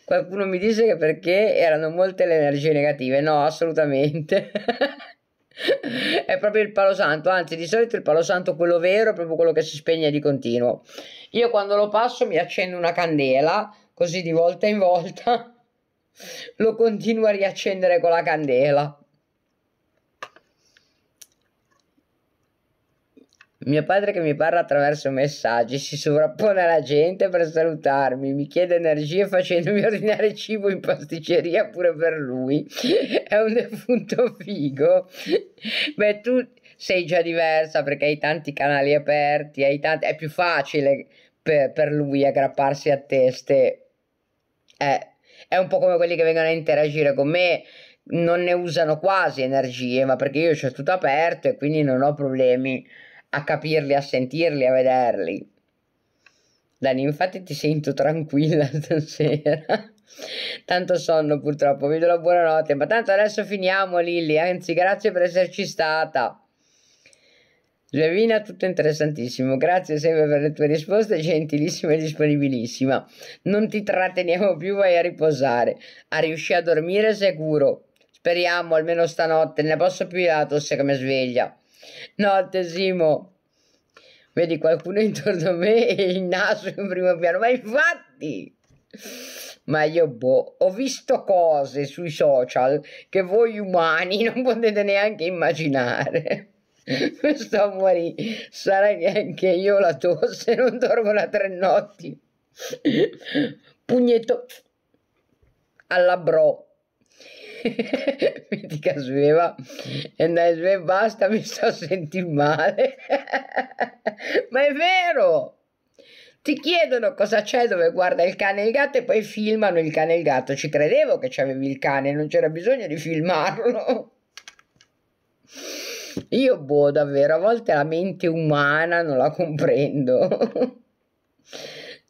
Qualcuno mi dice che perché erano molte le energie negative. No, assolutamente. *laughs* è proprio il palo santo, anzi di solito il palo santo quello vero è proprio quello che si spegne di continuo. Io quando lo passo mi accendo una candela, così di volta in volta *laughs* lo continuo a riaccendere con la candela. Mio padre che mi parla attraverso messaggi, si sovrappone alla gente per salutarmi, mi chiede energie facendomi *laughs* ordinare cibo in pasticceria pure per lui. *laughs* È un defunto figo. Beh, tu sei già diversa perché hai tanti canali aperti, hai tanti... è più facile per, per lui aggrapparsi a teste. È, è un po' come quelli che vengono a interagire con me non ne usano quasi energie, ma perché io c'ho tutto aperto e quindi non ho problemi a capirli, a sentirli, a vederli. Dani, infatti ti sento tranquilla *laughs* stasera. Tanto sonno purtroppo, vi do la buonanotte, ma tanto adesso finiamo Lilli, anzi grazie per esserci stata. Giovina, tutto interessantissimo, grazie sempre per le tue risposte, gentilissima e disponibilissima. Non ti tratteniamo più, vai a riposare, a riuscire a dormire sicuro. Speriamo, almeno stanotte, ne posso più la tosse che mi sveglia. No, tesimo. Vedi qualcuno intorno a me e il naso in primo piano. Ma infatti, ma io boh, ho visto cose sui social che voi umani non potete neanche immaginare. Questo amore sarà che anche io la tosse non dormo da tre notti. Pugnetto alla bro. *laughs* mi dica sveva e andai sveva basta mi sto a sentire male *laughs* ma è vero ti chiedono cosa c'è dove guarda il cane e il gatto e poi filmano il cane e il gatto ci credevo che c'avevi il cane non c'era bisogno di filmarlo *laughs* io boh davvero a volte la mente umana non la comprendo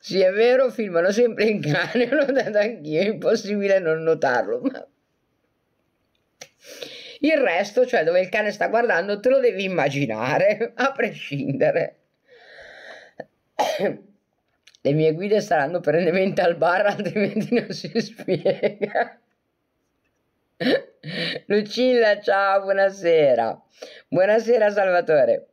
Sì, è vero, filmano sempre in cane, l'ho dato anch'io, è impossibile non notarlo, ma il resto, cioè dove il cane sta guardando, te lo devi immaginare, *laughs* a prescindere. Le mie guide saranno perennemente al bar, *laughs* altrimenti non si spiega. Lucilla, ciao, buonasera. Buonasera Salvatore.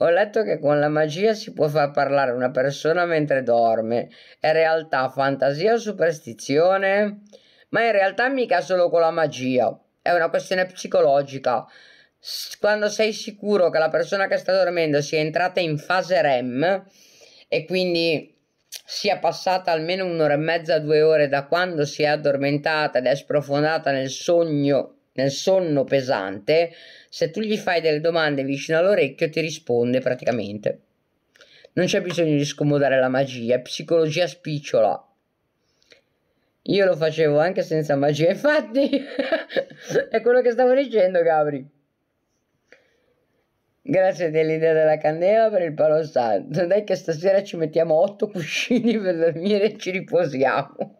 Ho letto che con la magia si può far parlare una persona mentre dorme. È realtà fantasia o superstizione? Ma in realtà mica solo con la magia è una questione psicologica. Quando sei sicuro che la persona che sta dormendo sia entrata in fase REM e quindi sia passata almeno un'ora e mezza, due ore da quando si è addormentata ed è sprofondata nel sogno nel sonno pesante, se tu gli fai delle domande vicino all'orecchio ti risponde praticamente. Non c'è bisogno di scomodare la magia, è psicologia spicciola. Io lo facevo anche senza magia, infatti *laughs* è quello che stavo dicendo, Gabri. Grazie dell'idea della candela per il palo santo. Dai che stasera ci mettiamo otto cuscini per dormire e ci riposiamo.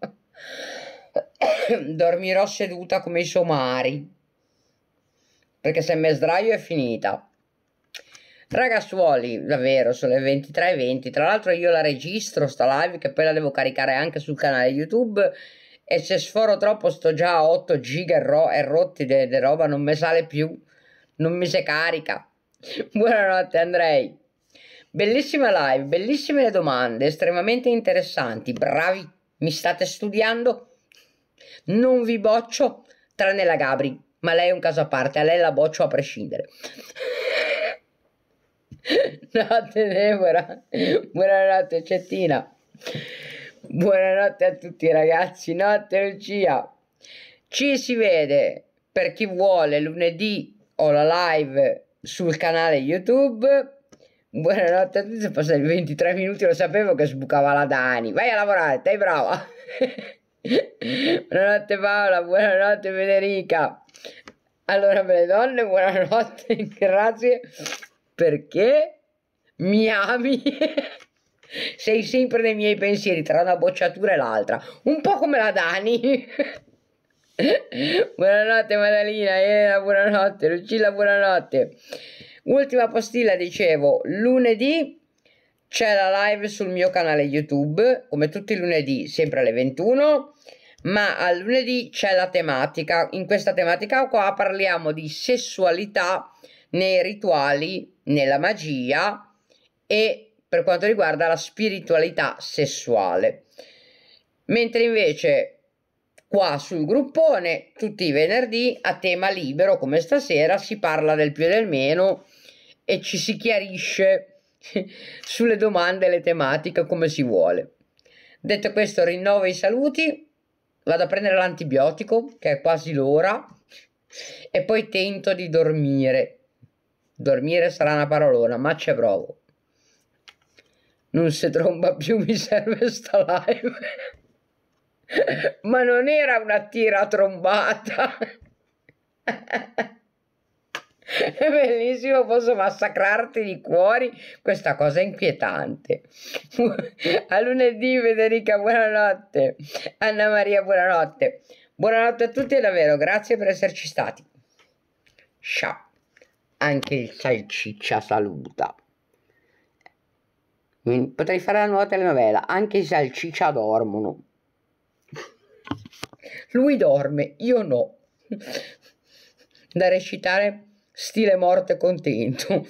*coughs* Dormirò seduta come i somari. Perché se me sdraio è finita. Ragazzuoli, davvero, sono le 23.20. Tra l'altro io la registro sta live che poi la devo caricare anche sul canale YouTube e se sforo troppo sto già a 8 giga e, ro- e rotti de-, de roba, non mi sale più, non mi si carica. *laughs* Buonanotte Andrei. Bellissima live, bellissime le domande, estremamente interessanti, bravi, mi state studiando, non vi boccio, tranne la Gabri, ma lei è un caso a parte, a lei la boccio a prescindere. *laughs* *laughs* Notte Deborah, buonanotte Cettina, buonanotte a tutti ragazzi, notte Lucia. Ci si vede per chi vuole lunedì o la live sul canale YouTube. Buonanotte a tutti, sono passati 23 minuti, lo sapevo che sbucava la Dani. Vai a lavorare, stai brava. *laughs* buonanotte Paola, buonanotte Federica. Allora, belle donne, buonanotte, *laughs* grazie perché mi ami. *laughs* Sei sempre nei miei pensieri tra una bocciatura e l'altra, un po' come la Dani. *laughs* buonanotte Madalina. Elena buonanotte, Lucilla buonanotte. Ultima postilla, dicevo, lunedì c'è la live sul mio canale YouTube, come tutti i lunedì, sempre alle 21, ma al lunedì c'è la tematica. In questa tematica qua parliamo di sessualità nei rituali nella magia e per quanto riguarda la spiritualità sessuale. Mentre invece qua sul gruppone tutti i venerdì a tema libero come stasera si parla del più e del meno e ci si chiarisce *laughs* sulle domande e le tematiche come si vuole. Detto questo rinnovo i saluti, vado a prendere l'antibiotico che è quasi l'ora e poi tento di dormire. Dormire sarà una parolona, ma ci provo. Non si tromba più, mi serve sta live. ma non era una tira trombata. È bellissimo, posso massacrarti di cuori. Questa cosa è inquietante. a lunedì, Federica, buonanotte. Anna Maria, buonanotte. Buonanotte a tutti e davvero, grazie per esserci stati. Ciao anche il salciccia saluta. Mm, potrei fare la nuova telenovela, anche i salciccia dormono. Lui dorme, io no. Da recitare stile morte contento.